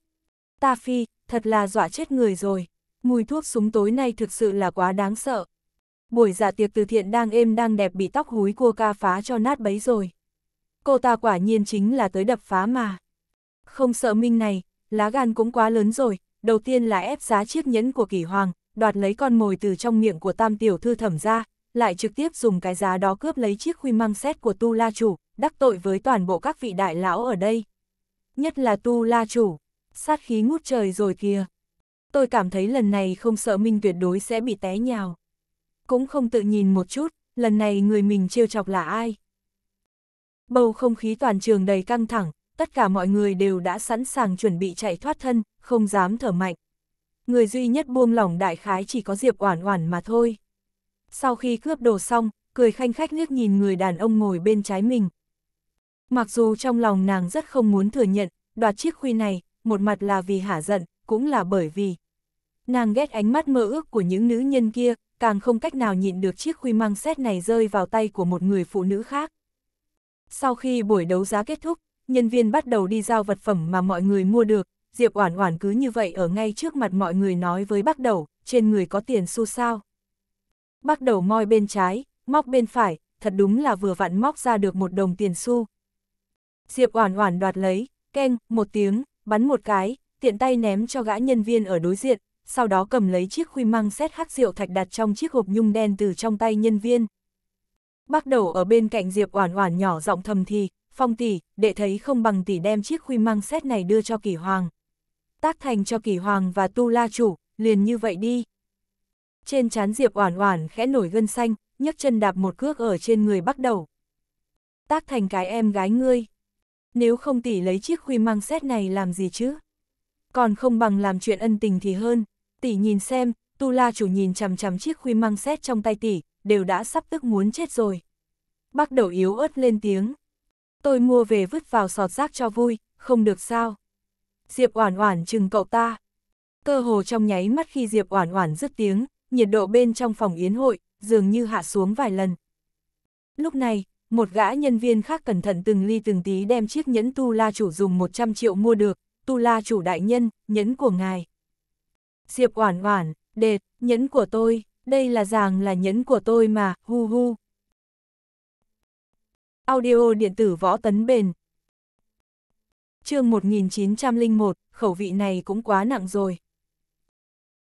Ta phi, thật là dọa chết người rồi mùi thuốc súng tối nay thực sự là quá đáng sợ. Buổi giả dạ tiệc từ thiện đang êm đang đẹp bị tóc húi cua ca phá cho nát bấy rồi. Cô ta quả nhiên chính là tới đập phá mà. Không sợ minh này, lá gan cũng quá lớn rồi, đầu tiên là ép giá chiếc nhẫn của kỷ hoàng, đoạt lấy con mồi từ trong miệng của tam tiểu thư thẩm ra, lại trực tiếp dùng cái giá đó cướp lấy chiếc khuy măng xét của tu la chủ, đắc tội với toàn bộ các vị đại lão ở đây. Nhất là tu la chủ, sát khí ngút trời rồi kìa tôi cảm thấy lần này không sợ mình tuyệt đối sẽ bị té nhào. Cũng không tự nhìn một chút, lần này người mình trêu chọc là ai. Bầu không khí toàn trường đầy căng thẳng, tất cả mọi người đều đã sẵn sàng chuẩn bị chạy thoát thân, không dám thở mạnh. Người duy nhất buông lỏng đại khái chỉ có Diệp Oản Oản mà thôi. Sau khi cướp đồ xong, cười khanh khách liếc nhìn người đàn ông ngồi bên trái mình. Mặc dù trong lòng nàng rất không muốn thừa nhận, đoạt chiếc khuy này, một mặt là vì hả giận, cũng là bởi vì Nàng ghét ánh mắt mơ ước của những nữ nhân kia, càng không cách nào nhịn được chiếc khuy măng xét này rơi vào tay của một người phụ nữ khác. Sau khi buổi đấu giá kết thúc, nhân viên bắt đầu đi giao vật phẩm mà mọi người mua được, Diệp Oản Oản cứ như vậy ở ngay trước mặt mọi người nói với Bác Đầu, trên người có tiền xu sao? Bác Đầu moi bên trái, móc bên phải, thật đúng là vừa vặn móc ra được một đồng tiền xu. Diệp Oản Oản đoạt lấy, keng, một tiếng, bắn một cái, tiện tay ném cho gã nhân viên ở đối diện, sau đó cầm lấy chiếc khuy măng xét hắc rượu thạch đặt trong chiếc hộp nhung đen từ trong tay nhân viên. bắt đầu ở bên cạnh Diệp Oản Oản nhỏ giọng thầm thì, "Phong tỷ, đệ thấy không bằng tỷ đem chiếc khuy măng xét này đưa cho Kỳ Hoàng." Tác thành cho Kỳ Hoàng và Tu La chủ, liền như vậy đi. Trên chán Diệp Oản Oản khẽ nổi gân xanh, nhấc chân đạp một cước ở trên người bắt Đầu. "Tác thành cái em gái ngươi, nếu không tỷ lấy chiếc khuy măng xét này làm gì chứ? Còn không bằng làm chuyện ân tình thì hơn." tỷ nhìn xem, tu la chủ nhìn chằm chằm chiếc khuy măng xét trong tay tỷ, đều đã sắp tức muốn chết rồi. bắt đầu yếu ớt lên tiếng. Tôi mua về vứt vào sọt rác cho vui, không được sao. Diệp Oản Oản chừng cậu ta. Cơ hồ trong nháy mắt khi Diệp Oản Oản dứt tiếng, nhiệt độ bên trong phòng yến hội dường như hạ xuống vài lần. Lúc này, một gã nhân viên khác cẩn thận từng ly từng tí đem chiếc nhẫn tu la chủ dùng 100 triệu mua được, tu la chủ đại nhân, nhẫn của ngài. Diệp Oản Oản, đệt, nhẫn của tôi, đây là ràng là nhẫn của tôi mà, hu hu. Audio điện tử võ tấn bền. Chương 1901, khẩu vị này cũng quá nặng rồi.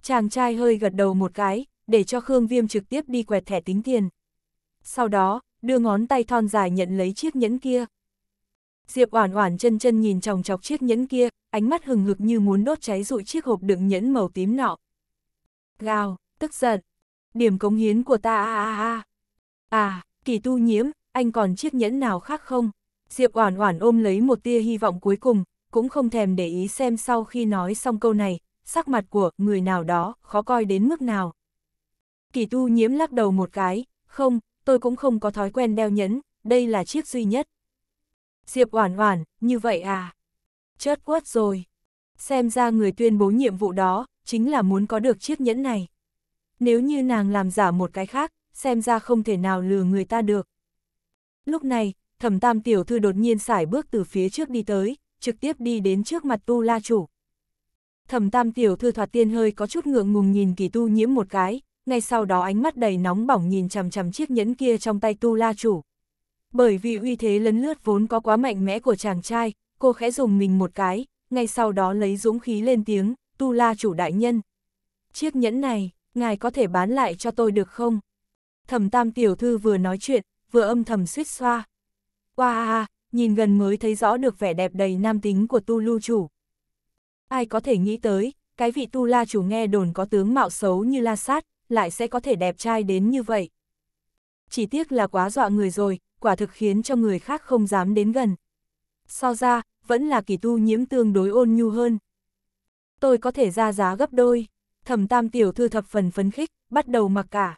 Chàng trai hơi gật đầu một cái, để cho Khương Viêm trực tiếp đi quẹt thẻ tính tiền. Sau đó, đưa ngón tay thon dài nhận lấy chiếc nhẫn kia. Diệp Oản Oản chân chân nhìn chòng chọc chiếc nhẫn kia, ánh mắt hừng hực như muốn đốt cháy rụi chiếc hộp đựng nhẫn màu tím nọ. Gào, tức giận. Điểm cống hiến của ta a a a. À, Kỳ Tu Nhiễm, anh còn chiếc nhẫn nào khác không? Diệp Oản Oản ôm lấy một tia hy vọng cuối cùng, cũng không thèm để ý xem sau khi nói xong câu này, sắc mặt của người nào đó khó coi đến mức nào. Kỳ Tu Nhiễm lắc đầu một cái, "Không, tôi cũng không có thói quen đeo nhẫn, đây là chiếc duy nhất." Diệp Oản Oản, như vậy à? Chết quất rồi. Xem ra người tuyên bố nhiệm vụ đó, chính là muốn có được chiếc nhẫn này. Nếu như nàng làm giả một cái khác, xem ra không thể nào lừa người ta được. Lúc này, thẩm tam tiểu thư đột nhiên sải bước từ phía trước đi tới, trực tiếp đi đến trước mặt tu la chủ. Thẩm tam tiểu thư thoạt tiên hơi có chút ngượng ngùng nhìn kỳ tu nhiễm một cái, ngay sau đó ánh mắt đầy nóng bỏng nhìn chằm chằm chiếc nhẫn kia trong tay tu la chủ. Bởi vì uy thế lấn lướt vốn có quá mạnh mẽ của chàng trai, cô khẽ dùng mình một cái, ngay sau đó lấy dũng khí lên tiếng, tu la chủ đại nhân. Chiếc nhẫn này, ngài có thể bán lại cho tôi được không? Thẩm tam tiểu thư vừa nói chuyện, vừa âm thầm suýt xoa. Wow, nhìn gần mới thấy rõ được vẻ đẹp đầy nam tính của tu lưu chủ. Ai có thể nghĩ tới, cái vị tu la chủ nghe đồn có tướng mạo xấu như la sát, lại sẽ có thể đẹp trai đến như vậy. Chỉ tiếc là quá dọa người rồi, quả thực khiến cho người khác không dám đến gần. So ra, vẫn là kỳ tu nhiễm tương đối ôn nhu hơn. Tôi có thể ra giá gấp đôi, thẩm tam tiểu thư thập phần phấn khích, bắt đầu mặc cả.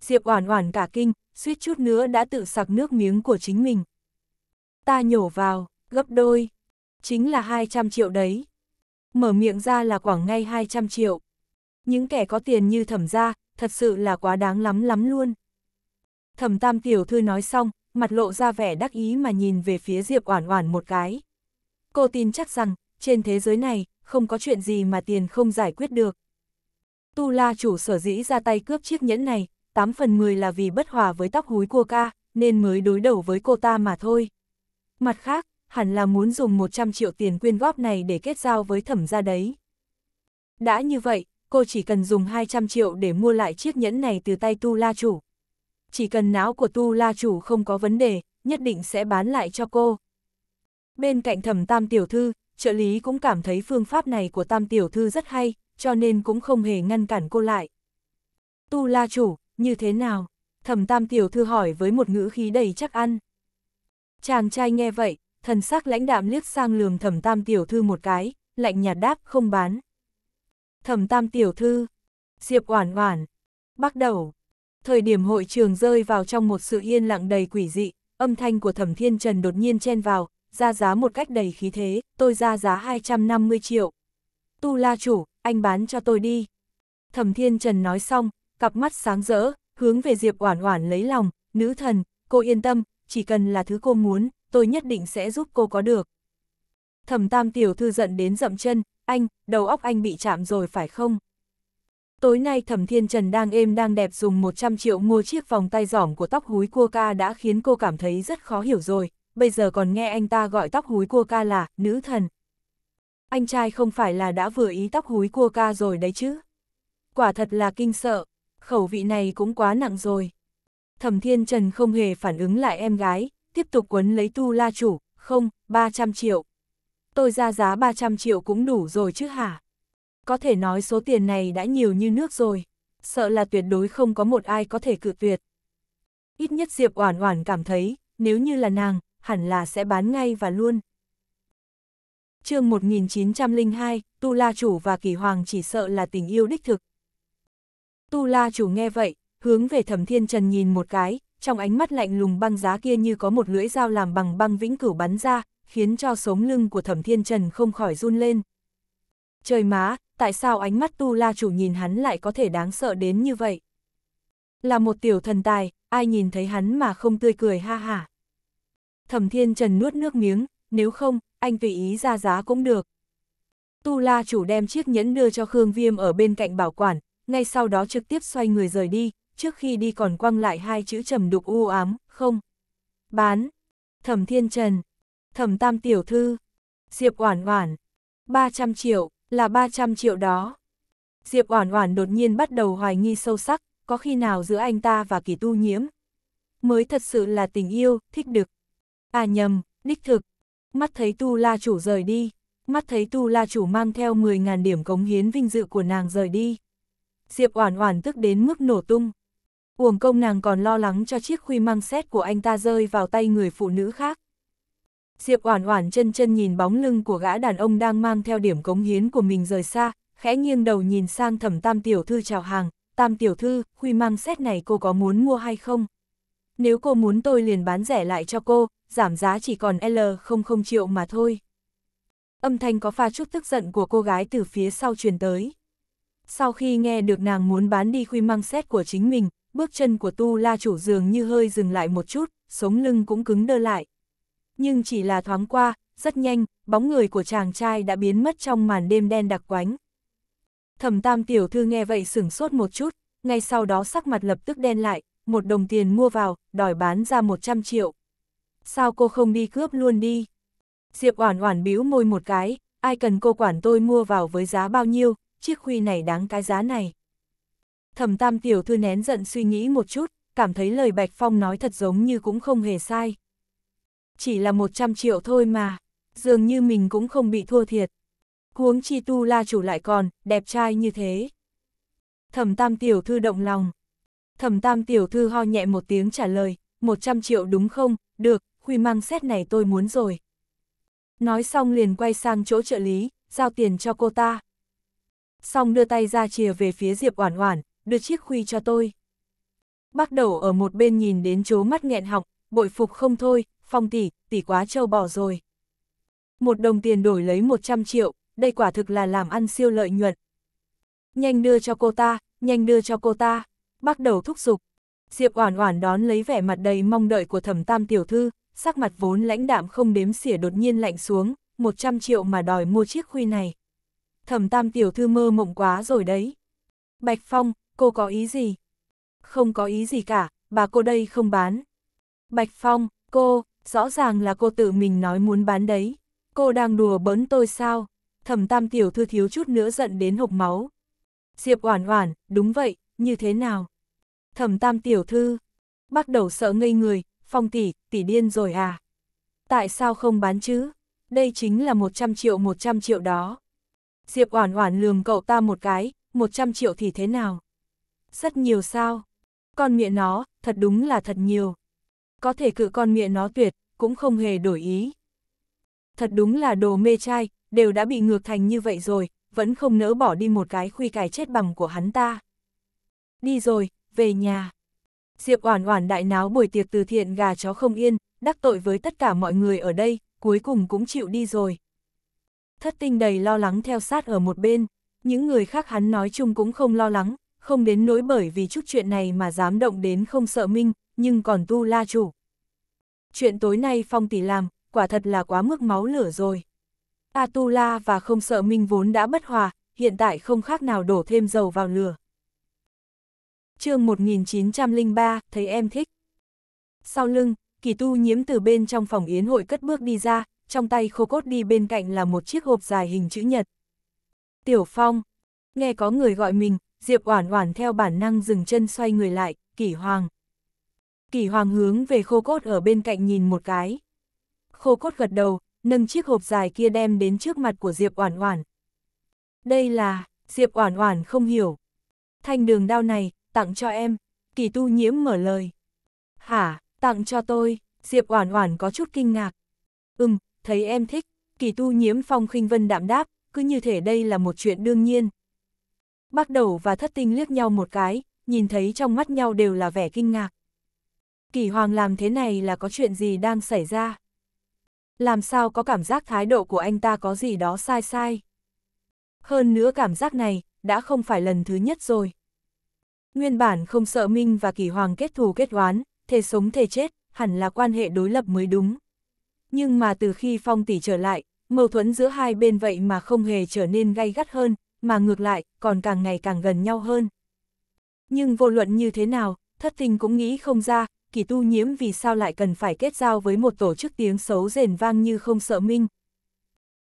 Diệp oản oản cả kinh, suýt chút nữa đã tự sặc nước miếng của chính mình. Ta nhổ vào, gấp đôi, chính là 200 triệu đấy. Mở miệng ra là khoảng ngay 200 triệu. Những kẻ có tiền như thẩm gia, thật sự là quá đáng lắm lắm luôn. Thẩm tam tiểu thư nói xong, mặt lộ ra vẻ đắc ý mà nhìn về phía Diệp Oản Oản một cái. Cô tin chắc rằng, trên thế giới này, không có chuyện gì mà tiền không giải quyết được. Tu La chủ sở dĩ ra tay cướp chiếc nhẫn này, 8 phần 10 là vì bất hòa với tóc húi của ca, nên mới đối đầu với cô ta mà thôi. Mặt khác, hẳn là muốn dùng 100 triệu tiền quyên góp này để kết giao với thẩm gia đấy. Đã như vậy, cô chỉ cần dùng 200 triệu để mua lại chiếc nhẫn này từ tay Tu La chủ, chỉ cần não của tu la chủ không có vấn đề, nhất định sẽ bán lại cho cô. Bên cạnh thẩm tam tiểu thư, trợ lý cũng cảm thấy phương pháp này của tam tiểu thư rất hay, cho nên cũng không hề ngăn cản cô lại. Tu la chủ, như thế nào? Thẩm tam tiểu thư hỏi với một ngữ khí đầy chắc ăn. Chàng trai nghe vậy, thần sắc lãnh đạm liếc sang lường thẩm tam tiểu thư một cái, lạnh nhạt đáp không bán. Thẩm tam tiểu thư, diệp oản oản, bắt đầu thời điểm hội trường rơi vào trong một sự yên lặng đầy quỷ dị, âm thanh của Thẩm Thiên Trần đột nhiên chen vào, ra giá một cách đầy khí thế, tôi ra giá 250 triệu. Tu la chủ, anh bán cho tôi đi. Thẩm Thiên Trần nói xong, cặp mắt sáng rỡ, hướng về Diệp Oản Oản lấy lòng, nữ thần, cô yên tâm, chỉ cần là thứ cô muốn, tôi nhất định sẽ giúp cô có được. Thẩm Tam tiểu thư giận đến dậm chân, anh, đầu óc anh bị chạm rồi phải không? Tối nay Thẩm Thiên Trần đang êm đang đẹp dùng 100 triệu mua chiếc vòng tay giỏm của tóc húi cua ca đã khiến cô cảm thấy rất khó hiểu rồi, bây giờ còn nghe anh ta gọi tóc húi cua ca là nữ thần. Anh trai không phải là đã vừa ý tóc húi cua ca rồi đấy chứ. Quả thật là kinh sợ, khẩu vị này cũng quá nặng rồi. Thẩm Thiên Trần không hề phản ứng lại em gái, tiếp tục quấn lấy tu la chủ, không, 300 triệu. Tôi ra giá 300 triệu cũng đủ rồi chứ hả? Có thể nói số tiền này đã nhiều như nước rồi, sợ là tuyệt đối không có một ai có thể cự tuyệt. Ít nhất Diệp Oản Oản cảm thấy, nếu như là nàng, hẳn là sẽ bán ngay và luôn. Chương 1902, Tu La chủ và Kỳ Hoàng chỉ sợ là tình yêu đích thực. Tu La chủ nghe vậy, hướng về Thẩm Thiên Trần nhìn một cái, trong ánh mắt lạnh lùng băng giá kia như có một lưỡi dao làm bằng băng vĩnh cửu bắn ra, khiến cho sống lưng của Thẩm Thiên Trần không khỏi run lên trời má, tại sao ánh mắt tu la chủ nhìn hắn lại có thể đáng sợ đến như vậy? Là một tiểu thần tài, ai nhìn thấy hắn mà không tươi cười ha hả. Thẩm Thiên Trần nuốt nước miếng, nếu không, anh tùy ý ra giá cũng được. Tu La chủ đem chiếc nhẫn đưa cho Khương Viêm ở bên cạnh bảo quản, ngay sau đó trực tiếp xoay người rời đi, trước khi đi còn quăng lại hai chữ trầm đục u ám, không. Bán. Thẩm Thiên Trần. Thẩm Tam Tiểu Thư. Diệp Oản Oản. 300 triệu là 300 triệu đó. Diệp Oản Oản đột nhiên bắt đầu hoài nghi sâu sắc, có khi nào giữa anh ta và Kỳ Tu Nhiễm mới thật sự là tình yêu, thích được. À nhầm, đích thực. Mắt thấy Tu La chủ rời đi, mắt thấy Tu La chủ mang theo 10000 điểm cống hiến vinh dự của nàng rời đi. Diệp Oản Oản tức đến mức nổ tung. Uổng công nàng còn lo lắng cho chiếc khuy mang xét của anh ta rơi vào tay người phụ nữ khác. Diệp Oản Oản chân chân nhìn bóng lưng của gã đàn ông đang mang theo điểm cống hiến của mình rời xa, khẽ nghiêng đầu nhìn sang Thẩm Tam tiểu thư chào hàng, "Tam tiểu thư, khuy mang xét này cô có muốn mua hay không? Nếu cô muốn tôi liền bán rẻ lại cho cô, giảm giá chỉ còn L00 triệu mà thôi." Âm thanh có pha chút tức giận của cô gái từ phía sau truyền tới. Sau khi nghe được nàng muốn bán đi khuy mang xét của chính mình, bước chân của Tu La chủ dường như hơi dừng lại một chút, sống lưng cũng cứng đơ lại, nhưng chỉ là thoáng qua, rất nhanh, bóng người của chàng trai đã biến mất trong màn đêm đen đặc quánh. Thẩm tam tiểu thư nghe vậy sửng sốt một chút, ngay sau đó sắc mặt lập tức đen lại, một đồng tiền mua vào, đòi bán ra 100 triệu. Sao cô không đi cướp luôn đi? Diệp Oản Oản bĩu môi một cái, ai cần cô quản tôi mua vào với giá bao nhiêu, chiếc khuy này đáng cái giá này. Thẩm Tam tiểu thư nén giận suy nghĩ một chút, cảm thấy lời Bạch Phong nói thật giống như cũng không hề sai chỉ là 100 triệu thôi mà, dường như mình cũng không bị thua thiệt. Huống chi tu la chủ lại còn, đẹp trai như thế. Thẩm tam tiểu thư động lòng. Thẩm tam tiểu thư ho nhẹ một tiếng trả lời, 100 triệu đúng không, được, khuy mang xét này tôi muốn rồi. Nói xong liền quay sang chỗ trợ lý, giao tiền cho cô ta. Xong đưa tay ra chìa về phía Diệp Oản Oản, đưa chiếc khuy cho tôi. Bác đầu ở một bên nhìn đến chố mắt nghẹn họng, bội phục không thôi, phong tỷ, tỷ quá trâu bò rồi. Một đồng tiền đổi lấy 100 triệu, đây quả thực là làm ăn siêu lợi nhuận. Nhanh đưa cho cô ta, nhanh đưa cho cô ta, bắt đầu thúc giục. Diệp Oản Oản đón lấy vẻ mặt đầy mong đợi của Thẩm Tam tiểu thư, sắc mặt vốn lãnh đạm không đếm xỉa đột nhiên lạnh xuống, 100 triệu mà đòi mua chiếc khuy này. Thẩm Tam tiểu thư mơ mộng quá rồi đấy. Bạch Phong, cô có ý gì? Không có ý gì cả, bà cô đây không bán. Bạch Phong, cô, rõ ràng là cô tự mình nói muốn bán đấy. Cô đang đùa bỡn tôi sao? Thẩm tam tiểu thư thiếu chút nữa giận đến hộc máu. Diệp oản oản, đúng vậy, như thế nào? Thẩm tam tiểu thư, bắt đầu sợ ngây người, phong tỷ, tỷ điên rồi à? Tại sao không bán chứ? Đây chính là 100 triệu 100 triệu đó. Diệp oản oản lườm cậu ta một cái, 100 triệu thì thế nào? Rất nhiều sao? Con miệng nó, thật đúng là thật nhiều có thể cự con miệng nó tuyệt, cũng không hề đổi ý. Thật đúng là đồ mê trai, đều đã bị ngược thành như vậy rồi, vẫn không nỡ bỏ đi một cái khuy cái chết bằng của hắn ta. Đi rồi, về nhà. Diệp Oản Oản đại náo buổi tiệc từ thiện gà chó không yên, đắc tội với tất cả mọi người ở đây, cuối cùng cũng chịu đi rồi. Thất tinh đầy lo lắng theo sát ở một bên, những người khác hắn nói chung cũng không lo lắng, không đến nỗi bởi vì chút chuyện này mà dám động đến không sợ Minh, nhưng còn tu la chủ. Chuyện tối nay Phong Tỷ làm, quả thật là quá mức máu lửa rồi. tu la và không sợ minh vốn đã bất hòa, hiện tại không khác nào đổ thêm dầu vào lửa. chương 1903, thấy em thích. Sau lưng, kỳ tu nhiễm từ bên trong phòng yến hội cất bước đi ra, trong tay khô cốt đi bên cạnh là một chiếc hộp dài hình chữ nhật. Tiểu Phong, nghe có người gọi mình, Diệp Oản Oản theo bản năng dừng chân xoay người lại, kỷ hoàng kỳ hoàng hướng về khô cốt ở bên cạnh nhìn một cái. Khô cốt gật đầu, nâng chiếc hộp dài kia đem đến trước mặt của Diệp Oản Oản. Đây là, Diệp Oản Oản không hiểu. Thanh đường đao này, tặng cho em, kỳ tu nhiễm mở lời. Hả, tặng cho tôi, Diệp Oản Oản có chút kinh ngạc. Ừm, thấy em thích, kỳ tu nhiễm phong khinh vân đạm đáp, cứ như thể đây là một chuyện đương nhiên. bắt đầu và thất tinh liếc nhau một cái, nhìn thấy trong mắt nhau đều là vẻ kinh ngạc. Kỳ hoàng làm thế này là có chuyện gì đang xảy ra. Làm sao có cảm giác thái độ của anh ta có gì đó sai sai. Hơn nữa cảm giác này, đã không phải lần thứ nhất rồi. Nguyên bản không sợ Minh và Kỳ Hoàng kết thù kết oán, thề sống thề chết, hẳn là quan hệ đối lập mới đúng. Nhưng mà từ khi Phong Tỷ trở lại, mâu thuẫn giữa hai bên vậy mà không hề trở nên gay gắt hơn, mà ngược lại, còn càng ngày càng gần nhau hơn. Nhưng vô luận như thế nào, thất tình cũng nghĩ không ra, kỳ tu nhiễm vì sao lại cần phải kết giao với một tổ chức tiếng xấu rền vang như không sợ minh.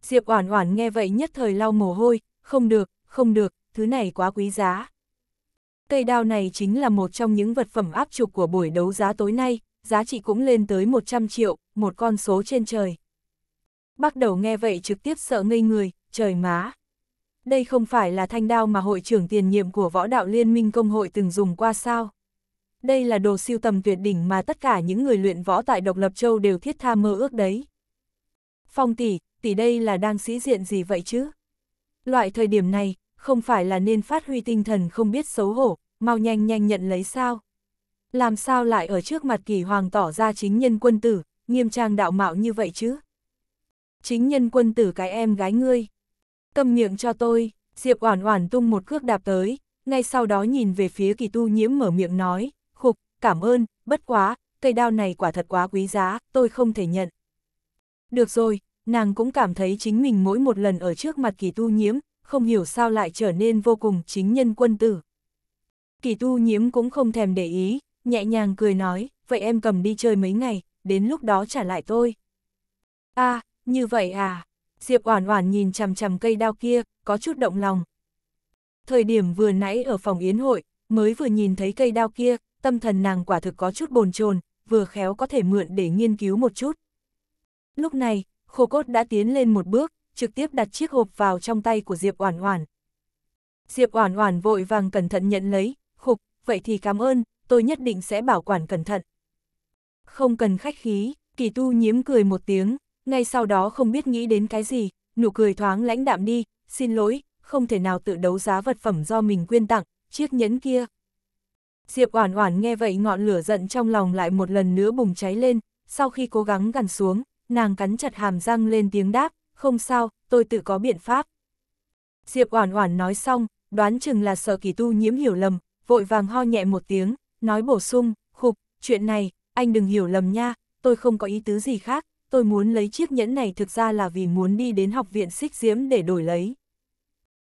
Diệp Oản Oản nghe vậy nhất thời lau mồ hôi, không được, không được, thứ này quá quý giá. Cây đao này chính là một trong những vật phẩm áp trục của buổi đấu giá tối nay, giá trị cũng lên tới 100 triệu, một con số trên trời. Bắt đầu nghe vậy trực tiếp sợ ngây người, trời má. Đây không phải là thanh đao mà hội trưởng tiền nhiệm của võ đạo liên minh công hội từng dùng qua sao? đây là đồ siêu tầm tuyệt đỉnh mà tất cả những người luyện võ tại Độc Lập Châu đều thiết tha mơ ước đấy. Phong tỷ, tỷ đây là đang sĩ diện gì vậy chứ? Loại thời điểm này, không phải là nên phát huy tinh thần không biết xấu hổ, mau nhanh nhanh nhận lấy sao? Làm sao lại ở trước mặt kỳ hoàng tỏ ra chính nhân quân tử, nghiêm trang đạo mạo như vậy chứ? Chính nhân quân tử cái em gái ngươi. Cầm miệng cho tôi, Diệp Oản Oản tung một cước đạp tới, ngay sau đó nhìn về phía kỳ tu nhiễm mở miệng nói, cảm ơn, bất quá, cây đao này quả thật quá quý giá, tôi không thể nhận. Được rồi, nàng cũng cảm thấy chính mình mỗi một lần ở trước mặt kỳ tu nhiễm, không hiểu sao lại trở nên vô cùng chính nhân quân tử. Kỳ tu nhiễm cũng không thèm để ý, nhẹ nhàng cười nói, vậy em cầm đi chơi mấy ngày, đến lúc đó trả lại tôi. a à, như vậy à, Diệp Oản Oản nhìn chằm chằm cây đao kia, có chút động lòng. Thời điểm vừa nãy ở phòng yến hội, mới vừa nhìn thấy cây đao kia, tâm thần nàng quả thực có chút bồn chồn, vừa khéo có thể mượn để nghiên cứu một chút. Lúc này, khô cốt đã tiến lên một bước, trực tiếp đặt chiếc hộp vào trong tay của Diệp Oản Oản. Diệp Oản Oản vội vàng cẩn thận nhận lấy, khục, vậy thì cảm ơn, tôi nhất định sẽ bảo quản cẩn thận. Không cần khách khí, kỳ tu nhiếm cười một tiếng, ngay sau đó không biết nghĩ đến cái gì, nụ cười thoáng lãnh đạm đi, xin lỗi, không thể nào tự đấu giá vật phẩm do mình quyên tặng, chiếc nhẫn kia. Diệp Oản Oản nghe vậy ngọn lửa giận trong lòng lại một lần nữa bùng cháy lên, sau khi cố gắng gằn xuống, nàng cắn chặt hàm răng lên tiếng đáp, "Không sao, tôi tự có biện pháp." Diệp Oản Oản nói xong, đoán chừng là sợ Kỳ Tu nhiễm hiểu lầm, vội vàng ho nhẹ một tiếng, nói bổ sung, "Khục, chuyện này, anh đừng hiểu lầm nha, tôi không có ý tứ gì khác, tôi muốn lấy chiếc nhẫn này thực ra là vì muốn đi đến học viện Xích Diễm để đổi lấy."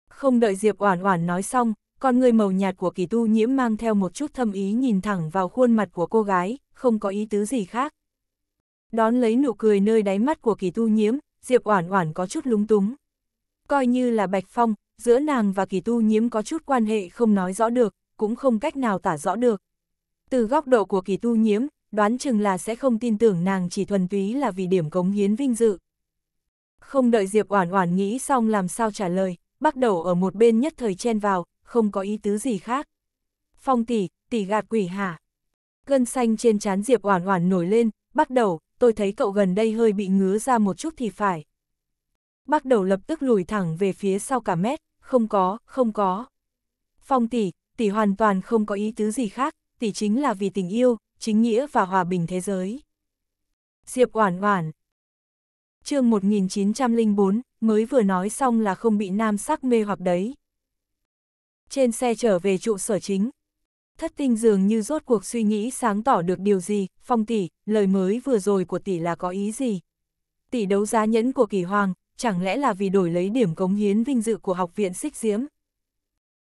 Không đợi Diệp Oản Oản nói xong, con người màu nhạt của kỳ tu nhiễm mang theo một chút thâm ý nhìn thẳng vào khuôn mặt của cô gái, không có ý tứ gì khác. Đón lấy nụ cười nơi đáy mắt của kỳ tu nhiễm, Diệp Oản Oản có chút lúng túng. Coi như là Bạch Phong, giữa nàng và kỳ tu nhiễm có chút quan hệ không nói rõ được, cũng không cách nào tả rõ được. Từ góc độ của kỳ tu nhiễm, đoán chừng là sẽ không tin tưởng nàng chỉ thuần túy là vì điểm cống hiến vinh dự. Không đợi Diệp Oản Oản nghĩ xong làm sao trả lời, bắt đầu ở một bên nhất thời chen vào, không có ý tứ gì khác. Phong tỷ, tỷ gạt quỷ hả? Gân xanh trên trán Diệp Oản Oản nổi lên, bắt đầu, tôi thấy cậu gần đây hơi bị ngứa ra một chút thì phải. Bắt đầu lập tức lùi thẳng về phía sau cả mét, không có, không có. Phong tỷ, tỷ hoàn toàn không có ý tứ gì khác, tỷ chính là vì tình yêu, chính nghĩa và hòa bình thế giới. Diệp Oản Oản Chương 1904, mới vừa nói xong là không bị nam sắc mê hoặc đấy trên xe trở về trụ sở chính. Thất tinh dường như rốt cuộc suy nghĩ sáng tỏ được điều gì, phong tỷ, lời mới vừa rồi của tỷ là có ý gì? Tỷ đấu giá nhẫn của kỳ hoàng, chẳng lẽ là vì đổi lấy điểm cống hiến vinh dự của học viện xích diễm?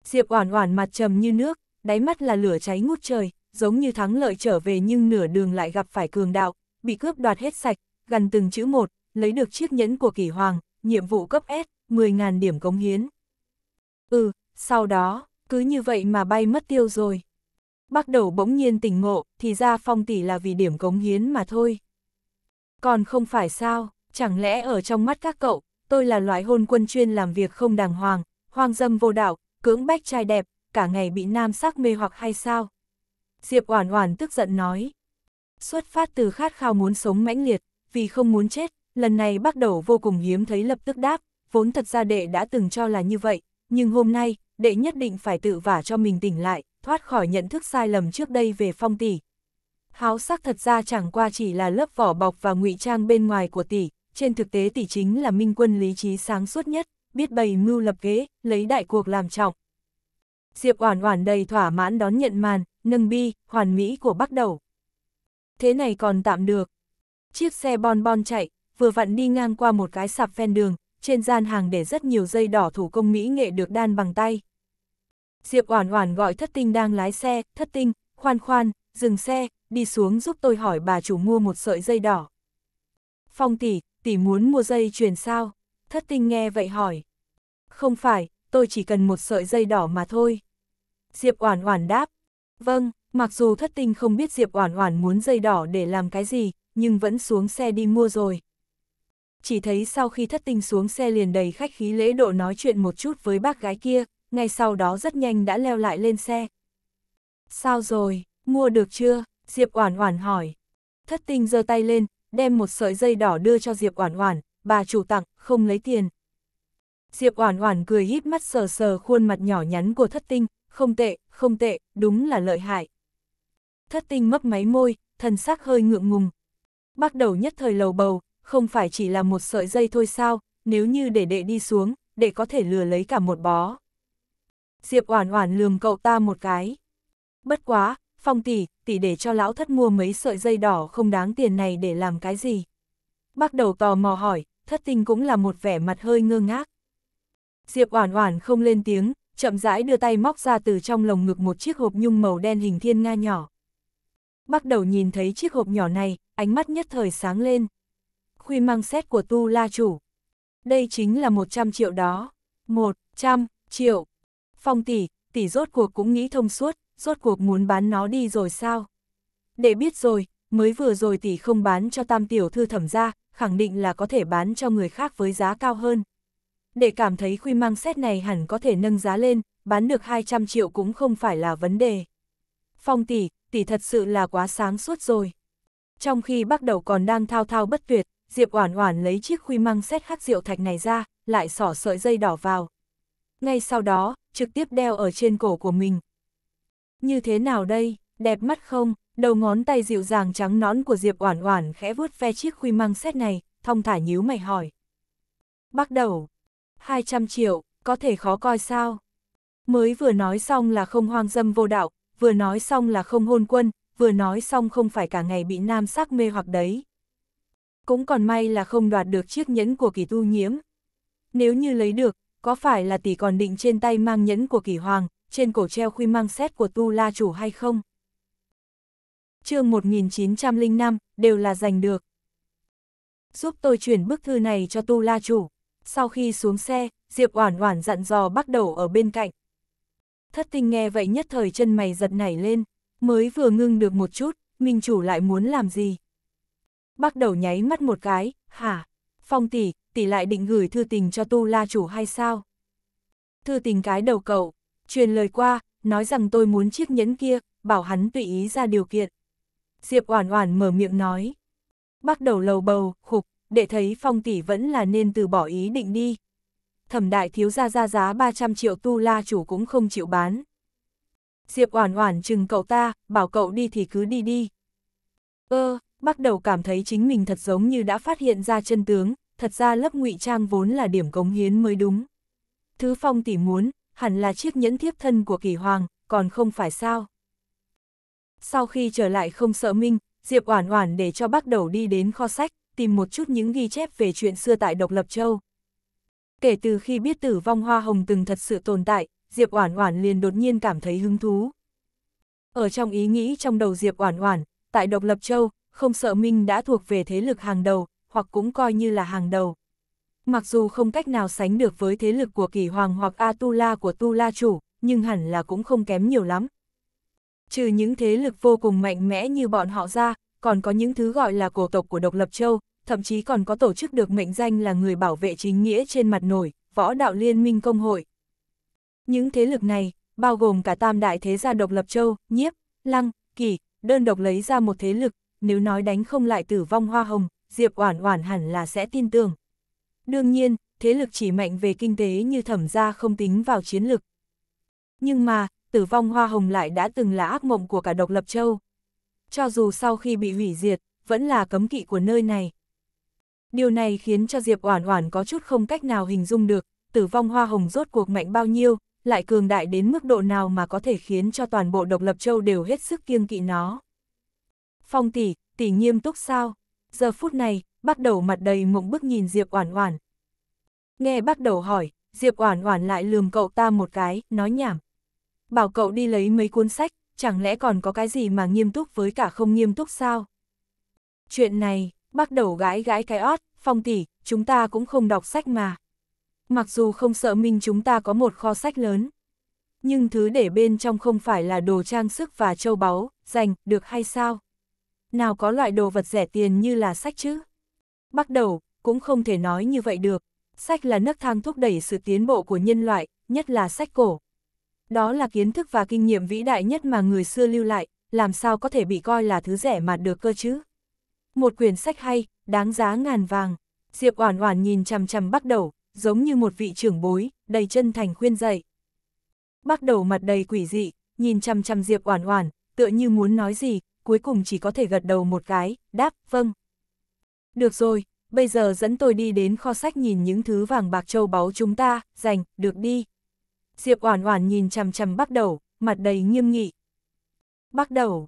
Diệp oản oản mặt trầm như nước, đáy mắt là lửa cháy ngút trời, giống như thắng lợi trở về nhưng nửa đường lại gặp phải cường đạo, bị cướp đoạt hết sạch, gần từng chữ một, lấy được chiếc nhẫn của kỳ hoàng, nhiệm vụ cấp S, 10.000 điểm cống hiến. Ừ, sau đó, cứ như vậy mà bay mất tiêu rồi. bắt đầu bỗng nhiên tỉnh ngộ, thì ra phong tỷ là vì điểm cống hiến mà thôi. Còn không phải sao, chẳng lẽ ở trong mắt các cậu, tôi là loại hôn quân chuyên làm việc không đàng hoàng, hoang dâm vô đạo, cưỡng bách trai đẹp, cả ngày bị nam sắc mê hoặc hay sao? Diệp Oản Oản tức giận nói. Xuất phát từ khát khao muốn sống mãnh liệt, vì không muốn chết, lần này bắt đầu vô cùng hiếm thấy lập tức đáp, vốn thật ra đệ đã từng cho là như vậy, nhưng hôm nay, đệ nhất định phải tự vả cho mình tỉnh lại, thoát khỏi nhận thức sai lầm trước đây về phong tỷ. Háo sắc thật ra chẳng qua chỉ là lớp vỏ bọc và ngụy trang bên ngoài của tỷ, trên thực tế tỷ chính là minh quân lý trí sáng suốt nhất, biết bày mưu lập kế, lấy đại cuộc làm trọng. Diệp Oản Oản đầy thỏa mãn đón nhận màn, nâng bi, hoàn mỹ của bắt đầu. Thế này còn tạm được. Chiếc xe bon bon chạy, vừa vặn đi ngang qua một cái sạp ven đường, trên gian hàng để rất nhiều dây đỏ thủ công mỹ nghệ được đan bằng tay. Diệp Oản Oản gọi Thất Tinh đang lái xe, "Thất Tinh, khoan khoan, dừng xe, đi xuống giúp tôi hỏi bà chủ mua một sợi dây đỏ." "Phong tỷ, tỷ muốn mua dây chuyền sao?" Thất Tinh nghe vậy hỏi. "Không phải, tôi chỉ cần một sợi dây đỏ mà thôi." Diệp Oản Oản đáp. "Vâng." Mặc dù thất tinh không biết Diệp Oản Oản muốn dây đỏ để làm cái gì, nhưng vẫn xuống xe đi mua rồi chỉ thấy sau khi thất tinh xuống xe liền đầy khách khí lễ độ nói chuyện một chút với bác gái kia, ngay sau đó rất nhanh đã leo lại lên xe. Sao rồi, mua được chưa? Diệp Oản Oản hỏi. Thất tinh giơ tay lên, đem một sợi dây đỏ đưa cho Diệp Oản Oản, bà chủ tặng, không lấy tiền. Diệp Oản Oản cười híp mắt sờ sờ khuôn mặt nhỏ nhắn của Thất Tinh, không tệ, không tệ, đúng là lợi hại. Thất Tinh mấp máy môi, thần sắc hơi ngượng ngùng. Bắt đầu nhất thời lầu bầu, không phải chỉ là một sợi dây thôi sao, nếu như để đệ đi xuống, đệ có thể lừa lấy cả một bó. Diệp Oản Oản lườm cậu ta một cái. Bất quá, Phong tỷ, tỷ để cho lão thất mua mấy sợi dây đỏ không đáng tiền này để làm cái gì? Bác đầu tò mò hỏi, thất tình cũng là một vẻ mặt hơi ngơ ngác. Diệp Oản Oản không lên tiếng, chậm rãi đưa tay móc ra từ trong lồng ngực một chiếc hộp nhung màu đen hình thiên nga nhỏ. bắt đầu nhìn thấy chiếc hộp nhỏ này, ánh mắt nhất thời sáng lên khuy mang xét của tu la chủ. Đây chính là 100 triệu đó. 100 triệu. Phong tỷ, tỷ rốt cuộc cũng nghĩ thông suốt, rốt cuộc muốn bán nó đi rồi sao? Để biết rồi, mới vừa rồi tỷ không bán cho tam tiểu thư thẩm ra, khẳng định là có thể bán cho người khác với giá cao hơn. Để cảm thấy khuy mang xét này hẳn có thể nâng giá lên, bán được 200 triệu cũng không phải là vấn đề. Phong tỷ, tỷ thật sự là quá sáng suốt rồi. Trong khi bắt đầu còn đang thao thao bất tuyệt, Diệp Oản Oản lấy chiếc khuy măng sét khắc diệu thạch này ra, lại xỏ sợi dây đỏ vào. Ngay sau đó, trực tiếp đeo ở trên cổ của mình. Như thế nào đây, đẹp mắt không? Đầu ngón tay dịu dàng trắng nõn của Diệp Oản Oản khẽ vuốt ve chiếc khuy măng sét này, thong thả nhíu mày hỏi. Bắt đầu. 200 triệu, có thể khó coi sao? Mới vừa nói xong là không hoang dâm vô đạo, vừa nói xong là không hôn quân, vừa nói xong không phải cả ngày bị nam sắc mê hoặc đấy. Cũng còn may là không đoạt được chiếc nhẫn của kỳ tu nhiễm. Nếu như lấy được, có phải là tỷ còn định trên tay mang nhẫn của kỳ hoàng, trên cổ treo khuy mang xét của tu la chủ hay không? chương 1905, đều là giành được. Giúp tôi chuyển bức thư này cho tu la chủ. Sau khi xuống xe, Diệp Oản Oản dặn dò bắt đầu ở bên cạnh. Thất tinh nghe vậy nhất thời chân mày giật nảy lên, mới vừa ngưng được một chút, Minh chủ lại muốn làm gì? bắt đầu nháy mắt một cái, hả? Phong tỷ, tỷ lại định gửi thư tình cho tu la chủ hay sao? Thư tình cái đầu cậu, truyền lời qua, nói rằng tôi muốn chiếc nhẫn kia, bảo hắn tùy ý ra điều kiện. Diệp Oản Oản mở miệng nói. bắt đầu lầu bầu, khục, để thấy Phong tỷ vẫn là nên từ bỏ ý định đi. Thẩm đại thiếu gia ra giá 300 triệu tu la chủ cũng không chịu bán. Diệp Oản Oản chừng cậu ta, bảo cậu đi thì cứ đi đi. Ơ, bắt đầu cảm thấy chính mình thật giống như đã phát hiện ra chân tướng, thật ra lớp ngụy trang vốn là điểm cống hiến mới đúng. Thứ Phong tỉ muốn, hẳn là chiếc nhẫn thiếp thân của kỳ hoàng, còn không phải sao. Sau khi trở lại không sợ minh, Diệp Oản Oản để cho bắt đầu đi đến kho sách, tìm một chút những ghi chép về chuyện xưa tại Độc Lập Châu. Kể từ khi biết tử vong hoa hồng từng thật sự tồn tại, Diệp Oản Oản liền đột nhiên cảm thấy hứng thú. Ở trong ý nghĩ trong đầu Diệp Oản Oản, tại Độc Lập Châu, không sợ Minh đã thuộc về thế lực hàng đầu, hoặc cũng coi như là hàng đầu. Mặc dù không cách nào sánh được với thế lực của kỳ hoàng hoặc Atula của Tu La Chủ, nhưng hẳn là cũng không kém nhiều lắm. Trừ những thế lực vô cùng mạnh mẽ như bọn họ ra, còn có những thứ gọi là cổ tộc của Độc Lập Châu, thậm chí còn có tổ chức được mệnh danh là người bảo vệ chính nghĩa trên mặt nổi, võ đạo liên minh công hội. Những thế lực này, bao gồm cả tam đại thế gia Độc Lập Châu, Nhiếp, Lăng, Kỳ, đơn độc lấy ra một thế lực, nếu nói đánh không lại tử vong hoa hồng, Diệp Oản Oản hẳn là sẽ tin tưởng. Đương nhiên, thế lực chỉ mạnh về kinh tế như thẩm gia không tính vào chiến lực. Nhưng mà, tử vong hoa hồng lại đã từng là ác mộng của cả độc lập châu. Cho dù sau khi bị hủy diệt, vẫn là cấm kỵ của nơi này. Điều này khiến cho Diệp Oản Oản có chút không cách nào hình dung được, tử vong hoa hồng rốt cuộc mạnh bao nhiêu, lại cường đại đến mức độ nào mà có thể khiến cho toàn bộ độc lập châu đều hết sức kiêng kỵ nó. Phong tỷ, tỷ nghiêm túc sao? Giờ phút này, bắt đầu mặt đầy mộng bức nhìn Diệp Oản Oản. Nghe bắt đầu hỏi, Diệp Oản Oản lại lườm cậu ta một cái, nói nhảm. Bảo cậu đi lấy mấy cuốn sách, chẳng lẽ còn có cái gì mà nghiêm túc với cả không nghiêm túc sao? Chuyện này, bắt đầu gãi gãi cái ót, Phong tỷ, chúng ta cũng không đọc sách mà. Mặc dù không sợ minh chúng ta có một kho sách lớn, nhưng thứ để bên trong không phải là đồ trang sức và châu báu, dành, được hay sao? nào có loại đồ vật rẻ tiền như là sách chứ. Bắt đầu, cũng không thể nói như vậy được, sách là nấc thang thúc đẩy sự tiến bộ của nhân loại, nhất là sách cổ. Đó là kiến thức và kinh nghiệm vĩ đại nhất mà người xưa lưu lại, làm sao có thể bị coi là thứ rẻ mà được cơ chứ. Một quyển sách hay, đáng giá ngàn vàng. Diệp Oản Oản nhìn chằm chằm bắt Đầu, giống như một vị trưởng bối, đầy chân thành khuyên dạy. bắt Đầu mặt đầy quỷ dị, nhìn chằm chằm Diệp Oản Oản, tựa như muốn nói gì, cuối cùng chỉ có thể gật đầu một cái, đáp, vâng. Được rồi, bây giờ dẫn tôi đi đến kho sách nhìn những thứ vàng bạc châu báu chúng ta, dành, được đi. Diệp Oản Oản nhìn chằm chằm bắt Đầu, mặt đầy nghiêm nghị. bắt Đầu.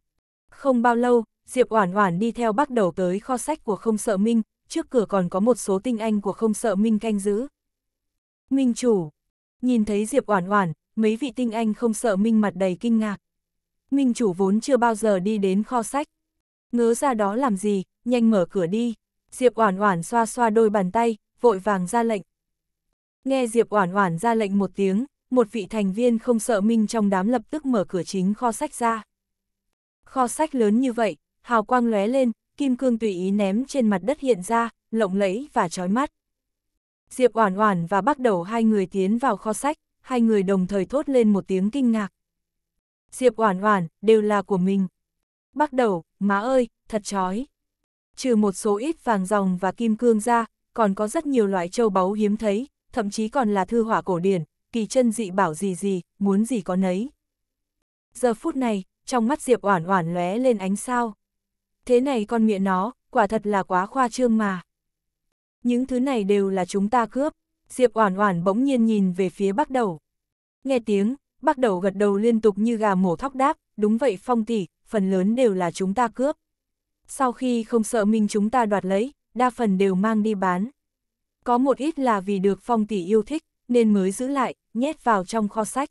Không bao lâu, Diệp Oản Oản đi theo bắt Đầu tới kho sách của Không Sợ Minh, trước cửa còn có một số tinh anh của Không Sợ Minh canh giữ. Minh chủ. Nhìn thấy Diệp Oản Oản, mấy vị tinh anh Không Sợ Minh mặt đầy kinh ngạc. Minh chủ vốn chưa bao giờ đi đến kho sách. Ngớ ra đó làm gì, nhanh mở cửa đi. Diệp Oản Oản xoa xoa đôi bàn tay, vội vàng ra lệnh. Nghe Diệp Oản Oản ra lệnh một tiếng, một vị thành viên không sợ Minh trong đám lập tức mở cửa chính kho sách ra. Kho sách lớn như vậy, hào quang lóe lên, kim cương tùy ý ném trên mặt đất hiện ra, lộng lẫy và chói mắt. Diệp Oản Oản và bắt Đầu hai người tiến vào kho sách, hai người đồng thời thốt lên một tiếng kinh ngạc. Diệp Oản Oản, đều là của mình. Bắt đầu, má ơi, thật chói. Trừ một số ít vàng ròng và kim cương ra, còn có rất nhiều loại châu báu hiếm thấy, thậm chí còn là thư họa cổ điển, kỳ chân dị bảo gì gì, muốn gì có nấy. Giờ phút này, trong mắt Diệp Oản Oản lóe lên ánh sao. Thế này con miệng nó, quả thật là quá khoa trương mà. Những thứ này đều là chúng ta cướp. Diệp Oản Oản bỗng nhiên nhìn về phía Bắc Đầu. Nghe tiếng, bắt đầu gật đầu liên tục như gà mổ thóc đáp, đúng vậy phong tỷ, phần lớn đều là chúng ta cướp. Sau khi không sợ minh chúng ta đoạt lấy, đa phần đều mang đi bán. Có một ít là vì được phong tỷ yêu thích, nên mới giữ lại, nhét vào trong kho sách.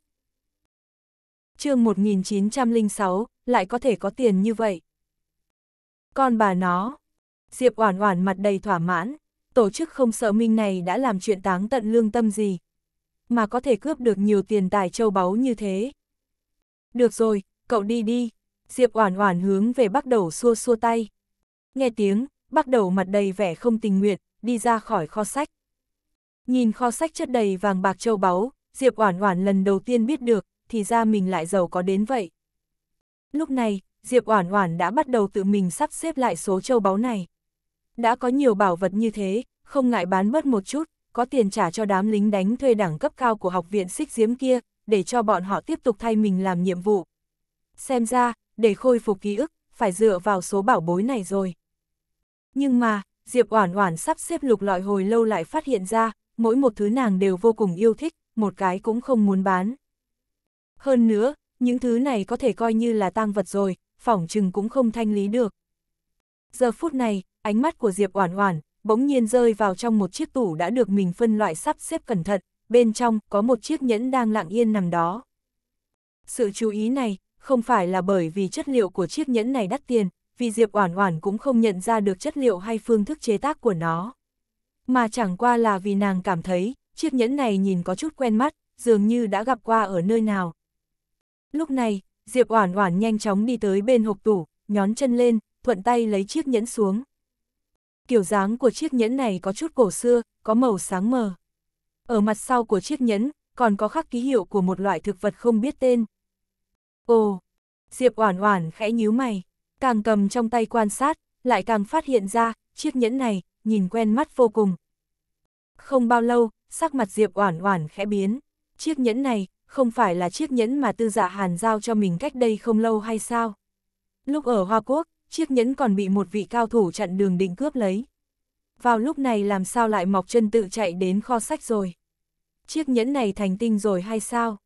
chương 1906, lại có thể có tiền như vậy. Con bà nó, Diệp Oản Oản mặt đầy thỏa mãn, tổ chức không sợ minh này đã làm chuyện táng tận lương tâm gì, mà có thể cướp được nhiều tiền tài châu báu như thế. Được rồi, cậu đi đi. Diệp Oản Oản hướng về bắt Đầu xua xua tay. Nghe tiếng, bắt Đầu mặt đầy vẻ không tình nguyện, đi ra khỏi kho sách. Nhìn kho sách chất đầy vàng bạc châu báu, Diệp Oản Oản lần đầu tiên biết được, thì ra mình lại giàu có đến vậy. Lúc này, Diệp Oản Oản đã bắt đầu tự mình sắp xếp lại số châu báu này. Đã có nhiều bảo vật như thế, không ngại bán bớt một chút, có tiền trả cho đám lính đánh thuê đẳng cấp cao của học viện xích diếm kia, để cho bọn họ tiếp tục thay mình làm nhiệm vụ. Xem ra, để khôi phục ký ức, phải dựa vào số bảo bối này rồi. Nhưng mà, Diệp Oản Oản sắp xếp lục lọi hồi lâu lại phát hiện ra, mỗi một thứ nàng đều vô cùng yêu thích, một cái cũng không muốn bán. Hơn nữa, những thứ này có thể coi như là tang vật rồi, phỏng chừng cũng không thanh lý được. Giờ phút này, ánh mắt của Diệp Oản Oản bỗng nhiên rơi vào trong một chiếc tủ đã được mình phân loại sắp xếp cẩn thận, bên trong có một chiếc nhẫn đang lặng yên nằm đó. Sự chú ý này không phải là bởi vì chất liệu của chiếc nhẫn này đắt tiền, vì Diệp Oản Oản cũng không nhận ra được chất liệu hay phương thức chế tác của nó. Mà chẳng qua là vì nàng cảm thấy, chiếc nhẫn này nhìn có chút quen mắt, dường như đã gặp qua ở nơi nào. Lúc này, Diệp Oản Oản nhanh chóng đi tới bên hộp tủ, nhón chân lên, thuận tay lấy chiếc nhẫn xuống. Kiểu dáng của chiếc nhẫn này có chút cổ xưa, có màu sáng mờ. Ở mặt sau của chiếc nhẫn, còn có khắc ký hiệu của một loại thực vật không biết tên. Ồ, Diệp Oản Oản khẽ nhíu mày, càng cầm trong tay quan sát, lại càng phát hiện ra, chiếc nhẫn này, nhìn quen mắt vô cùng. Không bao lâu, sắc mặt Diệp Oản Oản khẽ biến, chiếc nhẫn này, không phải là chiếc nhẫn mà Tư Dạ Hàn giao cho mình cách đây không lâu hay sao? Lúc ở Hoa Quốc, chiếc nhẫn còn bị một vị cao thủ chặn đường định cướp lấy. Vào lúc này làm sao lại mọc chân tự chạy đến kho sách rồi? Chiếc nhẫn này thành tinh rồi hay sao?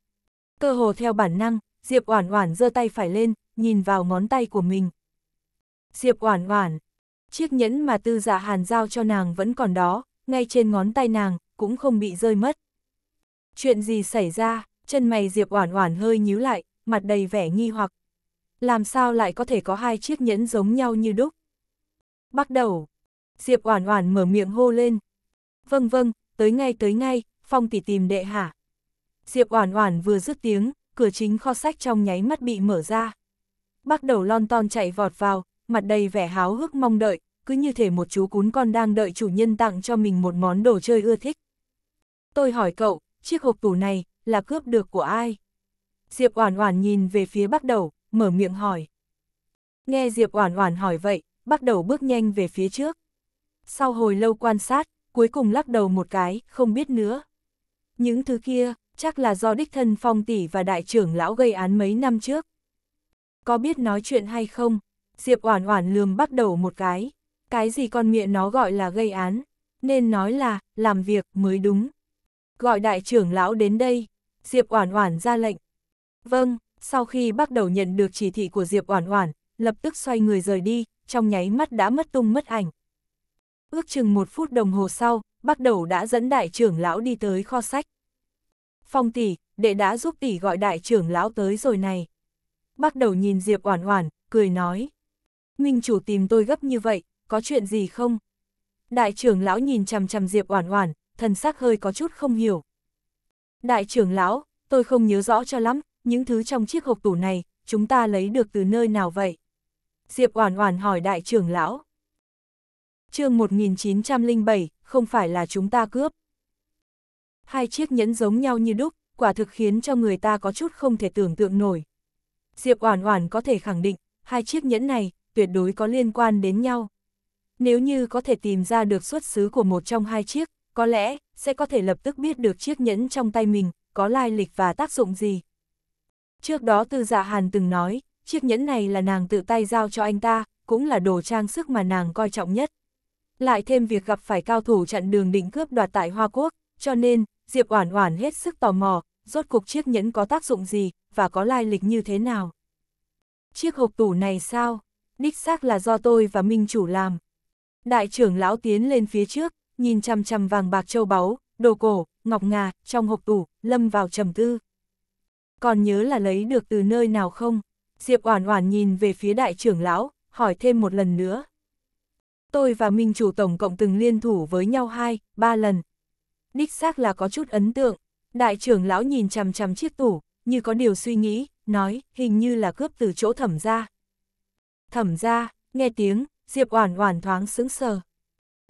Cơ hồ theo bản năng, Diệp Oản Oản giơ tay phải lên, nhìn vào ngón tay của mình. Diệp Oản Oản, chiếc nhẫn mà Tư Dạ Hàn giao cho nàng vẫn còn đó, ngay trên ngón tay nàng, cũng không bị rơi mất. Chuyện gì xảy ra? Chân mày Diệp Oản Oản hơi nhíu lại, mặt đầy vẻ nghi hoặc, làm sao lại có thể có hai chiếc nhẫn giống nhau như đúc? Bắt đầu. Diệp Oản Oản mở miệng hô lên. Vâng vâng, tới ngay tới ngay, Phong tỷ tìm đệ hả? Diệp Oản Oản vừa dứt tiếng, cửa chính kho sách trong nháy mắt bị mở ra. Bắt đầu lon ton chạy vọt vào, mặt đầy vẻ háo hức mong đợi, cứ như thể một chú cún con đang đợi chủ nhân tặng cho mình một món đồ chơi ưa thích. Tôi hỏi cậu, chiếc hộp tủ này là cướp được của ai? Diệp Oản Oản nhìn về phía bắt Đầu, mở miệng hỏi. Nghe Diệp Oản Oản hỏi vậy, bắt đầu bước nhanh về phía trước. Sau hồi lâu quan sát, cuối cùng lắc đầu một cái, không biết nữa. Những thứ kia, chắc là do đích thân phong tỷ và đại trưởng lão gây án mấy năm trước. Có biết nói chuyện hay không? Diệp Oản Oản lườm bắt đầu một cái. Cái gì con miệng nó gọi là gây án, nên nói là làm việc mới đúng. Gọi đại trưởng lão đến đây, Diệp Oản Oản ra lệnh. Vâng, sau khi bắt đầu nhận được chỉ thị của Diệp Oản Oản, lập tức xoay người rời đi, trong nháy mắt đã mất tung mất ảnh. Ước chừng một phút đồng hồ sau, bắt đầu đã dẫn đại trưởng lão đi tới kho sách. Phong tỷ, đệ đã giúp tỷ gọi đại trưởng lão tới rồi này. Bắt đầu nhìn Diệp Oản Oản, cười nói. Minh chủ tìm tôi gấp như vậy, có chuyện gì không? Đại trưởng lão nhìn chằm chằm Diệp Oản Oản, thần sắc hơi có chút không hiểu. Đại trưởng lão, tôi không nhớ rõ cho lắm, những thứ trong chiếc hộp tủ này, chúng ta lấy được từ nơi nào vậy? Diệp Oản Oản hỏi đại trưởng lão. Chương 1907, không phải là chúng ta cướp. Hai chiếc nhẫn giống nhau như đúc, quả thực khiến cho người ta có chút không thể tưởng tượng nổi. Diệp Oản Oản có thể khẳng định, hai chiếc nhẫn này tuyệt đối có liên quan đến nhau. Nếu như có thể tìm ra được xuất xứ của một trong hai chiếc, có lẽ sẽ có thể lập tức biết được chiếc nhẫn trong tay mình có lai lịch và tác dụng gì. Trước đó Tư Dạ Hàn từng nói, chiếc nhẫn này là nàng tự tay giao cho anh ta, cũng là đồ trang sức mà nàng coi trọng nhất. Lại thêm việc gặp phải cao thủ chặn đường định cướp đoạt tại Hoa Quốc, cho nên, Diệp Oản Oản hết sức tò mò, rốt cuộc chiếc nhẫn có tác dụng gì và có lai lịch như thế nào. Chiếc hộp tủ này sao? Đích xác là do tôi và Minh chủ làm. Đại trưởng lão tiến lên phía trước, nhìn chằm chằm vàng bạc châu báu, đồ cổ, ngọc ngà trong hộp tủ, lâm vào trầm tư còn nhớ là lấy được từ nơi nào không? Diệp Oản Oản nhìn về phía đại trưởng lão, hỏi thêm một lần nữa. Tôi và Minh chủ tổng cộng từng liên thủ với nhau hai, ba lần. Đích xác là có chút ấn tượng. Đại trưởng lão nhìn chằm chằm chiếc tủ, như có điều suy nghĩ, nói, hình như là cướp từ chỗ thẩm gia. Thẩm gia nghe tiếng, Diệp Oản Oản thoáng sững sờ.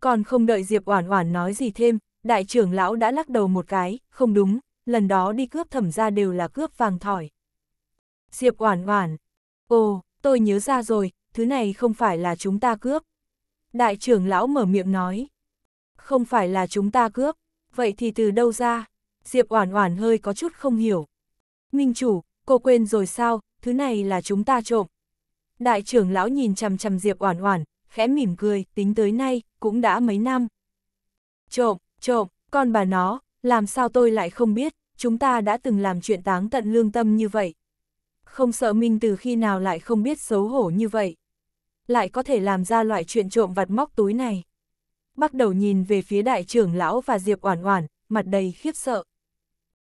Còn không đợi Diệp Oản Oản nói gì thêm, đại trưởng lão đã lắc đầu một cái, không đúng, lần đó đi cướp thẩm ra đều là cướp vàng thỏi. Diệp Oản Oản, "Ồ, tôi nhớ ra rồi, thứ này không phải là chúng ta cướp." Đại trưởng lão mở miệng nói. "Không phải là chúng ta cướp, vậy thì từ đâu ra?" Diệp Oản Oản hơi có chút không hiểu. "Minh chủ, cô quên rồi sao, thứ này là chúng ta trộm." Đại trưởng lão nhìn chằm chằm Diệp Oản Oản, khẽ mỉm cười, tính tới nay cũng đã mấy năm. "Trộm, trộm, con bà nó, làm sao tôi lại không biết, chúng ta đã từng làm chuyện táng tận lương tâm như vậy. Không sợ Minh từ khi nào lại không biết xấu hổ như vậy. Lại có thể làm ra loại chuyện trộm vặt móc túi này. Bắt đầu nhìn về phía đại trưởng lão và Diệp Oản Oản, mặt đầy khiếp sợ.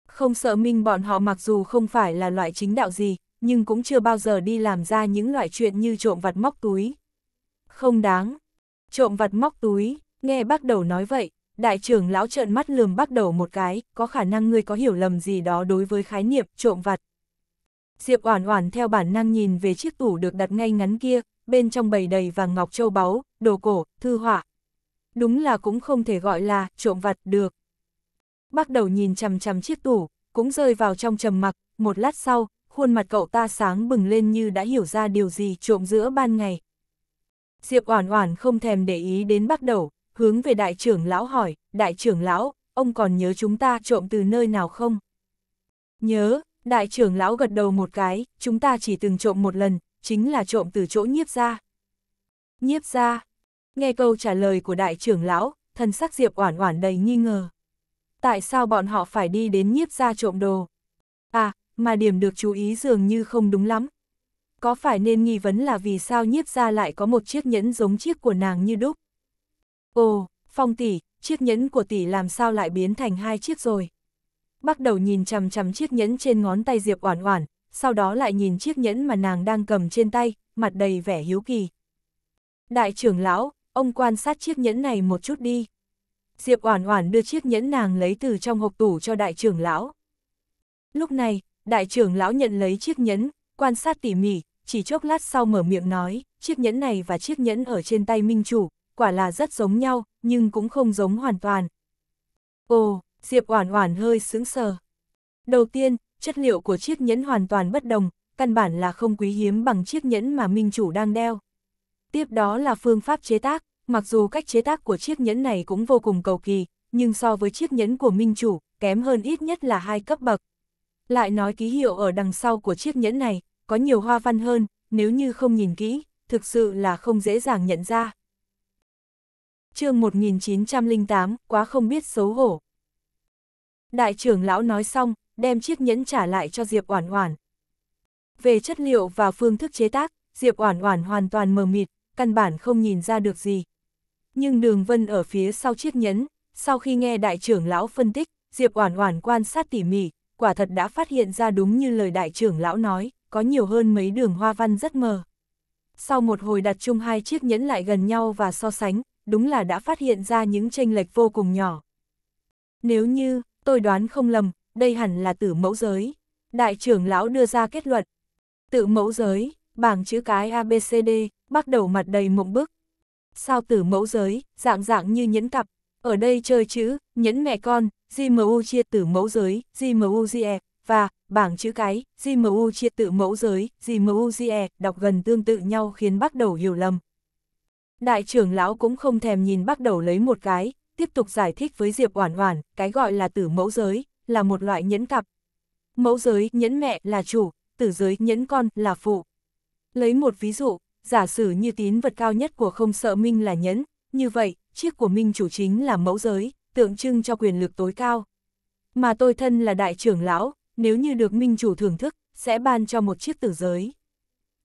Không sợ Minh bọn họ mặc dù không phải là loại chính đạo gì, nhưng cũng chưa bao giờ đi làm ra những loại chuyện như trộm vặt móc túi. Không đáng. Trộm vặt móc túi, nghe bắt đầu nói vậy, Đại trưởng lão trợn mắt lườm bắt đầu một cái, có khả năng ngươi có hiểu lầm gì đó đối với khái niệm trộm vặt. Diệp Oản Oản theo bản năng nhìn về chiếc tủ được đặt ngay ngắn kia, bên trong bầy đầy vàng ngọc châu báu, đồ cổ, thư họa. Đúng là cũng không thể gọi là trộm vặt được. Bắt đầu nhìn chằm chằm chiếc tủ, cũng rơi vào trong trầm mặc, một lát sau, khuôn mặt cậu ta sáng bừng lên như đã hiểu ra điều gì trộm giữa ban ngày. Diệp Oản Oản không thèm để ý đến bắt đầu, hướng về đại trưởng lão hỏi, đại trưởng lão, ông còn nhớ chúng ta trộm từ nơi nào không? Nhớ, đại trưởng lão gật đầu một cái, chúng ta chỉ từng trộm một lần, chính là trộm từ chỗ nhiếp ra. Nhiếp ra, nghe câu trả lời của đại trưởng lão, thần sắc Diệp Oản Oản đầy nghi ngờ. Tại sao bọn họ phải đi đến nhiếp ra trộm đồ? À, mà điểm được chú ý dường như không đúng lắm. Có phải nên nghi vấn là vì sao nhiếp ra lại có một chiếc nhẫn giống chiếc của nàng như đúc? Ồ, phong tỷ, chiếc nhẫn của tỷ làm sao lại biến thành hai chiếc rồi? Bắt đầu nhìn chằm chằm chiếc nhẫn trên ngón tay Diệp Oản Oản, sau đó lại nhìn chiếc nhẫn mà nàng đang cầm trên tay, mặt đầy vẻ hiếu kỳ. Đại trưởng lão, ông quan sát chiếc nhẫn này một chút đi. Diệp Oản Oản đưa chiếc nhẫn nàng lấy từ trong hộp tủ cho đại trưởng lão. Lúc này, đại trưởng lão nhận lấy chiếc nhẫn, quan sát tỉ mỉ, chỉ chốc lát sau mở miệng nói, chiếc nhẫn này và chiếc nhẫn ở trên tay minh chủ, quả là rất giống nhau, nhưng cũng không giống hoàn toàn. Ồ, Diệp Oản Oản hơi sững sờ. Đầu tiên, chất liệu của chiếc nhẫn hoàn toàn bất đồng, căn bản là không quý hiếm bằng chiếc nhẫn mà minh chủ đang đeo. Tiếp đó là phương pháp chế tác, mặc dù cách chế tác của chiếc nhẫn này cũng vô cùng cầu kỳ, nhưng so với chiếc nhẫn của minh chủ, kém hơn ít nhất là hai cấp bậc. Lại nói ký hiệu ở đằng sau của chiếc nhẫn này, có nhiều hoa văn hơn, nếu như không nhìn kỹ, thực sự là không dễ dàng nhận ra chương 1908, quá không biết xấu hổ. Đại trưởng lão nói xong, đem chiếc nhẫn trả lại cho Diệp Oản Oản. Về chất liệu và phương thức chế tác, Diệp Oản Oản hoàn toàn mờ mịt, căn bản không nhìn ra được gì. Nhưng Đường Vân ở phía sau chiếc nhẫn, sau khi nghe đại trưởng lão phân tích, Diệp Oản Oản quan sát tỉ mỉ, quả thật đã phát hiện ra đúng như lời đại trưởng lão nói, có nhiều hơn mấy đường hoa văn rất mờ. Sau một hồi đặt chung hai chiếc nhẫn lại gần nhau và so sánh, đúng là đã phát hiện ra những tranh lệch vô cùng nhỏ. Nếu như, tôi đoán không lầm, đây hẳn là tử mẫu giới. Đại trưởng lão đưa ra kết luận. Tử mẫu giới, bảng chữ cái ABCD, bắt đầu mặt đầy mộng bức. Sao tử mẫu giới, dạng dạng như nhẫn cặp, ở đây chơi chữ, nhẫn mẹ con, GMU chia tử mẫu giới, GMUGE, và bảng chữ cái, GMU chia tử mẫu giới, GMUGE, đọc gần tương tự nhau khiến bắt đầu hiểu lầm. Đại trưởng lão cũng không thèm nhìn bắt đầu lấy một cái, tiếp tục giải thích với Diệp Oản Oản, cái gọi là tử mẫu giới, là một loại nhẫn cặp. Mẫu giới, nhẫn mẹ là chủ, tử giới, nhẫn con là phụ. Lấy một ví dụ, giả sử như tín vật cao nhất của không sợ minh là nhẫn, như vậy, chiếc của minh chủ chính là mẫu giới, tượng trưng cho quyền lực tối cao. Mà tôi thân là đại trưởng lão, nếu như được minh chủ thưởng thức, sẽ ban cho một chiếc tử giới.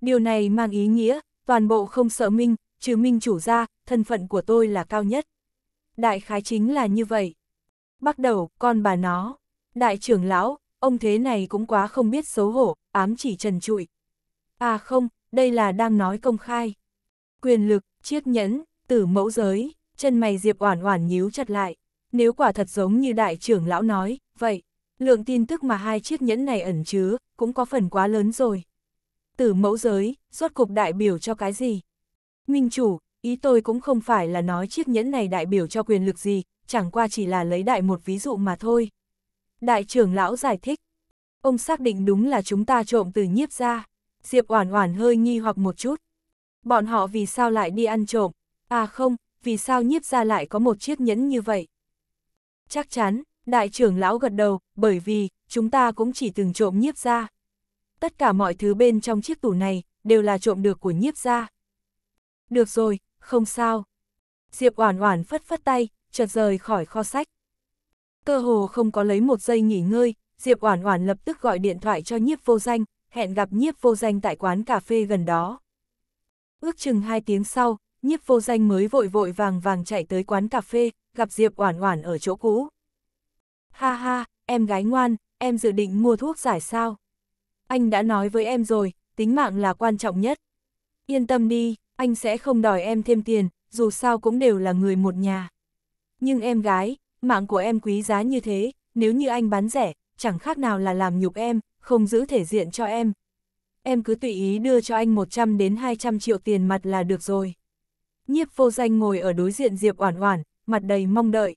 Điều này mang ý nghĩa, toàn bộ không sợ minh, trừ minh chủ ra, thân phận của tôi là cao nhất. Đại khái chính là như vậy. Bắt đầu, con bà nó. Đại trưởng lão, ông thế này cũng quá không biết xấu hổ, ám chỉ trần trụi. À không, đây là đang nói công khai. Quyền lực, chiếc nhẫn, tử mẫu giới, chân mày Diệp Oản Oản nhíu chặt lại. Nếu quả thật giống như đại trưởng lão nói, vậy, lượng tin tức mà hai chiếc nhẫn này ẩn chứa, cũng có phần quá lớn rồi. Tử mẫu giới, rốt cục đại biểu cho cái gì? Minh chủ, ý tôi cũng không phải là nói chiếc nhẫn này đại biểu cho quyền lực gì, chẳng qua chỉ là lấy đại một ví dụ mà thôi. Đại trưởng lão giải thích. Ông xác định đúng là chúng ta trộm từ nhiếp ra. Diệp Oản Oản hơi nghi hoặc một chút. Bọn họ vì sao lại đi ăn trộm? À không, vì sao nhiếp ra lại có một chiếc nhẫn như vậy? Chắc chắn, đại trưởng lão gật đầu, bởi vì, chúng ta cũng chỉ từng trộm nhiếp ra. Tất cả mọi thứ bên trong chiếc tủ này, đều là trộm được của nhiếp ra được rồi, không sao. Diệp Oản Oản phất phất tay, chợt rời khỏi kho sách. Cơ hồ không có lấy một giây nghỉ ngơi, Diệp Oản Oản lập tức gọi điện thoại cho Nhiếp Vô Danh, hẹn gặp Nhiếp Vô Danh tại quán cà phê gần đó. Ước chừng 2 tiếng sau, Nhiếp Vô Danh mới vội vội vàng vàng chạy tới quán cà phê, gặp Diệp Oản Oản ở chỗ cũ. Ha ha, em gái ngoan, em dự định mua thuốc giải sao? Anh đã nói với em rồi, tính mạng là quan trọng nhất. Yên tâm đi anh sẽ không đòi em thêm tiền, dù sao cũng đều là người một nhà. Nhưng em gái, mạng của em quý giá như thế, nếu như anh bán rẻ, chẳng khác nào là làm nhục em, không giữ thể diện cho em. Em cứ tùy ý đưa cho anh 100 đến 200 triệu tiền mặt là được rồi. Nhiếp vô danh ngồi ở đối diện Diệp Oản Oản, mặt đầy mong đợi.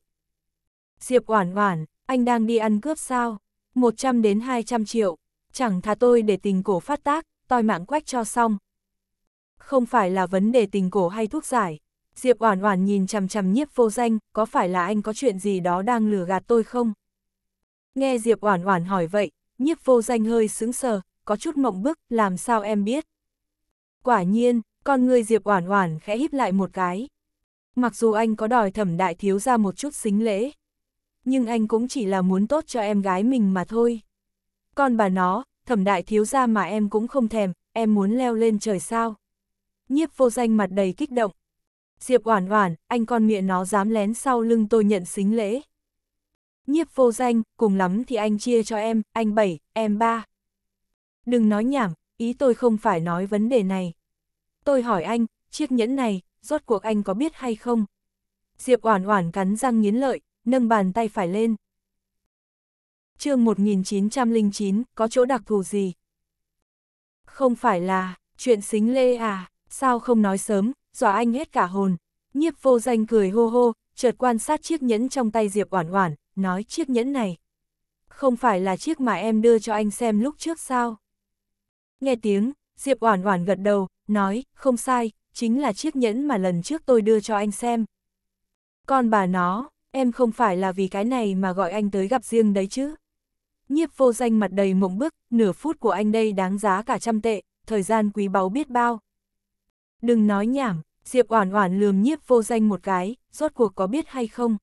Diệp Oản Oản, anh đang đi ăn cướp sao? 100 đến 200 triệu, chẳng thà tôi để tình cổ phát tác, toi mạng quách cho xong không phải là vấn đề tình cổ hay thuốc giải. Diệp Oản Oản nhìn chằm chằm Nhiếp Vô Danh, có phải là anh có chuyện gì đó đang lừa gạt tôi không? Nghe Diệp Oản Oản hỏi vậy, Nhiếp Vô Danh hơi sững sờ, có chút mộng bức, làm sao em biết? Quả nhiên, con người Diệp Oản Oản khẽ híp lại một cái. Mặc dù anh có đòi Thẩm Đại thiếu gia một chút xính lễ, nhưng anh cũng chỉ là muốn tốt cho em gái mình mà thôi. Con bà nó, Thẩm Đại thiếu gia mà em cũng không thèm, em muốn leo lên trời sao? nhiếp vô danh mặt đầy kích động. Diệp oản oản, anh con miệng nó dám lén sau lưng tôi nhận xính lễ. Nhiếp vô danh, cùng lắm thì anh chia cho em, anh bảy, em ba. Đừng nói nhảm, ý tôi không phải nói vấn đề này. Tôi hỏi anh, chiếc nhẫn này, rốt cuộc anh có biết hay không? Diệp oản oản cắn răng nghiến lợi, nâng bàn tay phải lên. chương 1909, có chỗ đặc thù gì? Không phải là, chuyện xính lê à? sao không nói sớm, dọa anh hết cả hồn. Nhiếp vô danh cười hô hô, chợt quan sát chiếc nhẫn trong tay Diệp Oản Oản, nói chiếc nhẫn này. Không phải là chiếc mà em đưa cho anh xem lúc trước sao? Nghe tiếng, Diệp Oản Oản gật đầu, nói, không sai, chính là chiếc nhẫn mà lần trước tôi đưa cho anh xem. Con bà nó, em không phải là vì cái này mà gọi anh tới gặp riêng đấy chứ. Nhiếp vô danh mặt đầy mộng bức, nửa phút của anh đây đáng giá cả trăm tệ, thời gian quý báu biết bao. Đừng nói nhảm, Diệp Oản Oản lườm nhiếp vô danh một cái, rốt cuộc có biết hay không?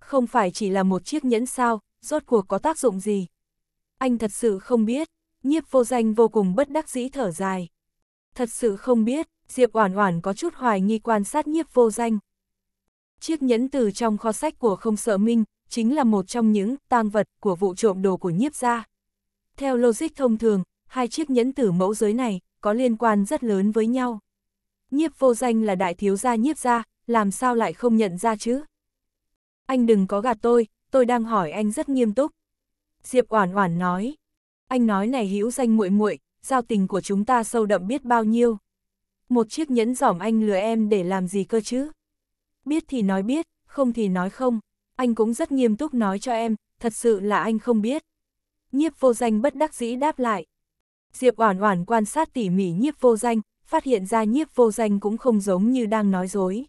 Không phải chỉ là một chiếc nhẫn sao, rốt cuộc có tác dụng gì? Anh thật sự không biết, nhiếp vô danh vô cùng bất đắc dĩ thở dài. Thật sự không biết, Diệp Oản Oản có chút hoài nghi quan sát nhiếp vô danh. Chiếc nhẫn từ trong kho sách của không sợ minh, chính là một trong những tang vật của vụ trộm đồ của nhiếp gia. Theo logic thông thường, hai chiếc nhẫn tử mẫu giới này có liên quan rất lớn với nhau nhiếp vô danh là đại thiếu gia nhiếp gia, làm sao lại không nhận ra chứ? Anh đừng có gạt tôi, tôi đang hỏi anh rất nghiêm túc. Diệp Oản Oản nói, anh nói này hữu danh muội muội, giao tình của chúng ta sâu đậm biết bao nhiêu. Một chiếc nhẫn giỏm anh lừa em để làm gì cơ chứ? Biết thì nói biết, không thì nói không, anh cũng rất nghiêm túc nói cho em, thật sự là anh không biết. Nhiếp vô danh bất đắc dĩ đáp lại. Diệp Oản Oản quan sát tỉ mỉ Nhiếp vô danh, phát hiện ra nhiếp vô danh cũng không giống như đang nói dối.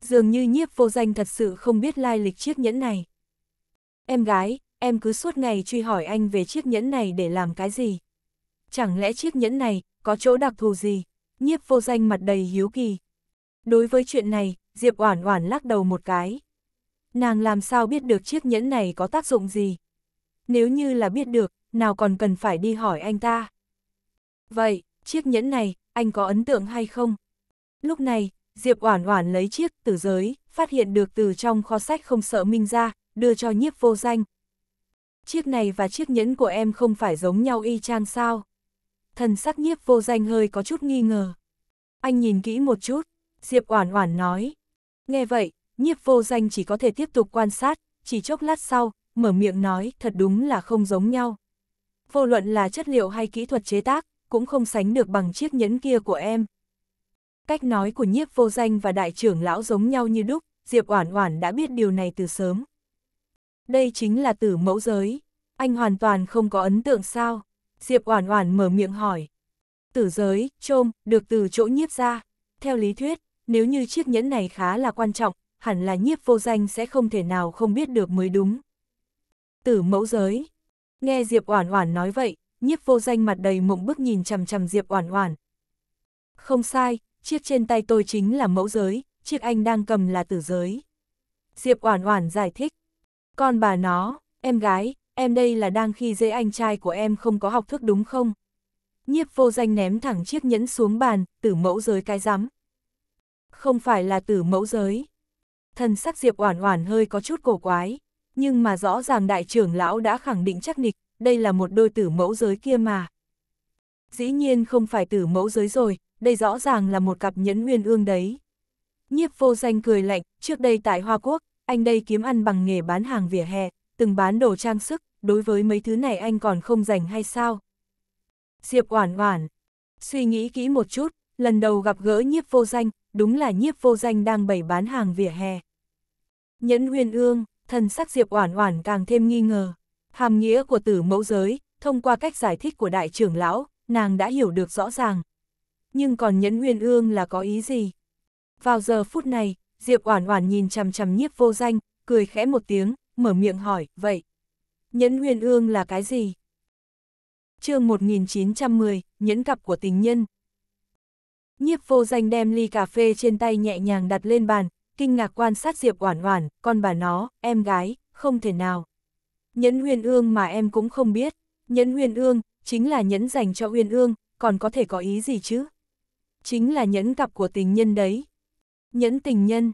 Dường như nhiếp vô danh thật sự không biết lai lịch chiếc nhẫn này. Em gái, em cứ suốt ngày truy hỏi anh về chiếc nhẫn này để làm cái gì? Chẳng lẽ chiếc nhẫn này có chỗ đặc thù gì? Nhiếp vô danh mặt đầy hiếu kỳ. Đối với chuyện này, Diệp Oản Oản lắc đầu một cái. Nàng làm sao biết được chiếc nhẫn này có tác dụng gì? Nếu như là biết được, nào còn cần phải đi hỏi anh ta. Vậy, chiếc nhẫn này anh có ấn tượng hay không? Lúc này, Diệp Oản Oản lấy chiếc tử giới, phát hiện được từ trong kho sách không sợ minh ra, đưa cho nhiếp vô danh. Chiếc này và chiếc nhẫn của em không phải giống nhau y chang sao? Thần sắc nhiếp vô danh hơi có chút nghi ngờ. Anh nhìn kỹ một chút, Diệp Oản Oản nói. Nghe vậy, nhiếp vô danh chỉ có thể tiếp tục quan sát, chỉ chốc lát sau, mở miệng nói thật đúng là không giống nhau. Vô luận là chất liệu hay kỹ thuật chế tác, cũng không sánh được bằng chiếc nhẫn kia của em. Cách nói của nhiếp vô danh và đại trưởng lão giống nhau như đúc, Diệp Oản Oản đã biết điều này từ sớm. Đây chính là tử mẫu giới, anh hoàn toàn không có ấn tượng sao? Diệp Oản Oản mở miệng hỏi. Tử giới, trôm, được từ chỗ nhiếp ra. Theo lý thuyết, nếu như chiếc nhẫn này khá là quan trọng, hẳn là nhiếp vô danh sẽ không thể nào không biết được mới đúng. Tử mẫu giới. Nghe Diệp Oản Oản nói vậy, nhiếp vô danh mặt đầy mộng bức nhìn chằm chằm Diệp Oản Oản. Không sai, chiếc trên tay tôi chính là mẫu giới, chiếc anh đang cầm là tử giới. Diệp Oản Oản giải thích. Con bà nó, em gái, em đây là đang khi dễ anh trai của em không có học thức đúng không? Nhiếp vô danh ném thẳng chiếc nhẫn xuống bàn, tử mẫu giới cái rắm. Không phải là tử mẫu giới. Thần sắc Diệp Oản Oản hơi có chút cổ quái, nhưng mà rõ ràng đại trưởng lão đã khẳng định chắc nịch, đây là một đôi tử mẫu giới kia mà. Dĩ nhiên không phải tử mẫu giới rồi, đây rõ ràng là một cặp nhẫn nguyên ương đấy. Nhiếp vô danh cười lạnh, trước đây tại Hoa Quốc, anh đây kiếm ăn bằng nghề bán hàng vỉa hè, từng bán đồ trang sức, đối với mấy thứ này anh còn không dành hay sao? Diệp Oản Oản, suy nghĩ kỹ một chút, lần đầu gặp gỡ Nhiếp Vô Danh, đúng là Nhiếp Vô Danh đang bày bán hàng vỉa hè. Nhẫn Huyền Ương, thần sắc Diệp Oản Oản càng thêm nghi ngờ. Hàm nghĩa của tử mẫu giới, thông qua cách giải thích của đại trưởng lão, nàng đã hiểu được rõ ràng. Nhưng còn nhẫn huyền ương là có ý gì? Vào giờ phút này, Diệp Oản Oản nhìn chằm chằm nhiếp vô danh, cười khẽ một tiếng, mở miệng hỏi, vậy, nhẫn huyền ương là cái gì? chương 1910, nhẫn cặp của tình nhân. Nhiếp vô danh đem ly cà phê trên tay nhẹ nhàng đặt lên bàn, kinh ngạc quan sát Diệp Oản Oản, con bà nó, em gái, không thể nào. Nhẫn huyền ương mà em cũng không biết, nhẫn huyền ương, chính là nhẫn dành cho huyền ương, còn có thể có ý gì chứ? Chính là nhẫn cặp của tình nhân đấy. Nhẫn tình nhân.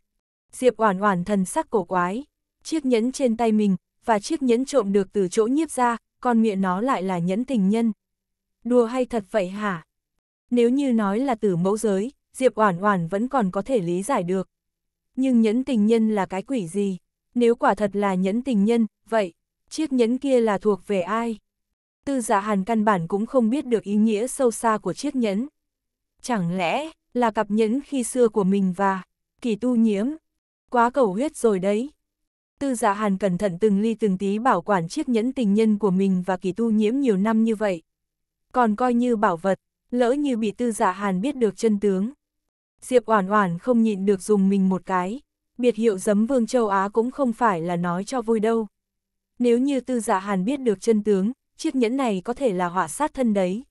Diệp Oản Oản thần sắc cổ quái, chiếc nhẫn trên tay mình và chiếc nhẫn trộm được từ chỗ nhiếp ra, còn miệng nó lại là nhẫn tình nhân. Đùa hay thật vậy hả? Nếu như nói là từ mẫu giới, Diệp Oản Oản vẫn còn có thể lý giải được. Nhưng nhẫn tình nhân là cái quỷ gì? Nếu quả thật là nhẫn tình nhân, vậy chiếc nhẫn kia là thuộc về ai? Tư giả dạ hàn căn bản cũng không biết được ý nghĩa sâu xa của chiếc nhẫn. Chẳng lẽ là cặp nhẫn khi xưa của mình và kỳ tu nhiễm? Quá cầu huyết rồi đấy. Tư giả dạ hàn cẩn thận từng ly từng tí bảo quản chiếc nhẫn tình nhân của mình và kỳ tu nhiễm nhiều năm như vậy. Còn coi như bảo vật, lỡ như bị tư giả dạ hàn biết được chân tướng. Diệp Oản Oản không nhịn được dùng mình một cái, biệt hiệu giấm vương châu Á cũng không phải là nói cho vui đâu nếu như tư giả hàn biết được chân tướng, chiếc nhẫn này có thể là hỏa sát thân đấy.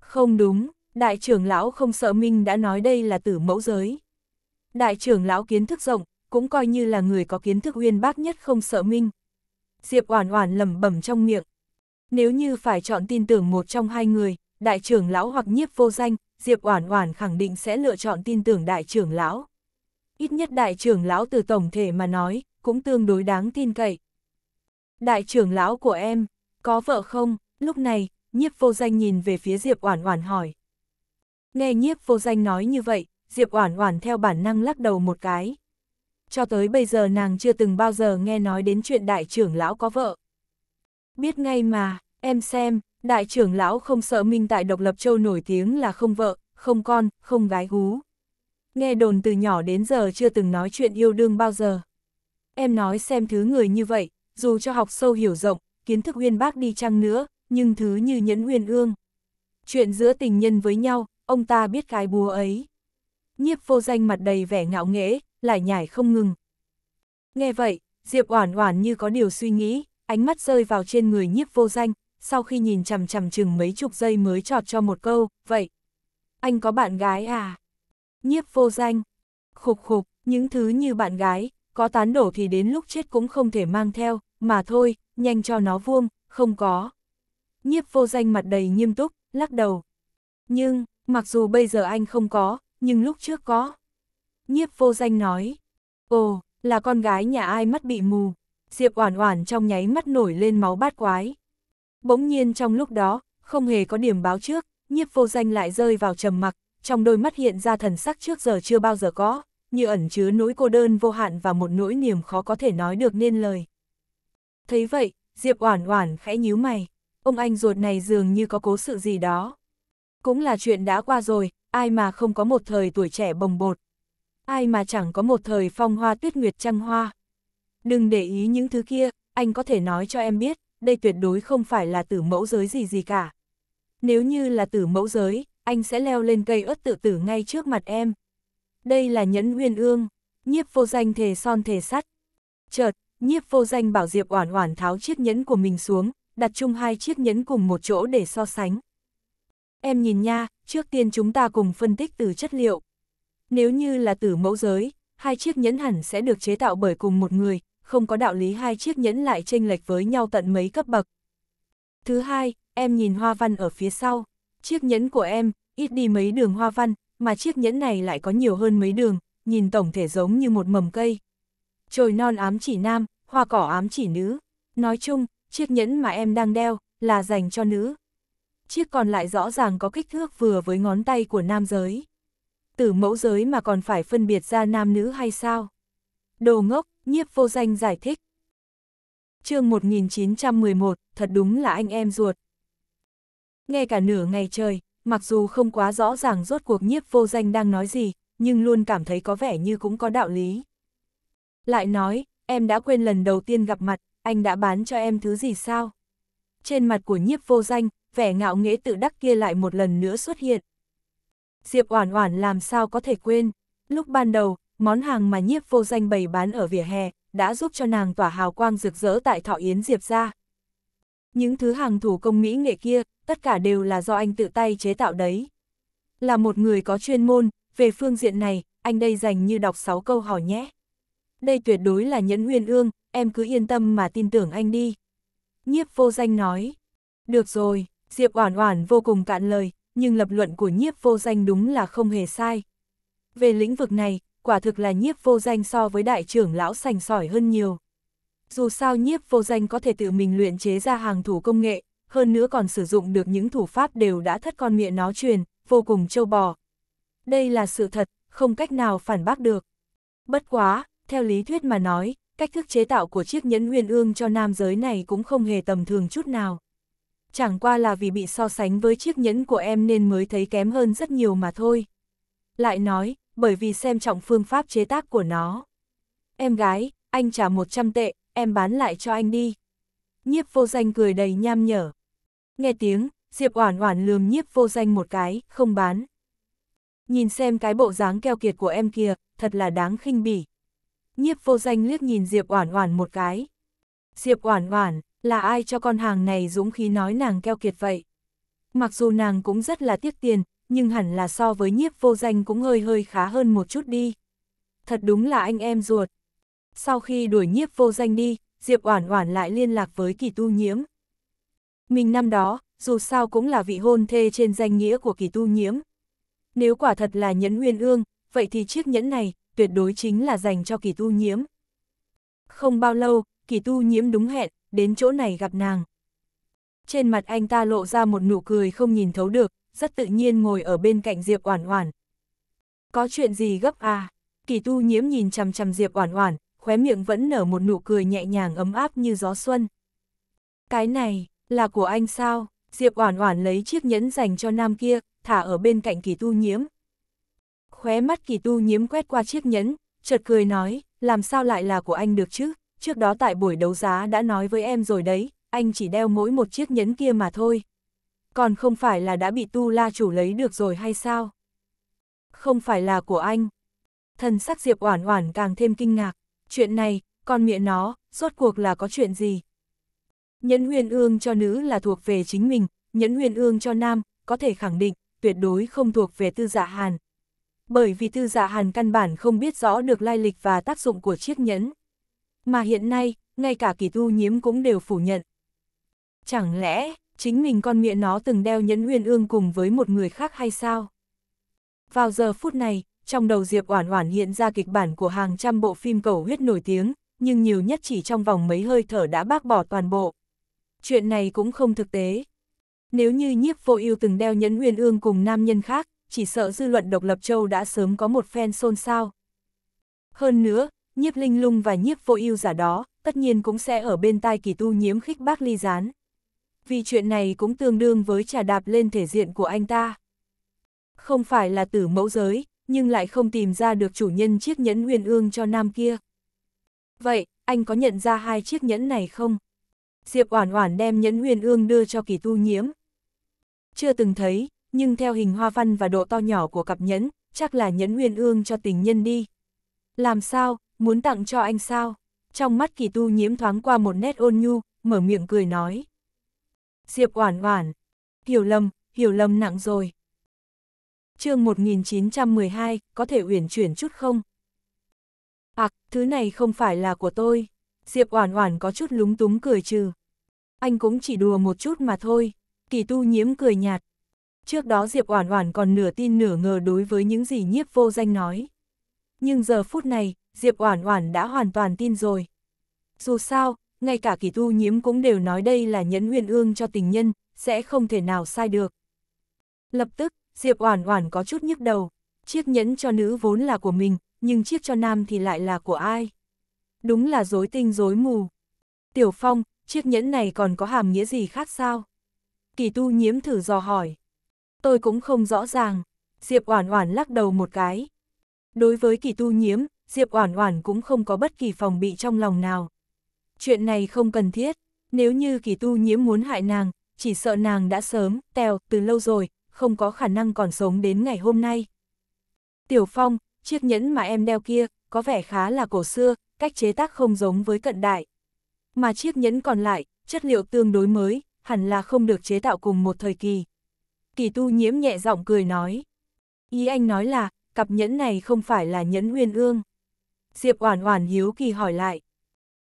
Không đúng, đại trưởng lão không sợ Minh đã nói đây là tử mẫu giới. Đại trưởng lão kiến thức rộng, cũng coi như là người có kiến thức uyên bác nhất không sợ Minh. Diệp Oản Oản lẩm bẩm trong miệng. Nếu như phải chọn tin tưởng một trong hai người, đại trưởng lão hoặc nhiếp vô danh, Diệp Oản Oản khẳng định sẽ lựa chọn tin tưởng đại trưởng lão. Ít nhất đại trưởng lão từ tổng thể mà nói, cũng tương đối đáng tin cậy. Đại trưởng lão của em, có vợ không? Lúc này, nhiếp vô danh nhìn về phía Diệp Oản Oản hỏi. Nghe nhiếp vô danh nói như vậy, Diệp Oản Oản theo bản năng lắc đầu một cái. Cho tới bây giờ nàng chưa từng bao giờ nghe nói đến chuyện đại trưởng lão có vợ. Biết ngay mà, em xem, đại trưởng lão không sợ Minh tại Độc Lập Châu nổi tiếng là không vợ, không con, không gái gú. Nghe đồn từ nhỏ đến giờ chưa từng nói chuyện yêu đương bao giờ. Em nói xem thứ người như vậy, dù cho học sâu hiểu rộng, kiến thức uyên bác đi chăng nữa, nhưng thứ như nhẫn huyền ương. Chuyện giữa tình nhân với nhau, ông ta biết cái búa ấy. Nhiếp vô danh mặt đầy vẻ ngạo nghễ, lại nhảy không ngừng. Nghe vậy, Diệp Oản Oản như có điều suy nghĩ, ánh mắt rơi vào trên người Nhiếp vô danh, sau khi nhìn chằm chằm chừng mấy chục giây mới chọt cho một câu, "Vậy, anh có bạn gái à?" Nhiếp vô danh, khục khục, những thứ như bạn gái, có tán đổ thì đến lúc chết cũng không thể mang theo, mà thôi, nhanh cho nó vuông, không có. Nhiếp vô danh mặt đầy nghiêm túc, lắc đầu. Nhưng, mặc dù bây giờ anh không có, nhưng lúc trước có. Nhiếp vô danh nói, ồ, là con gái nhà ai mắt bị mù. Diệp Oản Oản trong nháy mắt nổi lên máu bát quái. Bỗng nhiên trong lúc đó, không hề có điểm báo trước, Nhiếp Vô Danh lại rơi vào trầm mặc, trong đôi mắt hiện ra thần sắc trước giờ chưa bao giờ có, như ẩn chứa nỗi cô đơn vô hạn và một nỗi niềm khó có thể nói được nên lời. Thấy vậy, Diệp Oản Oản khẽ nhíu mày, ông anh ruột này dường như có cố sự gì đó. Cũng là chuyện đã qua rồi, ai mà không có một thời tuổi trẻ bồng bột. Ai mà chẳng có một thời phong hoa tuyết nguyệt trăng hoa. Đừng để ý những thứ kia, anh có thể nói cho em biết, đây tuyệt đối không phải là tử mẫu giới gì gì cả. Nếu như là tử mẫu giới, anh sẽ leo lên cây ớt tự tử ngay trước mặt em. Đây là nhẫn uyên ương, nhiếp vô danh thể son thể sắt. Chợt, Nhiếp vô danh bảo Diệp Oản Oản tháo chiếc nhẫn của mình xuống, đặt chung hai chiếc nhẫn cùng một chỗ để so sánh. Em nhìn nha, trước tiên chúng ta cùng phân tích từ chất liệu. Nếu như là từ mẫu giới, hai chiếc nhẫn hẳn sẽ được chế tạo bởi cùng một người, không có đạo lý hai chiếc nhẫn lại chênh lệch với nhau tận mấy cấp bậc. Thứ hai, em nhìn hoa văn ở phía sau, chiếc nhẫn của em ít đi mấy đường hoa văn, mà chiếc nhẫn này lại có nhiều hơn mấy đường, nhìn tổng thể giống như một mầm cây trồi non ám chỉ nam, hoa cỏ ám chỉ nữ. Nói chung, chiếc nhẫn mà em đang đeo là dành cho nữ. Chiếc còn lại rõ ràng có kích thước vừa với ngón tay của nam giới. Từ mẫu giới mà còn phải phân biệt ra nam nữ hay sao? Đồ ngốc, nhiếp vô danh giải thích. chương 1911, thật đúng là anh em ruột. Nghe cả nửa ngày trời, mặc dù không quá rõ ràng rốt cuộc nhiếp vô danh đang nói gì, nhưng luôn cảm thấy có vẻ như cũng có đạo lý lại nói, em đã quên lần đầu tiên gặp mặt, anh đã bán cho em thứ gì sao? Trên mặt của nhiếp vô danh, vẻ ngạo nghễ tự đắc kia lại một lần nữa xuất hiện. Diệp Oản Oản làm sao có thể quên, lúc ban đầu, món hàng mà nhiếp vô danh bày bán ở vỉa hè, đã giúp cho nàng tỏa hào quang rực rỡ tại thọ yến Diệp gia. Những thứ hàng thủ công mỹ nghệ kia, tất cả đều là do anh tự tay chế tạo đấy. Là một người có chuyên môn, về phương diện này, anh đây dành như đọc 6 câu hỏi nhé đây tuyệt đối là nhẫn nguyên ương, em cứ yên tâm mà tin tưởng anh đi. Nhiếp vô danh nói, được rồi, Diệp Oản Oản vô cùng cạn lời, nhưng lập luận của nhiếp vô danh đúng là không hề sai. Về lĩnh vực này, quả thực là nhiếp vô danh so với đại trưởng lão sành sỏi hơn nhiều. Dù sao nhiếp vô danh có thể tự mình luyện chế ra hàng thủ công nghệ, hơn nữa còn sử dụng được những thủ pháp đều đã thất con miệng nó truyền, vô cùng châu bò. Đây là sự thật, không cách nào phản bác được. Bất quá, theo lý thuyết mà nói, cách thức chế tạo của chiếc nhẫn nguyên ương cho nam giới này cũng không hề tầm thường chút nào. Chẳng qua là vì bị so sánh với chiếc nhẫn của em nên mới thấy kém hơn rất nhiều mà thôi. Lại nói, bởi vì xem trọng phương pháp chế tác của nó. Em gái, anh trả 100 tệ, em bán lại cho anh đi. Nhiếp vô danh cười đầy nham nhở. Nghe tiếng, Diệp Oản Oản lườm Nhiếp vô danh một cái, không bán. Nhìn xem cái bộ dáng keo kiệt của em kìa, thật là đáng khinh bỉ nhiếp vô danh liếc nhìn Diệp Oản Oản một cái. Diệp Oản Oản, là ai cho con hàng này dũng khí nói nàng keo kiệt vậy? Mặc dù nàng cũng rất là tiếc tiền, nhưng hẳn là so với nhiếp vô danh cũng hơi hơi khá hơn một chút đi. Thật đúng là anh em ruột. Sau khi đuổi nhiếp vô danh đi, Diệp Oản Oản lại liên lạc với Kỳ Tu Nhiễm. Mình năm đó, dù sao cũng là vị hôn thê trên danh nghĩa của Kỳ Tu Nhiễm. Nếu quả thật là nhẫn nguyên Ương, vậy thì chiếc nhẫn này tuyệt đối chính là dành cho kỳ tu nhiễm. Không bao lâu, kỳ tu nhiễm đúng hẹn, đến chỗ này gặp nàng. Trên mặt anh ta lộ ra một nụ cười không nhìn thấu được, rất tự nhiên ngồi ở bên cạnh Diệp Oản Oản. Có chuyện gì gấp à? Kỳ tu nhiễm nhìn chằm chằm Diệp Oản Oản, khóe miệng vẫn nở một nụ cười nhẹ nhàng ấm áp như gió xuân. Cái này, là của anh sao? Diệp Oản Oản lấy chiếc nhẫn dành cho nam kia, thả ở bên cạnh kỳ tu nhiễm khóe mắt kỳ tu nhiễm quét qua chiếc nhẫn, chợt cười nói, làm sao lại là của anh được chứ, trước đó tại buổi đấu giá đã nói với em rồi đấy, anh chỉ đeo mỗi một chiếc nhẫn kia mà thôi. Còn không phải là đã bị tu la chủ lấy được rồi hay sao? Không phải là của anh. Thần sắc Diệp Oản Oản càng thêm kinh ngạc, chuyện này, con miệng nó, rốt cuộc là có chuyện gì? Nhẫn huyền ương cho nữ là thuộc về chính mình, nhẫn huyền ương cho nam, có thể khẳng định, tuyệt đối không thuộc về tư dạ hàn, bởi vì tư giả hàn căn bản không biết rõ được lai lịch và tác dụng của chiếc nhẫn. Mà hiện nay, ngay cả kỳ tu nhiễm cũng đều phủ nhận. Chẳng lẽ, chính mình con miệng nó từng đeo nhẫn uyên ương cùng với một người khác hay sao? Vào giờ phút này, trong đầu Diệp Oản Oản hiện ra kịch bản của hàng trăm bộ phim cầu huyết nổi tiếng, nhưng nhiều nhất chỉ trong vòng mấy hơi thở đã bác bỏ toàn bộ. Chuyện này cũng không thực tế. Nếu như nhiếp vô ưu từng đeo nhẫn uyên ương cùng nam nhân khác, chỉ sợ dư luận độc lập châu đã sớm có một phen xôn xao. Hơn nữa, nhiếp linh lung và nhiếp vô ưu giả đó, tất nhiên cũng sẽ ở bên tai kỳ tu nhiễm khích bác ly gián. Vì chuyện này cũng tương đương với trà đạp lên thể diện của anh ta. Không phải là tử mẫu giới, nhưng lại không tìm ra được chủ nhân chiếc nhẫn huyền ương cho nam kia. Vậy, anh có nhận ra hai chiếc nhẫn này không? Diệp Oản Oản đem nhẫn huyền ương đưa cho kỳ tu nhiễm. Chưa từng thấy, nhưng theo hình hoa văn và độ to nhỏ của cặp nhẫn, chắc là nhẫn nguyên ương cho tình nhân đi. Làm sao, muốn tặng cho anh sao? Trong mắt kỳ tu nhiễm thoáng qua một nét ôn nhu, mở miệng cười nói. Diệp oản oản. Hiểu lầm, hiểu lầm nặng rồi. chương 1912, có thể uyển chuyển chút không? Ảc, thứ này không phải là của tôi. Diệp oản oản có chút lúng túng cười trừ. Anh cũng chỉ đùa một chút mà thôi. Kỳ tu nhiễm cười nhạt, Trước đó Diệp Oản Oản còn nửa tin nửa ngờ đối với những gì nhiếp vô danh nói. Nhưng giờ phút này, Diệp Oản Oản đã hoàn toàn tin rồi. Dù sao, ngay cả kỳ tu nhiễm cũng đều nói đây là nhẫn huyền ương cho tình nhân, sẽ không thể nào sai được. Lập tức, Diệp Oản Oản có chút nhức đầu, chiếc nhẫn cho nữ vốn là của mình, nhưng chiếc cho nam thì lại là của ai? Đúng là dối tinh dối mù. Tiểu Phong, chiếc nhẫn này còn có hàm nghĩa gì khác sao? Kỳ tu nhiễm thử dò hỏi. Tôi cũng không rõ ràng. Diệp Oản Oản lắc đầu một cái. Đối với kỳ tu nhiễm, Diệp Oản Oản cũng không có bất kỳ phòng bị trong lòng nào. Chuyện này không cần thiết, nếu như kỳ tu nhiễm muốn hại nàng, chỉ sợ nàng đã sớm, tèo, từ lâu rồi, không có khả năng còn sống đến ngày hôm nay. Tiểu Phong, chiếc nhẫn mà em đeo kia, có vẻ khá là cổ xưa, cách chế tác không giống với cận đại. Mà chiếc nhẫn còn lại, chất liệu tương đối mới, hẳn là không được chế tạo cùng một thời kỳ, kỳ tu nhiễm nhẹ giọng cười nói. Ý anh nói là, cặp nhẫn này không phải là nhẫn uyên ương. Diệp Oản Oản hiếu kỳ hỏi lại.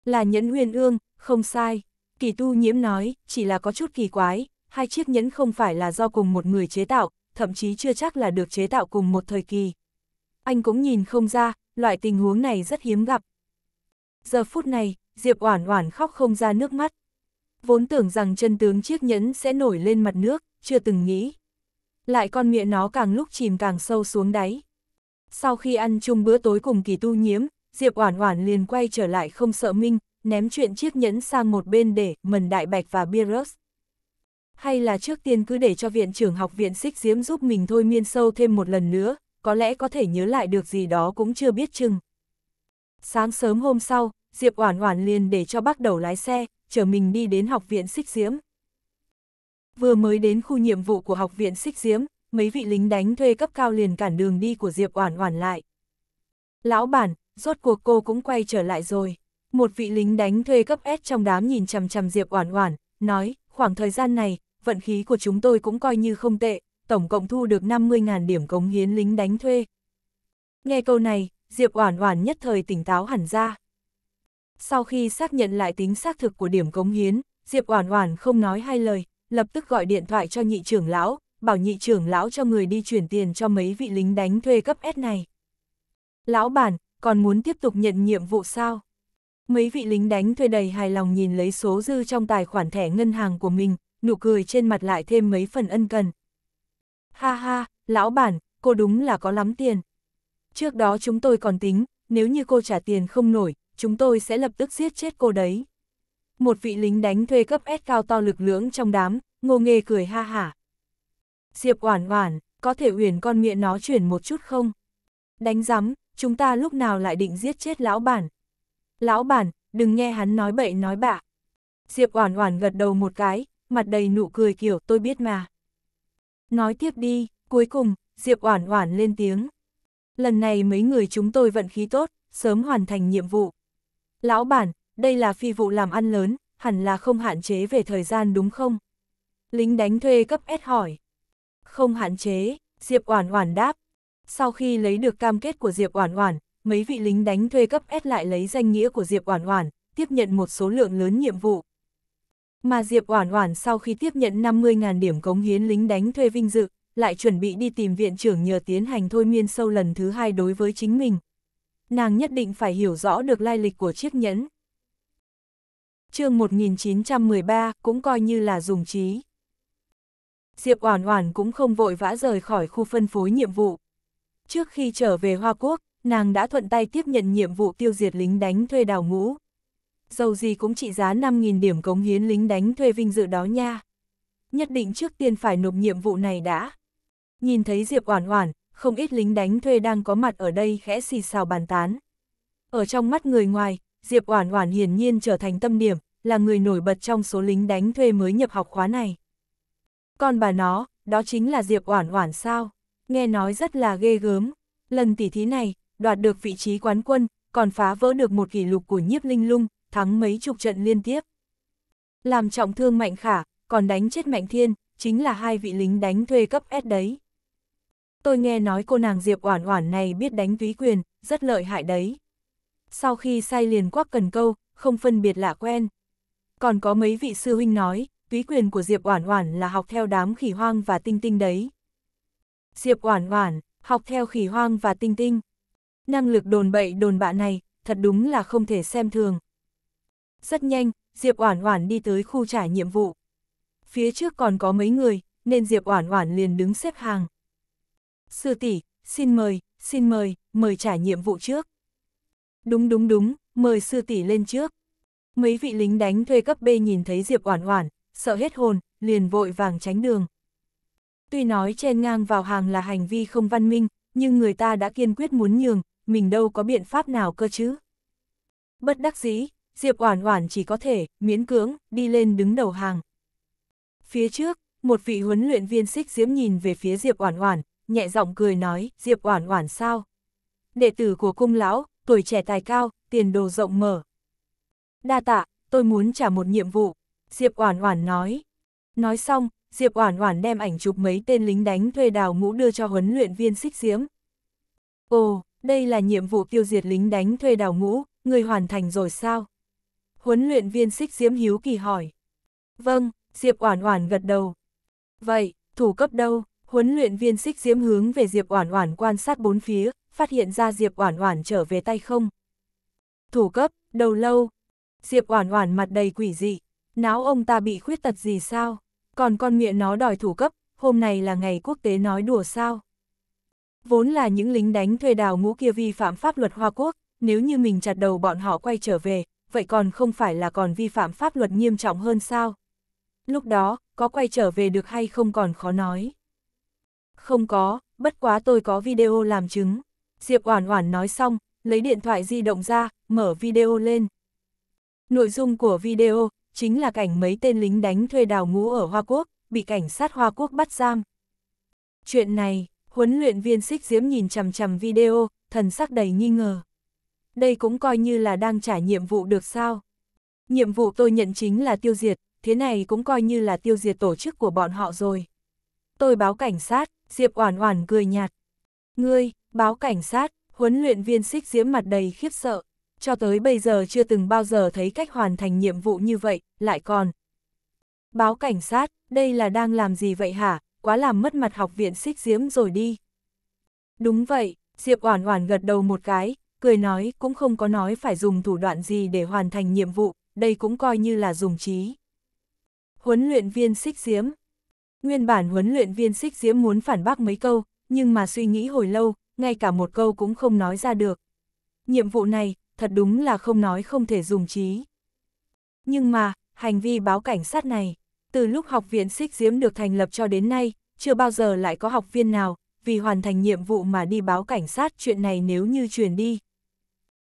Là nhẫn uyên ương, không sai. Kỳ tu nhiễm nói, chỉ là có chút kỳ quái, hai chiếc nhẫn không phải là do cùng một người chế tạo, thậm chí chưa chắc là được chế tạo cùng một thời kỳ. Anh cũng nhìn không ra, loại tình huống này rất hiếm gặp. Giờ phút này, Diệp Oản Oản khóc không ra nước mắt. Vốn tưởng rằng chân tướng chiếc nhẫn sẽ nổi lên mặt nước, chưa từng nghĩ lại con miệng nó càng lúc chìm càng sâu xuống đáy. Sau khi ăn chung bữa tối cùng kỳ tu nhiễm, Diệp Oản Oản liền quay trở lại không sợ Minh, ném chuyện chiếc nhẫn sang một bên để mần đại bạch và Beerus. Hay là trước tiên cứ để cho viện trưởng học viện xích diễm giúp mình thôi miên sâu thêm một lần nữa, có lẽ có thể nhớ lại được gì đó cũng chưa biết chừng. Sáng sớm hôm sau, Diệp Oản Oản liền để cho bác đầu lái xe, chờ mình đi đến học viện xích diễm. Vừa mới đến khu nhiệm vụ của học viện Xích Diễm, mấy vị lính đánh thuê cấp cao liền cản đường đi của Diệp Oản Oản lại. Lão bản, rốt cuộc cô cũng quay trở lại rồi. Một vị lính đánh thuê cấp S trong đám nhìn chằm chằm Diệp Oản Oản, nói, khoảng thời gian này, vận khí của chúng tôi cũng coi như không tệ, tổng cộng thu được 50.000 điểm cống hiến lính đánh thuê. Nghe câu này, Diệp Oản Oản nhất thời tỉnh táo hẳn ra. Sau khi xác nhận lại tính xác thực của điểm cống hiến, Diệp Oản Oản không nói hai lời, lập tức gọi điện thoại cho nhị trưởng lão, bảo nhị trưởng lão cho người đi chuyển tiền cho mấy vị lính đánh thuê cấp S này. Lão bản, còn muốn tiếp tục nhận nhiệm vụ sao? Mấy vị lính đánh thuê đầy hài lòng nhìn lấy số dư trong tài khoản thẻ ngân hàng của mình, nụ cười trên mặt lại thêm mấy phần ân cần. Ha ha, lão bản, cô đúng là có lắm tiền. Trước đó chúng tôi còn tính, nếu như cô trả tiền không nổi, chúng tôi sẽ lập tức giết chết cô đấy một vị lính đánh thuê cấp S cao to lực lưỡng trong đám, ngô nghê cười ha hả. Diệp oản oản, có thể uyển con miệng nó chuyển một chút không? Đánh rắm, chúng ta lúc nào lại định giết chết lão bản? Lão bản, đừng nghe hắn nói bậy nói bạ. Diệp oản oản gật đầu một cái, mặt đầy nụ cười kiểu tôi biết mà. Nói tiếp đi, cuối cùng, Diệp oản oản lên tiếng. Lần này mấy người chúng tôi vận khí tốt, sớm hoàn thành nhiệm vụ. Lão bản, đây là phi vụ làm ăn lớn, hẳn là không hạn chế về thời gian đúng không? Lính đánh thuê cấp S hỏi. Không hạn chế, Diệp Oản Oản đáp. Sau khi lấy được cam kết của Diệp Oản Oản, mấy vị lính đánh thuê cấp S lại lấy danh nghĩa của Diệp Oản Oản, tiếp nhận một số lượng lớn nhiệm vụ. Mà Diệp Oản Oản sau khi tiếp nhận 50.000 điểm cống hiến lính đánh thuê vinh dự, lại chuẩn bị đi tìm viện trưởng nhờ tiến hành thôi miên sâu lần thứ hai đối với chính mình. Nàng nhất định phải hiểu rõ được lai lịch của chiếc nhẫn chương 1913 cũng coi như là dùng trí. Diệp Oản Oản cũng không vội vã rời khỏi khu phân phối nhiệm vụ. Trước khi trở về Hoa Quốc, nàng đã thuận tay tiếp nhận nhiệm vụ tiêu diệt lính đánh thuê đào ngũ. Dầu gì cũng trị giá 5.000 điểm cống hiến lính đánh thuê vinh dự đó nha. Nhất định trước tiên phải nộp nhiệm vụ này đã. Nhìn thấy Diệp Oản Oản, không ít lính đánh thuê đang có mặt ở đây khẽ xì xào bàn tán. Ở trong mắt người ngoài, Diệp Oản Oản hiển nhiên trở thành tâm điểm, là người nổi bật trong số lính đánh thuê mới nhập học khóa này. Còn bà nó, đó chính là Diệp Oản Oản sao? Nghe nói rất là ghê gớm. Lần tỉ thí này, đoạt được vị trí quán quân, còn phá vỡ được một kỷ lục của Nhiếp Linh Lung, thắng mấy chục trận liên tiếp. Làm trọng thương Mạnh Khả, còn đánh chết Mạnh Thiên, chính là hai vị lính đánh thuê cấp S đấy. Tôi nghe nói cô nàng Diệp Oản Oản này biết đánh túy quyền, rất lợi hại đấy. Sau khi say liền quắc cần câu, không phân biệt lạ quen. Còn có mấy vị sư huynh nói, túy quyền của Diệp Oản Oản là học theo đám khỉ hoang và tinh tinh đấy. Diệp Oản Oản, học theo khỉ hoang và tinh tinh. Năng lực đồn bậy đồn bạ này, thật đúng là không thể xem thường. Rất nhanh, Diệp Oản Oản đi tới khu trải nhiệm vụ. Phía trước còn có mấy người, nên Diệp Oản Oản liền đứng xếp hàng. Sư tỷ, xin mời, xin mời, mời trải nhiệm vụ trước. Đúng đúng đúng, mời sư tỷ lên trước. Mấy vị lính đánh thuê cấp B nhìn thấy Diệp Oản Oản, sợ hết hồn, liền vội vàng tránh đường. Tuy nói chen ngang vào hàng là hành vi không văn minh, nhưng người ta đã kiên quyết muốn nhường, mình đâu có biện pháp nào cơ chứ. Bất đắc dĩ, Diệp Oản Oản chỉ có thể miễn cưỡng đi lên đứng đầu hàng. Phía trước, một vị huấn luyện viên xích diễm nhìn về phía Diệp Oản Oản, nhẹ giọng cười nói, "Diệp Oản Oản sao? Đệ tử của cung lão, tuổi trẻ tài cao, tiền đồ rộng mở, đa tạ, tôi muốn trả một nhiệm vụ, Diệp Oản Oản nói. Nói xong, Diệp Oản Oản đem ảnh chụp mấy tên lính đánh thuê đào ngũ đưa cho huấn luyện viên Xích Diễm. Ồ, đây là nhiệm vụ tiêu diệt lính đánh thuê đào ngũ, người hoàn thành rồi sao? Huấn luyện viên Xích Diễm hiếu kỳ hỏi. Vâng, Diệp Oản Oản gật đầu. Vậy, thủ cấp đâu? Huấn luyện viên Xích Diễm hướng về Diệp Oản Oản quan sát bốn phía, phát hiện ra Diệp Oản Oản trở về tay không. Thủ cấp, đầu lâu, Diệp Oản Oản mặt đầy quỷ dị, Náo ông ta bị khuyết tật gì sao? Còn con miệng nó đòi thủ cấp, hôm nay là ngày quốc tế nói đùa sao? Vốn là những lính đánh thuê đào ngũ kia vi phạm pháp luật Hoa Quốc, nếu như mình chặt đầu bọn họ quay trở về, vậy còn không phải là còn vi phạm pháp luật nghiêm trọng hơn sao? Lúc đó, có quay trở về được hay không còn khó nói. Không có, bất quá tôi có video làm chứng. Diệp Oản Oản nói xong, lấy điện thoại di động ra, mở video lên. Nội dung của video chính là cảnh mấy tên lính đánh thuê đào ngũ ở Hoa Quốc, bị cảnh sát Hoa Quốc bắt giam. Chuyện này, huấn luyện viên xích diễm nhìn chằm chằm video, thần sắc đầy nghi ngờ. Đây cũng coi như là đang trả nhiệm vụ được sao. Nhiệm vụ tôi nhận chính là tiêu diệt, thế này cũng coi như là tiêu diệt tổ chức của bọn họ rồi. Tôi báo cảnh sát, Diệp Oản Oản cười nhạt. Ngươi, báo cảnh sát, huấn luyện viên xích diễm mặt đầy khiếp sợ cho tới bây giờ chưa từng bao giờ thấy cách hoàn thành nhiệm vụ như vậy, lại còn. Báo cảnh sát, đây là đang làm gì vậy hả, quá làm mất mặt học viện xích diếm rồi đi. Đúng vậy, Diệp Oản Oản gật đầu một cái, cười nói cũng không có nói phải dùng thủ đoạn gì để hoàn thành nhiệm vụ, đây cũng coi như là dùng trí. Huấn luyện viên xích diếm Nguyên bản huấn luyện viên xích diễm muốn phản bác mấy câu, nhưng mà suy nghĩ hồi lâu, ngay cả một câu cũng không nói ra được. Nhiệm vụ này, thật đúng là không nói không thể dùng trí. Nhưng mà, hành vi báo cảnh sát này, từ lúc học viện xích diễm được thành lập cho đến nay, chưa bao giờ lại có học viên nào, vì hoàn thành nhiệm vụ mà đi báo cảnh sát chuyện này nếu như truyền đi.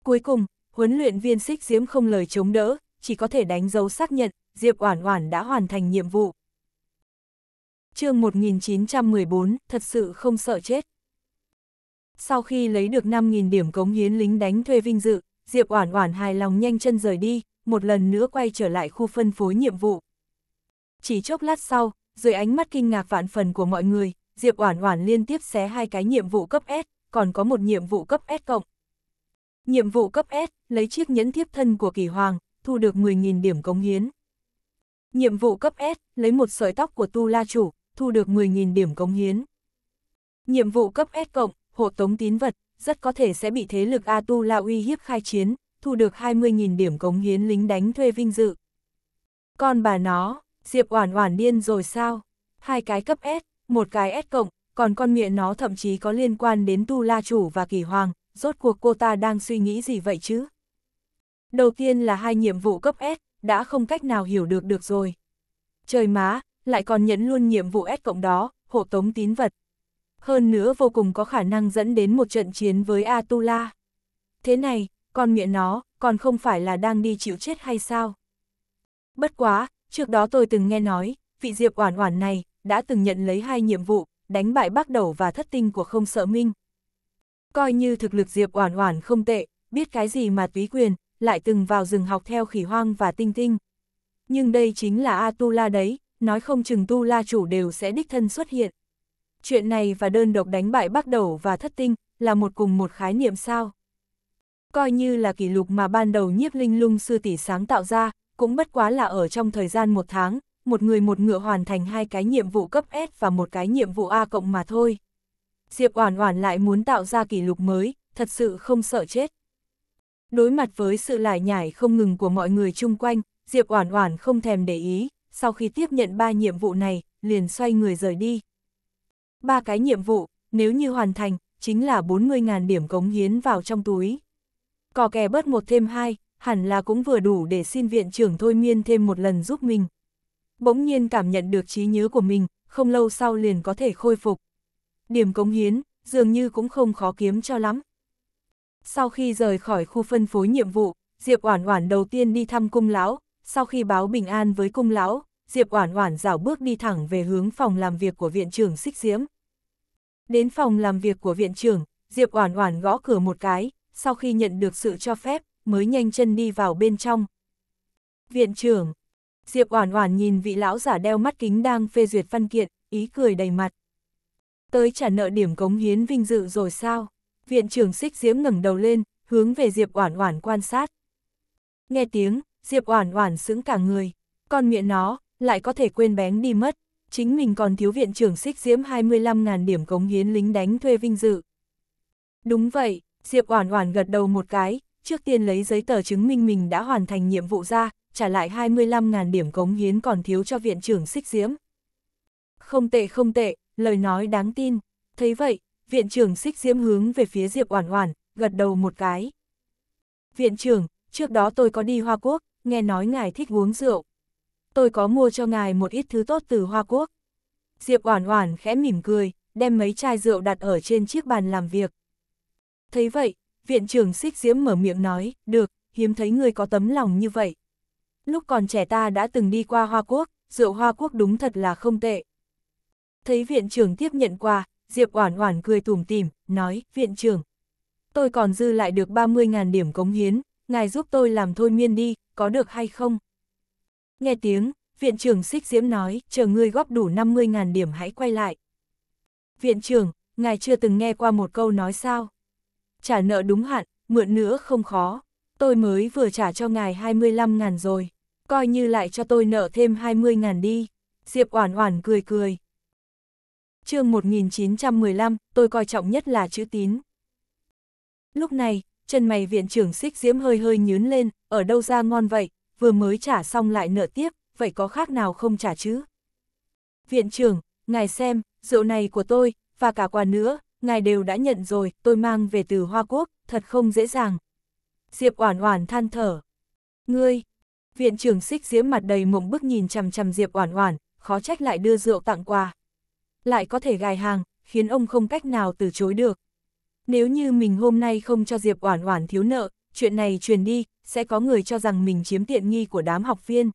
Cuối cùng, huấn luyện viên xích diễm không lời chống đỡ, chỉ có thể đánh dấu xác nhận, Diệp Oản Oản đã hoàn thành nhiệm vụ. Chương 1914, thật sự không sợ chết. Sau khi lấy được 5.000 điểm cống hiến lính đánh thuê vinh dự, Diệp Oản Oản hài lòng nhanh chân rời đi, một lần nữa quay trở lại khu phân phối nhiệm vụ. Chỉ chốc lát sau, dưới ánh mắt kinh ngạc vạn phần của mọi người, Diệp Oản Oản liên tiếp xé hai cái nhiệm vụ cấp S, còn có một nhiệm vụ cấp S cộng. Nhiệm vụ cấp S, lấy chiếc nhẫn thiếp thân của Kỳ Hoàng, thu được 10.000 điểm cống hiến. Nhiệm vụ cấp S, lấy một sợi tóc của Tu La Chủ, thu được 10.000 điểm cống hiến. Nhiệm vụ cấp S cộng, hộ tống tín vật, rất có thể sẽ bị thế lực Atula uy hiếp khai chiến, thu được 20.000 điểm cống hiến lính đánh thuê vinh dự. Còn bà nó, Diệp Oản Oản điên rồi sao? Hai cái cấp S, một cái S cộng, còn con miệng nó thậm chí có liên quan đến Tu La chủ và Kỳ Hoàng, rốt cuộc cô ta đang suy nghĩ gì vậy chứ? Đầu tiên là hai nhiệm vụ cấp S, đã không cách nào hiểu được được rồi. Trời má, lại còn nhẫn luôn nhiệm vụ S cộng đó, hộ tống tín vật, hơn nữa vô cùng có khả năng dẫn đến một trận chiến với Atula. Thế này, con miệng nó, còn không phải là đang đi chịu chết hay sao? Bất quá, trước đó tôi từng nghe nói, vị Diệp Oản Oản này đã từng nhận lấy hai nhiệm vụ, đánh bại Bắc Đầu và Thất Tinh của Không Sợ Minh. Coi như thực lực Diệp Oản Oản không tệ, biết cái gì mà túy quyền, lại từng vào rừng học theo Khỉ Hoang và Tinh Tinh. Nhưng đây chính là Atula đấy, nói không chừng Tu La chủ đều sẽ đích thân xuất hiện chuyện này và đơn độc đánh bại Bắc Đầu và Thất Tinh là một cùng một khái niệm sao? Coi như là kỷ lục mà ban đầu nhiếp linh lung sư tỷ sáng tạo ra, cũng bất quá là ở trong thời gian một tháng, một người một ngựa hoàn thành hai cái nhiệm vụ cấp S và một cái nhiệm vụ A cộng mà thôi. Diệp Oản Oản lại muốn tạo ra kỷ lục mới, thật sự không sợ chết. Đối mặt với sự lải nhải không ngừng của mọi người chung quanh, Diệp Oản Oản không thèm để ý, sau khi tiếp nhận ba nhiệm vụ này, liền xoay người rời đi ba cái nhiệm vụ, nếu như hoàn thành, chính là 40.000 điểm cống hiến vào trong túi. Cò kè bớt một thêm hai, hẳn là cũng vừa đủ để xin viện trưởng thôi miên thêm một lần giúp mình. Bỗng nhiên cảm nhận được trí nhớ của mình, không lâu sau liền có thể khôi phục. Điểm cống hiến, dường như cũng không khó kiếm cho lắm. Sau khi rời khỏi khu phân phối nhiệm vụ, Diệp Oản Oản đầu tiên đi thăm cung lão, sau khi báo bình an với cung lão, Diệp Oản Oản rảo bước đi thẳng về hướng phòng làm việc của viện trưởng Sích Diễm. Đến phòng làm việc của viện trưởng, Diệp Oản Oản gõ cửa một cái, sau khi nhận được sự cho phép, mới nhanh chân đi vào bên trong. Viện trưởng, Diệp Oản Oản nhìn vị lão giả đeo mắt kính đang phê duyệt văn kiện, ý cười đầy mặt. Tới trả nợ điểm cống hiến vinh dự rồi sao? Viện trưởng Sích Diễm ngẩng đầu lên, hướng về Diệp Oản Oản quan sát. Nghe tiếng, Diệp Oản Oản sững cả người, con miệng nó, lại có thể quên bén đi mất, chính mình còn thiếu viện trưởng xích diễm 25.000 điểm cống hiến lính đánh thuê vinh dự. Đúng vậy, Diệp Oản Oản gật đầu một cái, trước tiên lấy giấy tờ chứng minh mình đã hoàn thành nhiệm vụ ra, trả lại 25.000 điểm cống hiến còn thiếu cho viện trưởng xích diễm. Không tệ không tệ, lời nói đáng tin. Thấy vậy, viện trưởng xích diễm hướng về phía Diệp Oản Oản, gật đầu một cái. Viện trưởng, trước đó tôi có đi Hoa Quốc, nghe nói ngài thích uống rượu tôi có mua cho ngài một ít thứ tốt từ Hoa Quốc. Diệp Oản Oản khẽ mỉm cười, đem mấy chai rượu đặt ở trên chiếc bàn làm việc. Thấy vậy, viện trưởng Xích Diễm mở miệng nói, "Được, hiếm thấy người có tấm lòng như vậy. Lúc còn trẻ ta đã từng đi qua Hoa Quốc, rượu Hoa Quốc đúng thật là không tệ." Thấy viện trưởng tiếp nhận quà, Diệp Oản Oản cười tủm tỉm, nói, "Viện trưởng, tôi còn dư lại được 30.000 điểm cống hiến, ngài giúp tôi làm thôi miên đi, có được hay không?" Nghe tiếng, viện trưởng xích diễm nói, chờ ngươi góp đủ 50.000 điểm hãy quay lại. Viện trưởng, ngài chưa từng nghe qua một câu nói sao? Trả nợ đúng hạn, mượn nữa không khó. Tôi mới vừa trả cho ngài 25.000 rồi, coi như lại cho tôi nợ thêm 20.000 đi. Diệp Oản Oản cười cười. Chương 1915, tôi coi trọng nhất là chữ tín. Lúc này, chân mày viện trưởng Xích Diễm hơi hơi nhướn lên, ở đâu ra ngon vậy, vừa mới trả xong lại nợ tiếp, vậy có khác nào không trả chứ? Viện trưởng, ngài xem, rượu này của tôi, và cả quà nữa, ngài đều đã nhận rồi, tôi mang về từ Hoa Quốc, thật không dễ dàng. Diệp Oản Oản than thở. Ngươi, viện trưởng xích diễm mặt đầy mộng bức nhìn chằm chằm Diệp Oản Oản, khó trách lại đưa rượu tặng quà. Lại có thể gài hàng, khiến ông không cách nào từ chối được. Nếu như mình hôm nay không cho Diệp Oản Oản thiếu nợ, chuyện này truyền đi, sẽ có người cho rằng mình chiếm tiện nghi của đám học viên.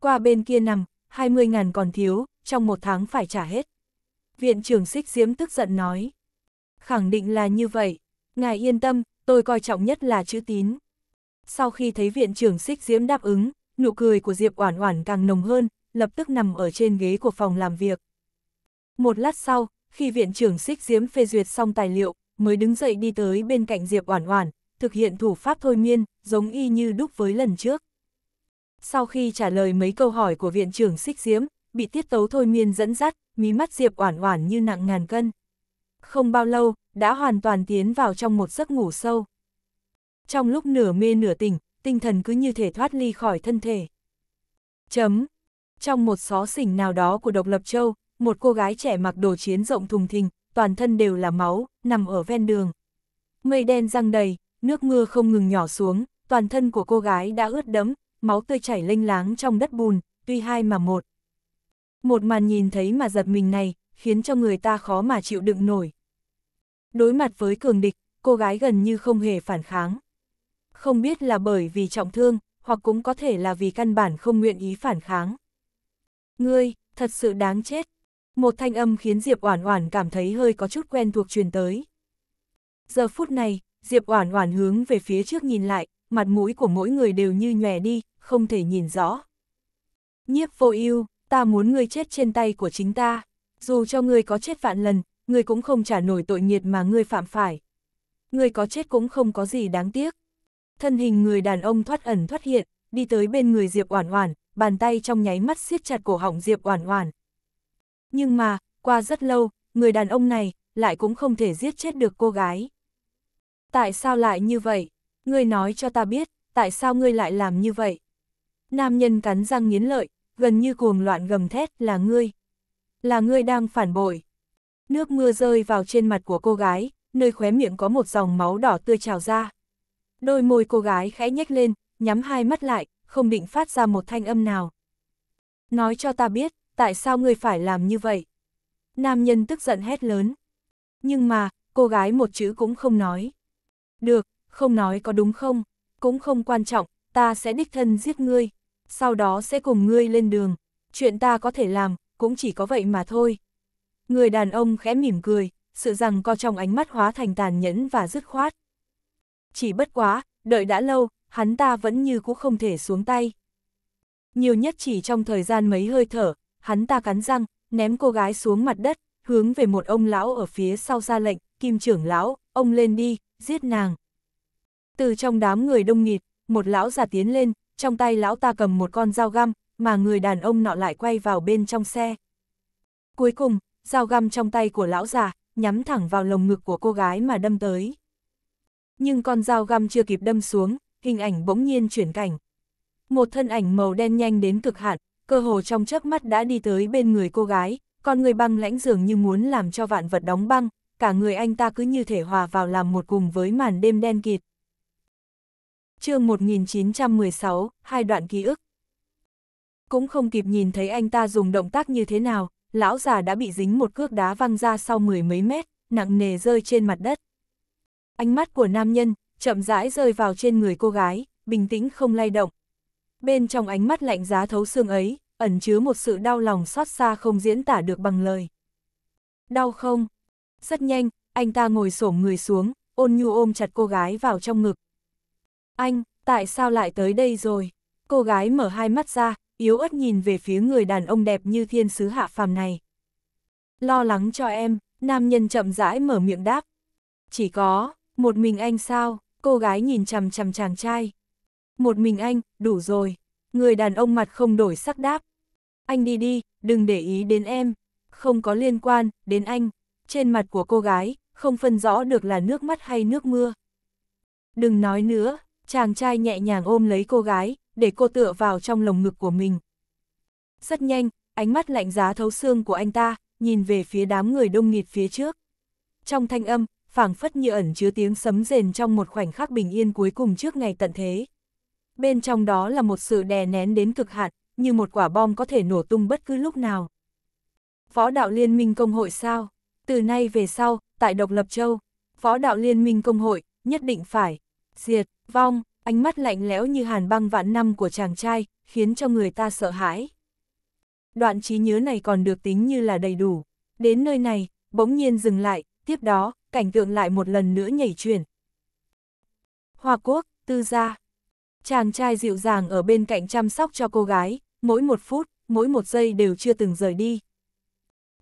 Qua bên kia nằm, 20.000 còn thiếu, trong một tháng phải trả hết. Viện trưởng xích diễm tức giận nói. Khẳng định là như vậy. Ngài yên tâm, tôi coi trọng nhất là chữ tín. Sau khi thấy viện trưởng xích diễm đáp ứng, nụ cười của Diệp Oản Oản càng nồng hơn, lập tức nằm ở trên ghế của phòng làm việc. Một lát sau, khi viện trưởng xích diễm phê duyệt xong tài liệu, mới đứng dậy đi tới bên cạnh Diệp Oản Oản, thực hiện thủ pháp thôi miên, giống y như đúc với lần trước. Sau khi trả lời mấy câu hỏi của viện trưởng xích diếm, bị tiết tấu thôi miên dẫn dắt, mí mắt Diệp oản oản như nặng ngàn cân. Không bao lâu, đã hoàn toàn tiến vào trong một giấc ngủ sâu. Trong lúc nửa mê nửa tỉnh, tinh thần cứ như thể thoát ly khỏi thân thể. Chấm. Trong một xó xỉnh nào đó của độc lập châu, một cô gái trẻ mặc đồ chiến rộng thùng thình, toàn thân đều là máu, nằm ở ven đường. Mây đen răng đầy, nước mưa không ngừng nhỏ xuống, toàn thân của cô gái đã ướt đẫm, máu tươi chảy lênh láng trong đất bùn, tuy hai mà một. Một màn nhìn thấy mà giật mình này, khiến cho người ta khó mà chịu đựng nổi. Đối mặt với cường địch, cô gái gần như không hề phản kháng. Không biết là bởi vì trọng thương, hoặc cũng có thể là vì căn bản không nguyện ý phản kháng. Ngươi, thật sự đáng chết. Một thanh âm khiến Diệp Oản Oản cảm thấy hơi có chút quen thuộc truyền tới. Giờ phút này, Diệp Oản Oản hướng về phía trước nhìn lại, mặt mũi của mỗi người đều như nhòe đi, không thể nhìn rõ. Nhiếp Vô Ưu, ta muốn ngươi chết trên tay của chính ta, dù cho ngươi có chết vạn lần, ngươi cũng không trả nổi tội nghiệt mà ngươi phạm phải. Ngươi có chết cũng không có gì đáng tiếc. Thân hình người đàn ông thoát ẩn thoát hiện, đi tới bên người Diệp Oản Oản, bàn tay trong nháy mắt siết chặt cổ họng Diệp Oản Oản. Nhưng mà, qua rất lâu, người đàn ông này lại cũng không thể giết chết được cô gái. Tại sao lại như vậy? Ngươi nói cho ta biết, tại sao ngươi lại làm như vậy? Nam nhân cắn răng nghiến lợi, gần như cuồng loạn gầm thét là ngươi. Là ngươi đang phản bội. Nước mưa rơi vào trên mặt của cô gái, nơi khóe miệng có một dòng máu đỏ tươi trào ra. Đôi môi cô gái khẽ nhếch lên, nhắm hai mắt lại, không định phát ra một thanh âm nào. Nói cho ta biết, tại sao ngươi phải làm như vậy? Nam nhân tức giận hét lớn. Nhưng mà, cô gái một chữ cũng không nói. Được, không nói có đúng không, cũng không quan trọng, ta sẽ đích thân giết ngươi, sau đó sẽ cùng ngươi lên đường, chuyện ta có thể làm, cũng chỉ có vậy mà thôi. Người đàn ông khẽ mỉm cười, sự rằng co trong ánh mắt hóa thành tàn nhẫn và dứt khoát. Chỉ bất quá, đợi đã lâu, hắn ta vẫn như cũng không thể xuống tay. Nhiều nhất chỉ trong thời gian mấy hơi thở, hắn ta cắn răng, ném cô gái xuống mặt đất, hướng về một ông lão ở phía sau ra lệnh, kim trưởng lão, ông lên đi, giết nàng. Từ trong đám người đông nghịt, một lão già tiến lên, trong tay lão ta cầm một con dao găm, mà người đàn ông nọ lại quay vào bên trong xe. Cuối cùng, dao găm trong tay của lão già, nhắm thẳng vào lồng ngực của cô gái mà đâm tới. Nhưng con dao găm chưa kịp đâm xuống, hình ảnh bỗng nhiên chuyển cảnh. Một thân ảnh màu đen nhanh đến cực hạn, cơ hồ trong chớp mắt đã đi tới bên người cô gái, con người băng lãnh dường như muốn làm cho vạn vật đóng băng, cả người anh ta cứ như thể hòa vào làm một cùng với màn đêm đen kịt. chương 1916, hai đoạn ký ức. Cũng không kịp nhìn thấy anh ta dùng động tác như thế nào, lão già đã bị dính một cước đá văng ra sau mười mấy mét, nặng nề rơi trên mặt đất. Ánh mắt của nam nhân, chậm rãi rơi vào trên người cô gái, bình tĩnh không lay động. Bên trong ánh mắt lạnh giá thấu xương ấy, ẩn chứa một sự đau lòng xót xa không diễn tả được bằng lời. Đau không? Rất nhanh, anh ta ngồi xổm người xuống, ôn nhu ôm chặt cô gái vào trong ngực. Anh, tại sao lại tới đây rồi? Cô gái mở hai mắt ra, yếu ớt nhìn về phía người đàn ông đẹp như thiên sứ hạ phàm này. Lo lắng cho em, nam nhân chậm rãi mở miệng đáp. Chỉ có, một mình anh sao? Cô gái nhìn chằm chằm chàng trai. Một mình anh, đủ rồi. Người đàn ông mặt không đổi sắc đáp. Anh đi đi, đừng để ý đến em. Không có liên quan, đến anh trên mặt của cô gái, không phân rõ được là nước mắt hay nước mưa. Đừng nói nữa, chàng trai nhẹ nhàng ôm lấy cô gái, để cô tựa vào trong lồng ngực của mình. Rất nhanh, ánh mắt lạnh giá thấu xương của anh ta, nhìn về phía đám người đông nghịt phía trước. Trong thanh âm, phảng phất như ẩn chứa tiếng sấm rền trong một khoảnh khắc bình yên cuối cùng trước ngày tận thế. Bên trong đó là một sự đè nén đến cực hạn, như một quả bom có thể nổ tung bất cứ lúc nào. phó đạo liên minh công hội sao? Từ nay về sau, tại Độc Lập Châu, võ đạo liên minh công hội, nhất định phải, diệt, vong, ánh mắt lạnh lẽo như hàn băng vạn năm của chàng trai, khiến cho người ta sợ hãi. Đoạn trí nhớ này còn được tính như là đầy đủ. Đến nơi này, bỗng nhiên dừng lại, tiếp đó, cảnh tượng lại một lần nữa nhảy chuyển. Hoa Quốc, Tư Gia Chàng trai dịu dàng ở bên cạnh chăm sóc cho cô gái, mỗi một phút, mỗi một giây đều chưa từng rời đi.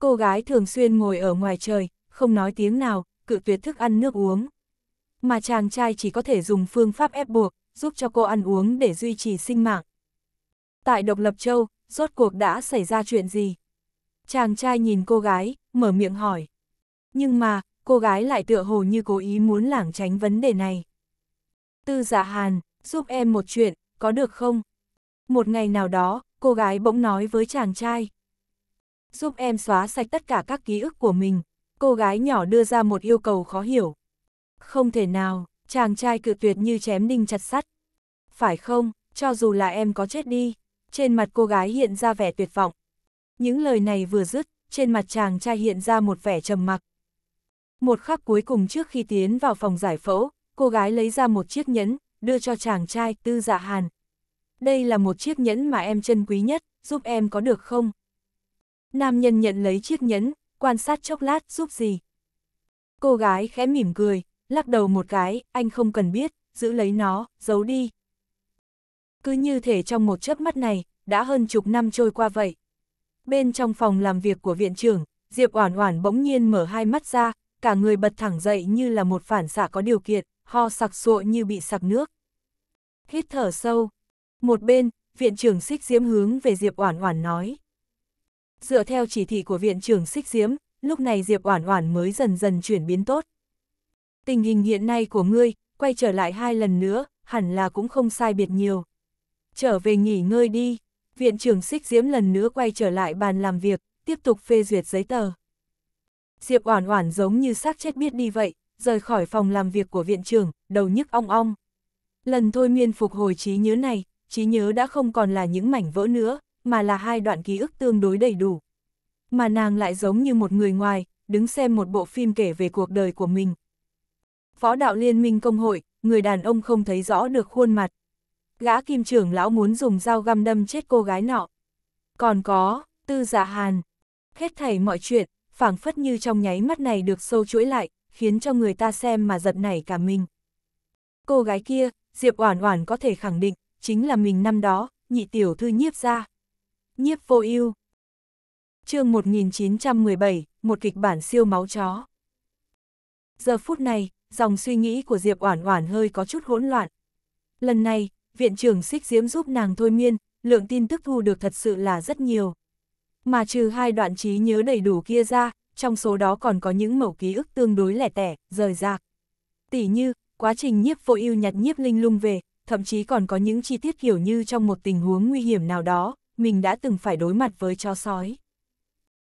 Cô gái thường xuyên ngồi ở ngoài trời, không nói tiếng nào, cự tuyệt thức ăn nước uống. Mà chàng trai chỉ có thể dùng phương pháp ép buộc, giúp cho cô ăn uống để duy trì sinh mạng. Tại Độc Lập Châu, rốt cuộc đã xảy ra chuyện gì? Chàng trai nhìn cô gái, mở miệng hỏi. Nhưng mà, cô gái lại tựa hồ như cố ý muốn lảng tránh vấn đề này. Tư giả dạ hàn, giúp em một chuyện, có được không? Một ngày nào đó, cô gái bỗng nói với chàng trai giúp em xóa sạch tất cả các ký ức của mình. Cô gái nhỏ đưa ra một yêu cầu khó hiểu. Không thể nào, chàng trai cự tuyệt như chém đinh chặt sắt. Phải không, cho dù là em có chết đi. Trên mặt cô gái hiện ra vẻ tuyệt vọng. Những lời này vừa dứt, trên mặt chàng trai hiện ra một vẻ trầm mặc. Một khắc cuối cùng trước khi tiến vào phòng giải phẫu, cô gái lấy ra một chiếc nhẫn, đưa cho chàng trai Tư Dạ Hàn. Đây là một chiếc nhẫn mà em chân quý nhất, giúp em có được không? Nam nhân nhận lấy chiếc nhẫn, quan sát chốc lát giúp gì. Cô gái khẽ mỉm cười, lắc đầu một cái, anh không cần biết, giữ lấy nó, giấu đi. Cứ như thể trong một chớp mắt này, đã hơn chục năm trôi qua vậy. Bên trong phòng làm việc của viện trưởng, Diệp Oản Oản bỗng nhiên mở hai mắt ra, cả người bật thẳng dậy như là một phản xạ có điều kiện, ho sặc sụa như bị sặc nước. Hít thở sâu. Một bên, viện trưởng Xích Diễm hướng về Diệp Oản Oản nói: Dựa theo chỉ thị của viện trưởng Xích Diễm, lúc này Diệp Oản Oản mới dần dần chuyển biến tốt. Tình hình hiện nay của ngươi, quay trở lại hai lần nữa, hẳn là cũng không sai biệt nhiều. Trở về nghỉ ngơi đi, viện trưởng Xích Diễm lần nữa quay trở lại bàn làm việc, tiếp tục phê duyệt giấy tờ. Diệp Oản Oản giống như xác chết biết đi vậy, rời khỏi phòng làm việc của viện trưởng, đầu nhức ong ong. Lần thôi miên phục hồi trí nhớ này, trí nhớ đã không còn là những mảnh vỡ nữa, mà là hai đoạn ký ức tương đối đầy đủ. Mà nàng lại giống như một người ngoài, đứng xem một bộ phim kể về cuộc đời của mình. Phó đạo liên minh công hội, người đàn ông không thấy rõ được khuôn mặt. Gã kim trưởng lão muốn dùng dao găm đâm chết cô gái nọ. Còn có, tư giả dạ hàn. Hết thảy mọi chuyện, phảng phất như trong nháy mắt này được sâu chuỗi lại, khiến cho người ta xem mà giật nảy cả mình. Cô gái kia, Diệp Oản Oản có thể khẳng định, chính là mình năm đó, nhị tiểu thư nhiếp ra nhiếp vô ưu chương 1917, một kịch bản siêu máu chó. Giờ phút này, dòng suy nghĩ của Diệp Oản Oản hơi có chút hỗn loạn. Lần này, viện trưởng Xích Diễm giúp nàng thôi miên, lượng tin tức thu được thật sự là rất nhiều. Mà trừ hai đoạn trí nhớ đầy đủ kia ra, trong số đó còn có những mẩu ký ức tương đối lẻ tẻ, rời rạc. Tỷ như, quá trình nhiếp vô ưu nhặt nhiếp linh lung về, thậm chí còn có những chi tiết kiểu như trong một tình huống nguy hiểm nào đó, mình đã từng phải đối mặt với chó sói.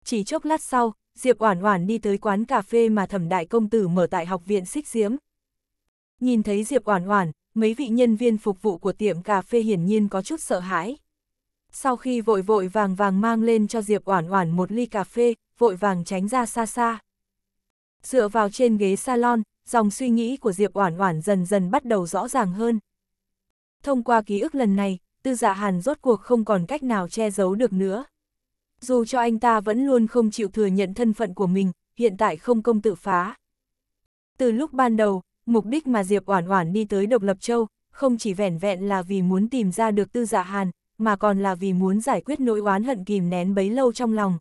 Chỉ chốc lát sau, Diệp Oản Oản đi tới quán cà phê mà Thẩm Đại công tử mở tại học viện Xích Diễm. Nhìn thấy Diệp Oản Oản, mấy vị nhân viên phục vụ của tiệm cà phê hiển nhiên có chút sợ hãi. Sau khi vội vội vàng vàng mang lên cho Diệp Oản Oản một ly cà phê, vội vàng tránh ra xa xa. Dựa vào trên ghế salon, dòng suy nghĩ của Diệp Oản Oản dần dần bắt đầu rõ ràng hơn. Thông qua ký ức lần này, tư dạ hàn rốt cuộc không còn cách nào che giấu được nữa. Dù cho anh ta vẫn luôn không chịu thừa nhận thân phận của mình, hiện tại không công tự phá. Từ lúc ban đầu, mục đích mà Diệp Oản Oản đi tới Độc Lập Châu, không chỉ vẻn vẹn là vì muốn tìm ra được tư dạ hàn, mà còn là vì muốn giải quyết nỗi oán hận kìm nén bấy lâu trong lòng.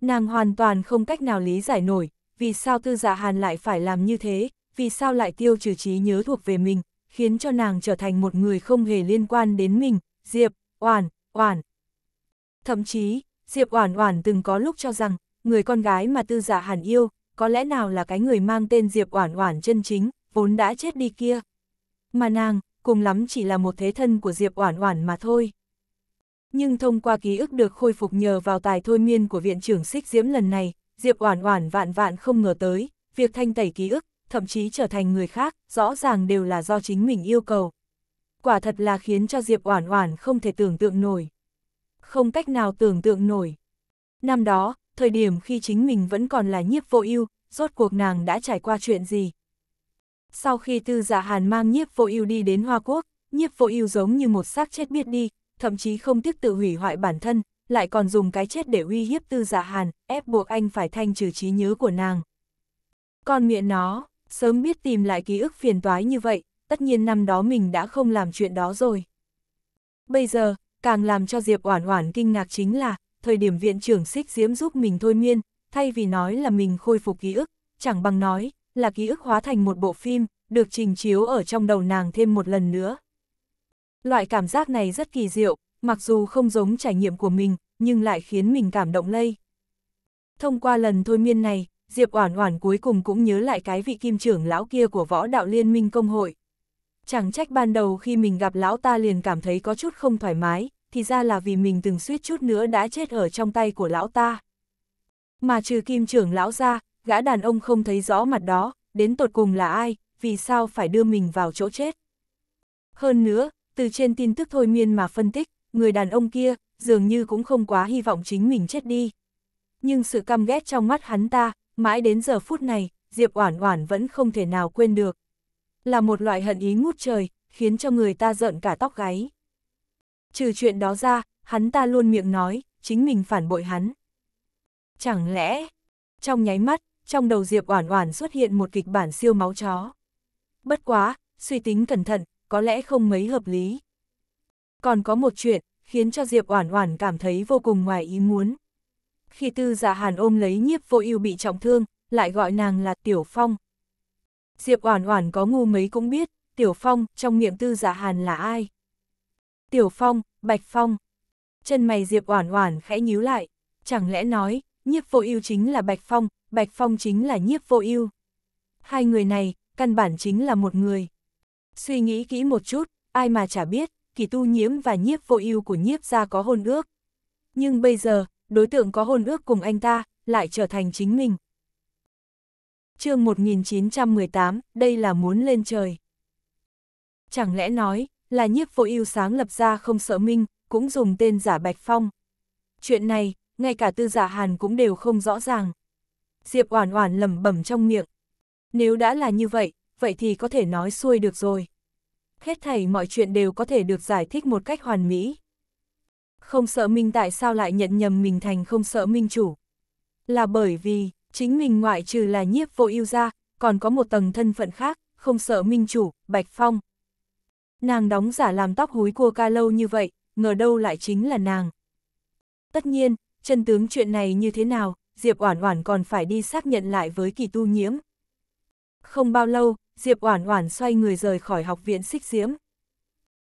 Nàng hoàn toàn không cách nào lý giải nổi, vì sao tư dạ hàn lại phải làm như thế, vì sao lại tiêu trừ trí nhớ thuộc về mình, khiến cho nàng trở thành một người không hề liên quan đến mình, Diệp, Oản, Oản. Thậm chí, Diệp Oản Oản từng có lúc cho rằng, người con gái mà tư giả dạ hẳn yêu, có lẽ nào là cái người mang tên Diệp Oản Oản chân chính, vốn đã chết đi kia. Mà nàng, cùng lắm chỉ là một thế thân của Diệp Oản Oản mà thôi. Nhưng thông qua ký ức được khôi phục nhờ vào tài thôi miên của viện trưởng Xích Diễm lần này, Diệp Oản Oản vạn vạn không ngờ tới, việc thanh tẩy ký ức thậm chí trở thành người khác, rõ ràng đều là do chính mình yêu cầu. Quả thật là khiến cho Diệp Oản Oản không thể tưởng tượng nổi. Không cách nào tưởng tượng nổi. Năm đó, thời điểm khi chính mình vẫn còn là nhiếp vô ưu, rốt cuộc nàng đã trải qua chuyện gì? Sau khi Tư Dạ Hàn mang nhiếp vô ưu đi đến Hoa Quốc, nhiếp vô ưu giống như một xác chết biết đi, thậm chí không tiếc tự hủy hoại bản thân, lại còn dùng cái chết để uy hiếp Tư Dạ Hàn, ép buộc anh phải thanh trừ trí nhớ của nàng. Con miệng nó, sớm biết tìm lại ký ức phiền toái như vậy, tất nhiên năm đó mình đã không làm chuyện đó rồi. Bây giờ, càng làm cho Diệp Oản Oản kinh ngạc chính là, thời điểm viện trưởng Xích Diễm giúp mình thôi miên, thay vì nói là mình khôi phục ký ức, chẳng bằng nói là ký ức hóa thành một bộ phim, được trình chiếu ở trong đầu nàng thêm một lần nữa. Loại cảm giác này rất kỳ diệu, mặc dù không giống trải nghiệm của mình, nhưng lại khiến mình cảm động lây. Thông qua lần thôi miên này, Diệp Oản Oản cuối cùng cũng nhớ lại cái vị kim trưởng lão kia của võ đạo liên minh công hội. Chẳng trách ban đầu khi mình gặp lão ta liền cảm thấy có chút không thoải mái, thì ra là vì mình từng suýt chút nữa đã chết ở trong tay của lão ta. Mà trừ kim trưởng lão ra, gã đàn ông không thấy rõ mặt đó, đến tột cùng là ai, vì sao phải đưa mình vào chỗ chết. Hơn nữa, từ trên tin tức thôi miên mà phân tích, người đàn ông kia dường như cũng không quá hy vọng chính mình chết đi. Nhưng sự căm ghét trong mắt hắn ta mãi đến giờ phút này, Diệp Oản Oản vẫn không thể nào quên được. Là một loại hận ý ngút trời, khiến cho người ta giận cả tóc gáy. Trừ chuyện đó ra, hắn ta luôn miệng nói, chính mình phản bội hắn. Chẳng lẽ, trong nháy mắt, trong đầu Diệp Oản Oản xuất hiện một kịch bản siêu máu chó. Bất quá, suy tính cẩn thận, có lẽ không mấy hợp lý. Còn có một chuyện, khiến cho Diệp Oản Oản cảm thấy vô cùng ngoài ý muốn khi tư dạ hàn ôm lấy nhiếp vô ưu bị trọng thương, lại gọi nàng là Tiểu Phong. Diệp Oản Oản có ngu mấy cũng biết, Tiểu Phong trong miệng tư dạ hàn là ai. Tiểu Phong, Bạch Phong. Chân mày Diệp Oản Oản khẽ nhíu lại, chẳng lẽ nói, Nhiếp Vô Ưu chính là Bạch Phong, Bạch Phong chính là Nhiếp Vô Ưu. Hai người này, căn bản chính là một người. Suy nghĩ kỹ một chút, ai mà chả biết, Kỳ Tu Nhiễm và Nhiếp Vô Ưu của Nhiếp gia có hôn ước. Nhưng bây giờ, đối tượng có hôn ước cùng anh ta, lại trở thành chính mình. chương 1918, đây là muốn lên trời. Chẳng lẽ nói, là nhiếp vô ưu sáng lập ra không sợ minh, cũng dùng tên giả Bạch Phong. Chuyện này, ngay cả tư giả Hàn cũng đều không rõ ràng. Diệp Oản Oản lẩm bẩm trong miệng. Nếu đã là như vậy, vậy thì có thể nói xuôi được rồi. Hết thảy mọi chuyện đều có thể được giải thích một cách hoàn mỹ. Không sợ minh tại sao lại nhận nhầm mình thành không sợ minh chủ. Là bởi vì, chính mình ngoại trừ là nhiếp vô ưu ra, còn có một tầng thân phận khác, không sợ minh chủ, Bạch Phong. Nàng đóng giả làm tóc húi cua ca lâu như vậy, ngờ đâu lại chính là nàng. Tất nhiên, chân tướng chuyện này như thế nào, Diệp Oản Oản còn phải đi xác nhận lại với kỳ tu nhiễm. Không bao lâu, Diệp Oản Oản xoay người rời khỏi học viện xích diễm.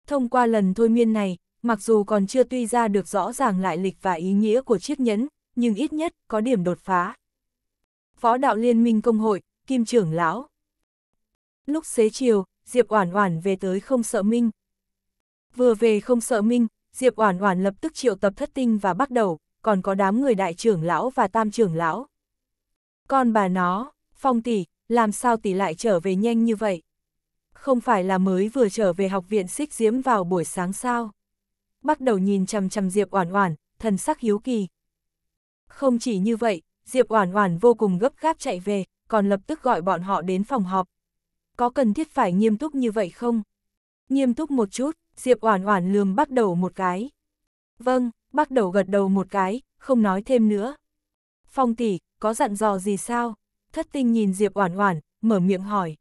Thông qua lần thôi miên này, mặc dù còn chưa tuy ra được rõ ràng lại lịch và ý nghĩa của chiếc nhẫn, nhưng ít nhất có điểm đột phá. Phó đạo Liên minh Công hội, Kim trưởng lão. Lúc xế chiều, Diệp Oản Oản về tới không sợ Minh. Vừa về không sợ Minh, Diệp Oản Oản lập tức triệu tập thất tinh và bắt đầu, còn có đám người đại trưởng lão và tam trưởng lão. Con bà nó, Phong tỷ, làm sao tỷ lại trở về nhanh như vậy? Không phải là mới vừa trở về học viện xích diễm vào buổi sáng sao? bắt đầu nhìn chằm chằm Diệp Oản Oản, thần sắc hiếu kỳ. Không chỉ như vậy, Diệp Oản Oản vô cùng gấp gáp chạy về, còn lập tức gọi bọn họ đến phòng họp. Có cần thiết phải nghiêm túc như vậy không? Nghiêm túc một chút, Diệp Oản Oản lườm bắt đầu một cái. Vâng, bắt đầu gật đầu một cái, không nói thêm nữa. Phong tỷ, có dặn dò gì sao? Thất Tinh nhìn Diệp Oản Oản, mở miệng hỏi.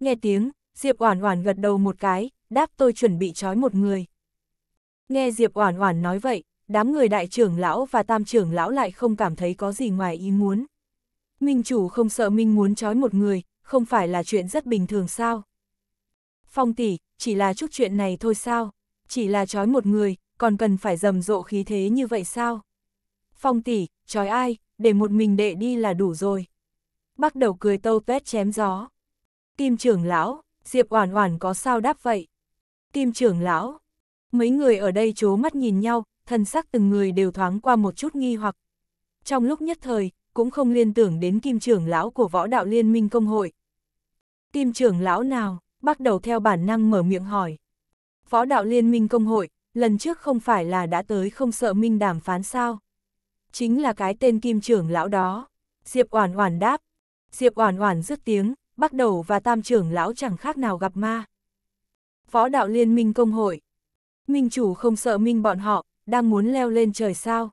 Nghe tiếng, Diệp Oản Oản gật đầu một cái, đáp tôi chuẩn bị trói một người. Nghe Diệp Oản Oản nói vậy, đám người đại trưởng lão và tam trưởng lão lại không cảm thấy có gì ngoài ý muốn. Minh chủ không sợ Minh muốn trói một người, không phải là chuyện rất bình thường sao? Phong tỷ, chỉ là chút chuyện này thôi sao? Chỉ là trói một người, còn cần phải rầm rộ khí thế như vậy sao? Phong tỷ, trói ai, để một mình đệ đi là đủ rồi. Bắt đầu cười tâu tuét chém gió. Kim trưởng lão, Diệp Oản Oản có sao đáp vậy? Kim trưởng lão, Mấy người ở đây chố mắt nhìn nhau, thần sắc từng người đều thoáng qua một chút nghi hoặc. Trong lúc nhất thời, cũng không liên tưởng đến kim trưởng lão của võ đạo liên minh công hội. Kim trưởng lão nào, bắt đầu theo bản năng mở miệng hỏi. Võ đạo liên minh công hội, lần trước không phải là đã tới không sợ minh đàm phán sao? Chính là cái tên kim trưởng lão đó. Diệp Oản Oản đáp. Diệp Oản Oản dứt tiếng, bắt đầu và tam trưởng lão chẳng khác nào gặp ma. Võ đạo liên minh công hội, Minh chủ không sợ Minh bọn họ, đang muốn leo lên trời sao.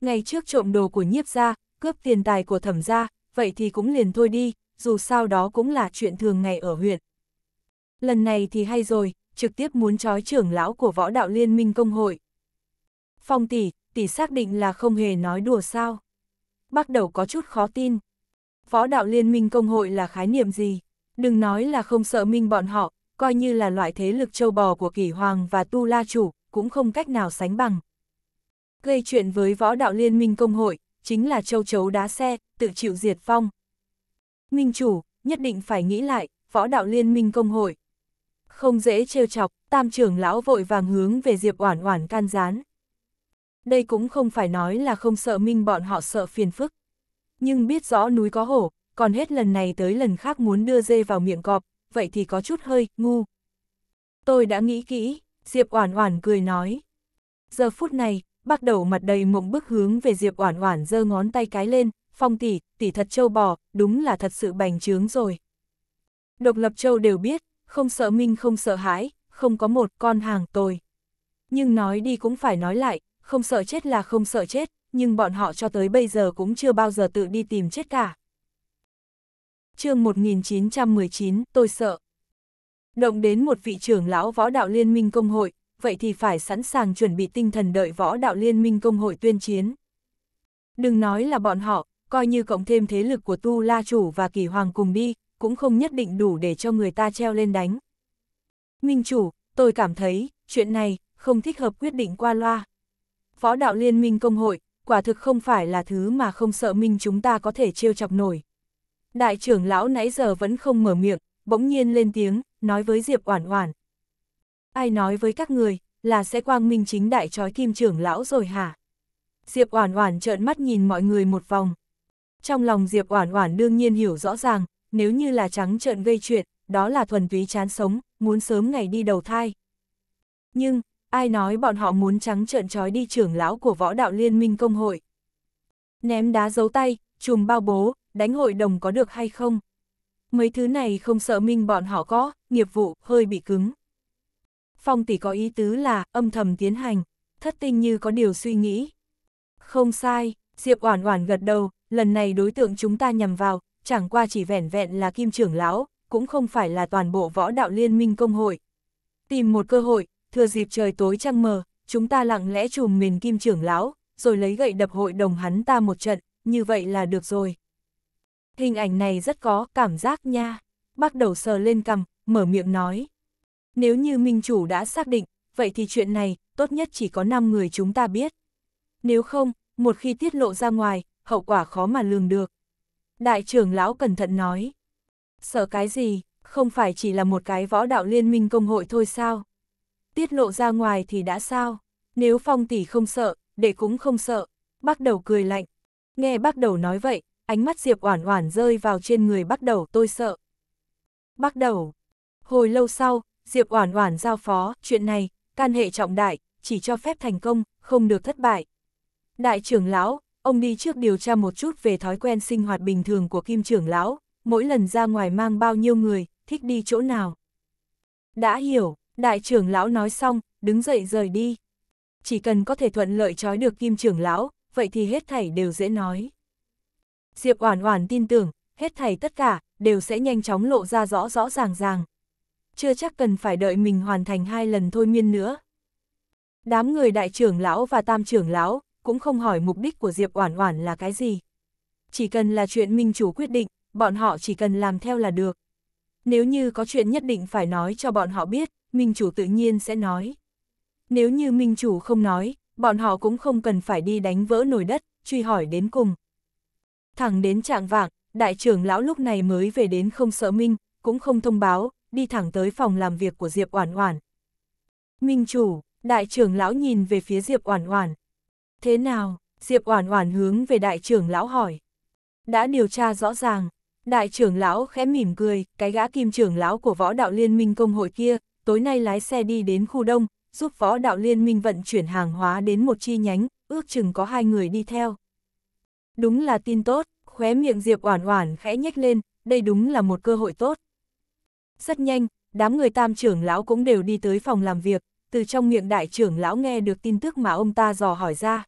Ngày trước trộm đồ của nhiếp gia, cướp tiền tài của thẩm gia, vậy thì cũng liền thôi đi, dù sao đó cũng là chuyện thường ngày ở huyện. Lần này thì hay rồi, trực tiếp muốn trói trưởng lão của võ đạo liên minh công hội. Phong tỷ, tỷ xác định là không hề nói đùa sao. Bắt đầu có chút khó tin. Võ đạo liên minh công hội là khái niệm gì? Đừng nói là không sợ minh bọn họ, coi như là loại thế lực châu bò của kỷ hoàng và tu la chủ, cũng không cách nào sánh bằng. Gây chuyện với võ đạo liên minh công hội, chính là châu chấu đá xe, tự chịu diệt phong Minh chủ, nhất định phải nghĩ lại, võ đạo liên minh công hội. Không dễ trêu chọc, tam trưởng lão vội vàng hướng về Diệp Oản Oản can gián. Đây cũng không phải nói là không sợ minh bọn họ sợ phiền phức. Nhưng biết rõ núi có hổ, còn hết lần này tới lần khác muốn đưa dê vào miệng cọp, vậy thì có chút hơi ngu. Tôi đã nghĩ kỹ, Diệp Oản Oản cười nói. Giờ phút này, bắt đầu mặt đầy mộng bức hướng về Diệp Oản Oản giơ ngón tay cái lên, "Phong tỷ, tỷ thật châu bò, đúng là thật sự bành trướng rồi." Độc Lập Châu đều biết, không sợ minh không sợ hãi, không có một con hàng tồi. Nhưng nói đi cũng phải nói lại, không sợ chết là không sợ chết, nhưng bọn họ cho tới bây giờ cũng chưa bao giờ tự đi tìm chết cả chương 1919, tôi sợ. Động đến một vị trưởng lão võ đạo liên minh công hội, vậy thì phải sẵn sàng chuẩn bị tinh thần đợi võ đạo liên minh công hội tuyên chiến. Đừng nói là bọn họ, coi như cộng thêm thế lực của Tu La Chủ và Kỳ Hoàng cùng đi, cũng không nhất định đủ để cho người ta treo lên đánh. Minh Chủ, tôi cảm thấy, chuyện này, không thích hợp quyết định qua loa. Võ đạo liên minh công hội, quả thực không phải là thứ mà không sợ minh chúng ta có thể trêu chọc nổi. Đại trưởng lão nãy giờ vẫn không mở miệng, bỗng nhiên lên tiếng, nói với Diệp Oản Oản. Ai nói với các người, là sẽ quang minh chính đại trói kim trưởng lão rồi hả? Diệp Oản Oản trợn mắt nhìn mọi người một vòng. Trong lòng Diệp Oản Oản đương nhiên hiểu rõ ràng, nếu như là trắng trợn gây chuyện, đó là thuần túy chán sống, muốn sớm ngày đi đầu thai. Nhưng, ai nói bọn họ muốn trắng trợn trói đi trưởng lão của võ đạo liên minh công hội? Ném đá giấu tay, chùm bao bố, đánh hội đồng có được hay không. Mấy thứ này không sợ minh bọn họ có, nghiệp vụ hơi bị cứng. Phong tỷ có ý tứ là âm thầm tiến hành, thất tinh như có điều suy nghĩ. Không sai, Diệp Oản Oản gật đầu, lần này đối tượng chúng ta nhằm vào, chẳng qua chỉ vẻn vẹn là Kim trưởng lão, cũng không phải là toàn bộ võ đạo liên minh công hội. Tìm một cơ hội, thừa dịp trời tối trăng mờ, chúng ta lặng lẽ trùm mền Kim trưởng lão, rồi lấy gậy đập hội đồng hắn ta một trận, như vậy là được rồi. Hình ảnh này rất có cảm giác nha. Bắt đầu sờ lên cằm, mở miệng nói. Nếu như minh chủ đã xác định, vậy thì chuyện này tốt nhất chỉ có 5 người chúng ta biết. Nếu không, một khi tiết lộ ra ngoài, hậu quả khó mà lường được. Đại trưởng lão cẩn thận nói. Sợ cái gì, không phải chỉ là một cái võ đạo liên minh công hội thôi sao? Tiết lộ ra ngoài thì đã sao? Nếu phong tỷ không sợ, để cũng không sợ. Bắt đầu cười lạnh. Nghe bắt đầu nói vậy, ánh mắt Diệp Oản Oản rơi vào trên người bắt đầu tôi sợ. Bắt đầu. Hồi lâu sau, Diệp Oản Oản giao phó, chuyện này, can hệ trọng đại, chỉ cho phép thành công, không được thất bại. Đại trưởng lão, ông đi trước điều tra một chút về thói quen sinh hoạt bình thường của Kim trưởng lão, mỗi lần ra ngoài mang bao nhiêu người, thích đi chỗ nào. Đã hiểu, đại trưởng lão nói xong, đứng dậy rời đi. Chỉ cần có thể thuận lợi trói được Kim trưởng lão, vậy thì hết thảy đều dễ nói. Diệp Oản Oản tin tưởng, hết thảy tất cả đều sẽ nhanh chóng lộ ra rõ rõ ràng ràng. Chưa chắc cần phải đợi mình hoàn thành hai lần thôi miên nữa. Đám người đại trưởng lão và tam trưởng lão cũng không hỏi mục đích của Diệp Oản Oản là cái gì. Chỉ cần là chuyện minh chủ quyết định, bọn họ chỉ cần làm theo là được. Nếu như có chuyện nhất định phải nói cho bọn họ biết, minh chủ tự nhiên sẽ nói. Nếu như minh chủ không nói, bọn họ cũng không cần phải đi đánh vỡ nồi đất, truy hỏi đến cùng. Thẳng đến trạng vạng, đại trưởng lão lúc này mới về đến không sợ Minh, cũng không thông báo, đi thẳng tới phòng làm việc của Diệp Oản Oản. Minh chủ, đại trưởng lão nhìn về phía Diệp Oản Oản. Thế nào? Diệp Oản Oản hướng về đại trưởng lão hỏi. Đã điều tra rõ ràng, đại trưởng lão khẽ mỉm cười, cái gã kim trưởng lão của võ đạo liên minh công hội kia, tối nay lái xe đi đến khu đông, giúp võ đạo liên minh vận chuyển hàng hóa đến một chi nhánh, ước chừng có hai người đi theo. Đúng là tin tốt, khóe miệng Diệp Oản Oản khẽ nhếch lên, đây đúng là một cơ hội tốt. Rất nhanh, đám người tam trưởng lão cũng đều đi tới phòng làm việc, từ trong miệng đại trưởng lão nghe được tin tức mà ông ta dò hỏi ra.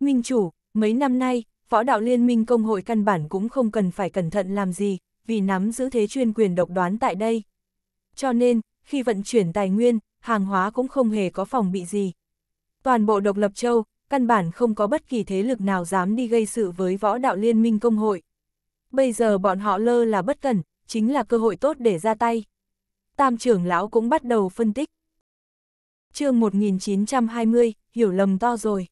Minh chủ, mấy năm nay, võ đạo liên minh công hội căn bản cũng không cần phải cẩn thận làm gì, vì nắm giữ thế chuyên quyền độc đoán tại đây. Cho nên, khi vận chuyển tài nguyên, hàng hóa cũng không hề có phòng bị gì. Toàn bộ độc lập châu, căn bản không có bất kỳ thế lực nào dám đi gây sự với võ đạo liên minh công hội. Bây giờ bọn họ lơ là bất cẩn chính là cơ hội tốt để ra tay. Tam trưởng lão cũng bắt đầu phân tích. chương 1920, hiểu lầm to rồi.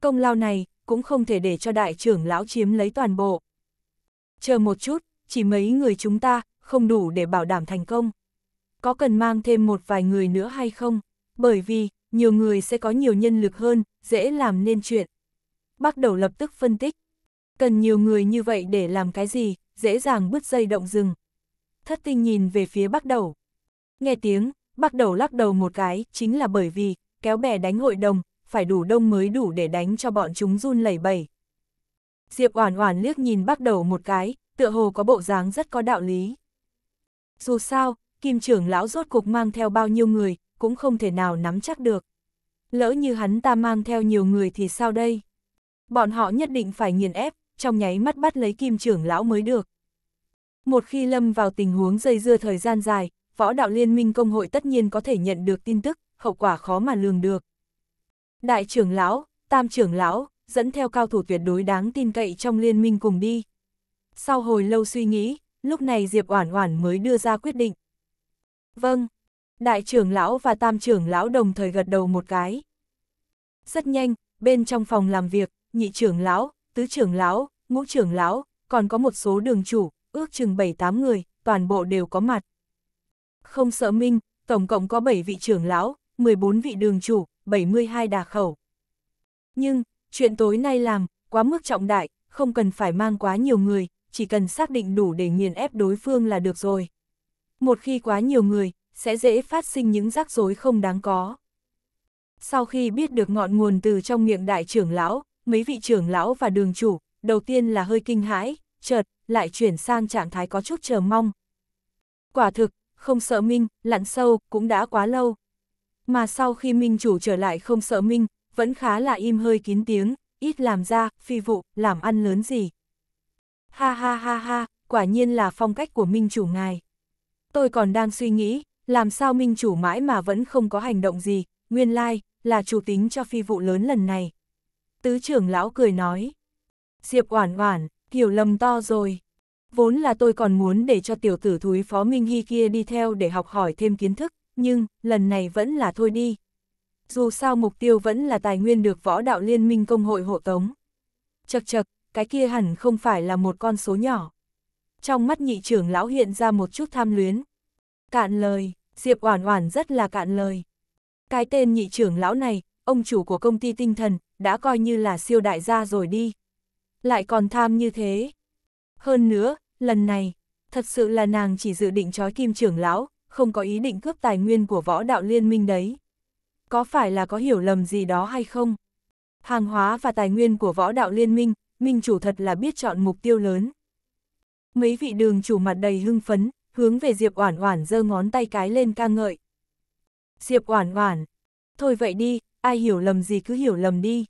Công lao này, cũng không thể để cho đại trưởng lão chiếm lấy toàn bộ. Chờ một chút, chỉ mấy người chúng ta, không đủ để bảo đảm thành công. Có cần mang thêm một vài người nữa hay không? bởi vì nhiều người sẽ có nhiều nhân lực hơn, dễ làm nên chuyện. Bác đầu lập tức phân tích, cần nhiều người như vậy để làm cái gì, dễ dàng bứt dây động rừng. Thất tinh nhìn về phía bác đầu. Nghe tiếng, bác đầu lắc đầu một cái, chính là bởi vì, kéo bè đánh hội đồng, phải đủ đông mới đủ để đánh cho bọn chúng run lẩy bẩy. Diệp Oản Oản liếc nhìn bác đầu một cái, tựa hồ có bộ dáng rất có đạo lý. Dù sao, Kim trưởng lão rốt cuộc mang theo bao nhiêu người, cũng không thể nào nắm chắc được. Lỡ như hắn ta mang theo nhiều người thì sao đây? Bọn họ nhất định phải nghiền ép, trong nháy mắt bắt lấy kim trưởng lão mới được. Một khi lâm vào tình huống dây dưa thời gian dài, võ đạo liên minh công hội tất nhiên có thể nhận được tin tức, hậu quả khó mà lường được. Đại trưởng lão, tam trưởng lão, dẫn theo cao thủ tuyệt đối đáng tin cậy trong liên minh cùng đi. Sau hồi lâu suy nghĩ, lúc này Diệp Oản Oản mới đưa ra quyết định. Vâng, Đại trưởng lão và tam trưởng lão đồng thời gật đầu một cái. Rất nhanh, bên trong phòng làm việc, nhị trưởng lão, tứ trưởng lão, ngũ trưởng lão, còn có một số đường chủ, ước chừng 7-8 người, toàn bộ đều có mặt. Không sợ minh, tổng cộng có 7 vị trưởng lão, 14 vị đường chủ, 72 đà khẩu. Nhưng, chuyện tối nay làm, quá mức trọng đại, không cần phải mang quá nhiều người, chỉ cần xác định đủ để nghiền ép đối phương là được rồi. Một khi quá nhiều người, sẽ dễ phát sinh những rắc rối không đáng có. Sau khi biết được ngọn nguồn từ trong miệng đại trưởng lão, mấy vị trưởng lão và đường chủ, đầu tiên là hơi kinh hãi, chợt, lại chuyển sang trạng thái có chút chờ mong. Quả thực, không sợ Minh, lặn sâu, cũng đã quá lâu. Mà sau khi Minh chủ trở lại không sợ Minh, vẫn khá là im hơi kín tiếng, ít làm ra, phi vụ, làm ăn lớn gì. Ha ha ha ha, quả nhiên là phong cách của Minh chủ ngài. Tôi còn đang suy nghĩ, làm sao minh chủ mãi mà vẫn không có hành động gì, nguyên lai, là chủ tính cho phi vụ lớn lần này. Tứ trưởng lão cười nói. Diệp oản oản, hiểu lầm to rồi. Vốn là tôi còn muốn để cho tiểu tử thúi phó Minh Hy kia đi theo để học hỏi thêm kiến thức, nhưng, lần này vẫn là thôi đi. Dù sao mục tiêu vẫn là tài nguyên được võ đạo liên minh công hội hộ tống. Chật chật, cái kia hẳn không phải là một con số nhỏ. Trong mắt nhị trưởng lão hiện ra một chút tham luyến. Cạn lời, Diệp Oản Oản rất là cạn lời. Cái tên nhị trưởng lão này, ông chủ của công ty tinh thần, đã coi như là siêu đại gia rồi đi. Lại còn tham như thế. Hơn nữa, lần này, thật sự là nàng chỉ dự định chói kim trưởng lão, không có ý định cướp tài nguyên của võ đạo liên minh đấy. Có phải là có hiểu lầm gì đó hay không? Hàng hóa và tài nguyên của võ đạo liên minh, minh chủ thật là biết chọn mục tiêu lớn. Mấy vị đường chủ mặt đầy hưng phấn, hướng về Diệp Oản Oản giơ ngón tay cái lên ca ngợi. Diệp Oản Oản, thôi vậy đi, ai hiểu lầm gì cứ hiểu lầm đi.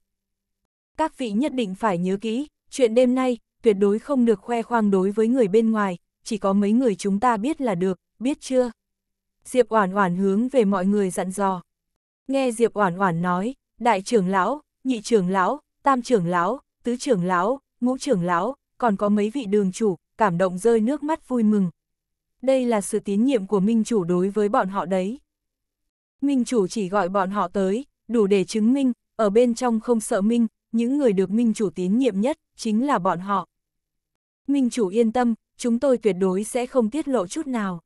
Các vị nhất định phải nhớ kỹ, chuyện đêm nay tuyệt đối không được khoe khoang đối với người bên ngoài, chỉ có mấy người chúng ta biết là được, biết chưa? Diệp Oản Oản hướng về mọi người dặn dò. Nghe Diệp Oản Oản nói, đại trưởng lão, nhị trưởng lão, tam trưởng lão, tứ trưởng lão, ngũ trưởng lão, còn có mấy vị đường chủ, cảm động rơi nước mắt vui mừng, đây là sự tín nhiệm của minh chủ đối với bọn họ đấy. Minh chủ chỉ gọi bọn họ tới, đủ để chứng minh, ở bên trong không sợ minh, những người được minh chủ tín nhiệm nhất, chính là bọn họ. Minh chủ yên tâm, chúng tôi tuyệt đối sẽ không tiết lộ chút nào.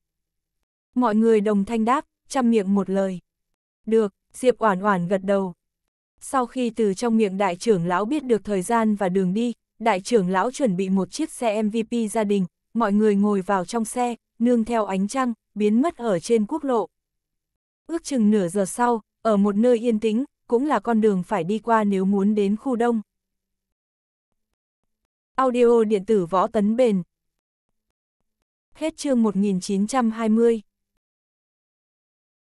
Mọi người đồng thanh đáp, chăm miệng một lời. Được, Diệp Oản Oản gật đầu. Sau khi từ trong miệng đại trưởng lão biết được thời gian và đường đi, đại trưởng lão chuẩn bị một chiếc xe MVP gia đình, mọi người ngồi vào trong xe, nương theo ánh trăng, biến mất ở trên quốc lộ. Ước chừng nửa giờ sau, ở một nơi yên tĩnh, cũng là con đường phải đi qua nếu muốn đến khu đông. Audio điện tử võ tấn bền. Hết chương 1920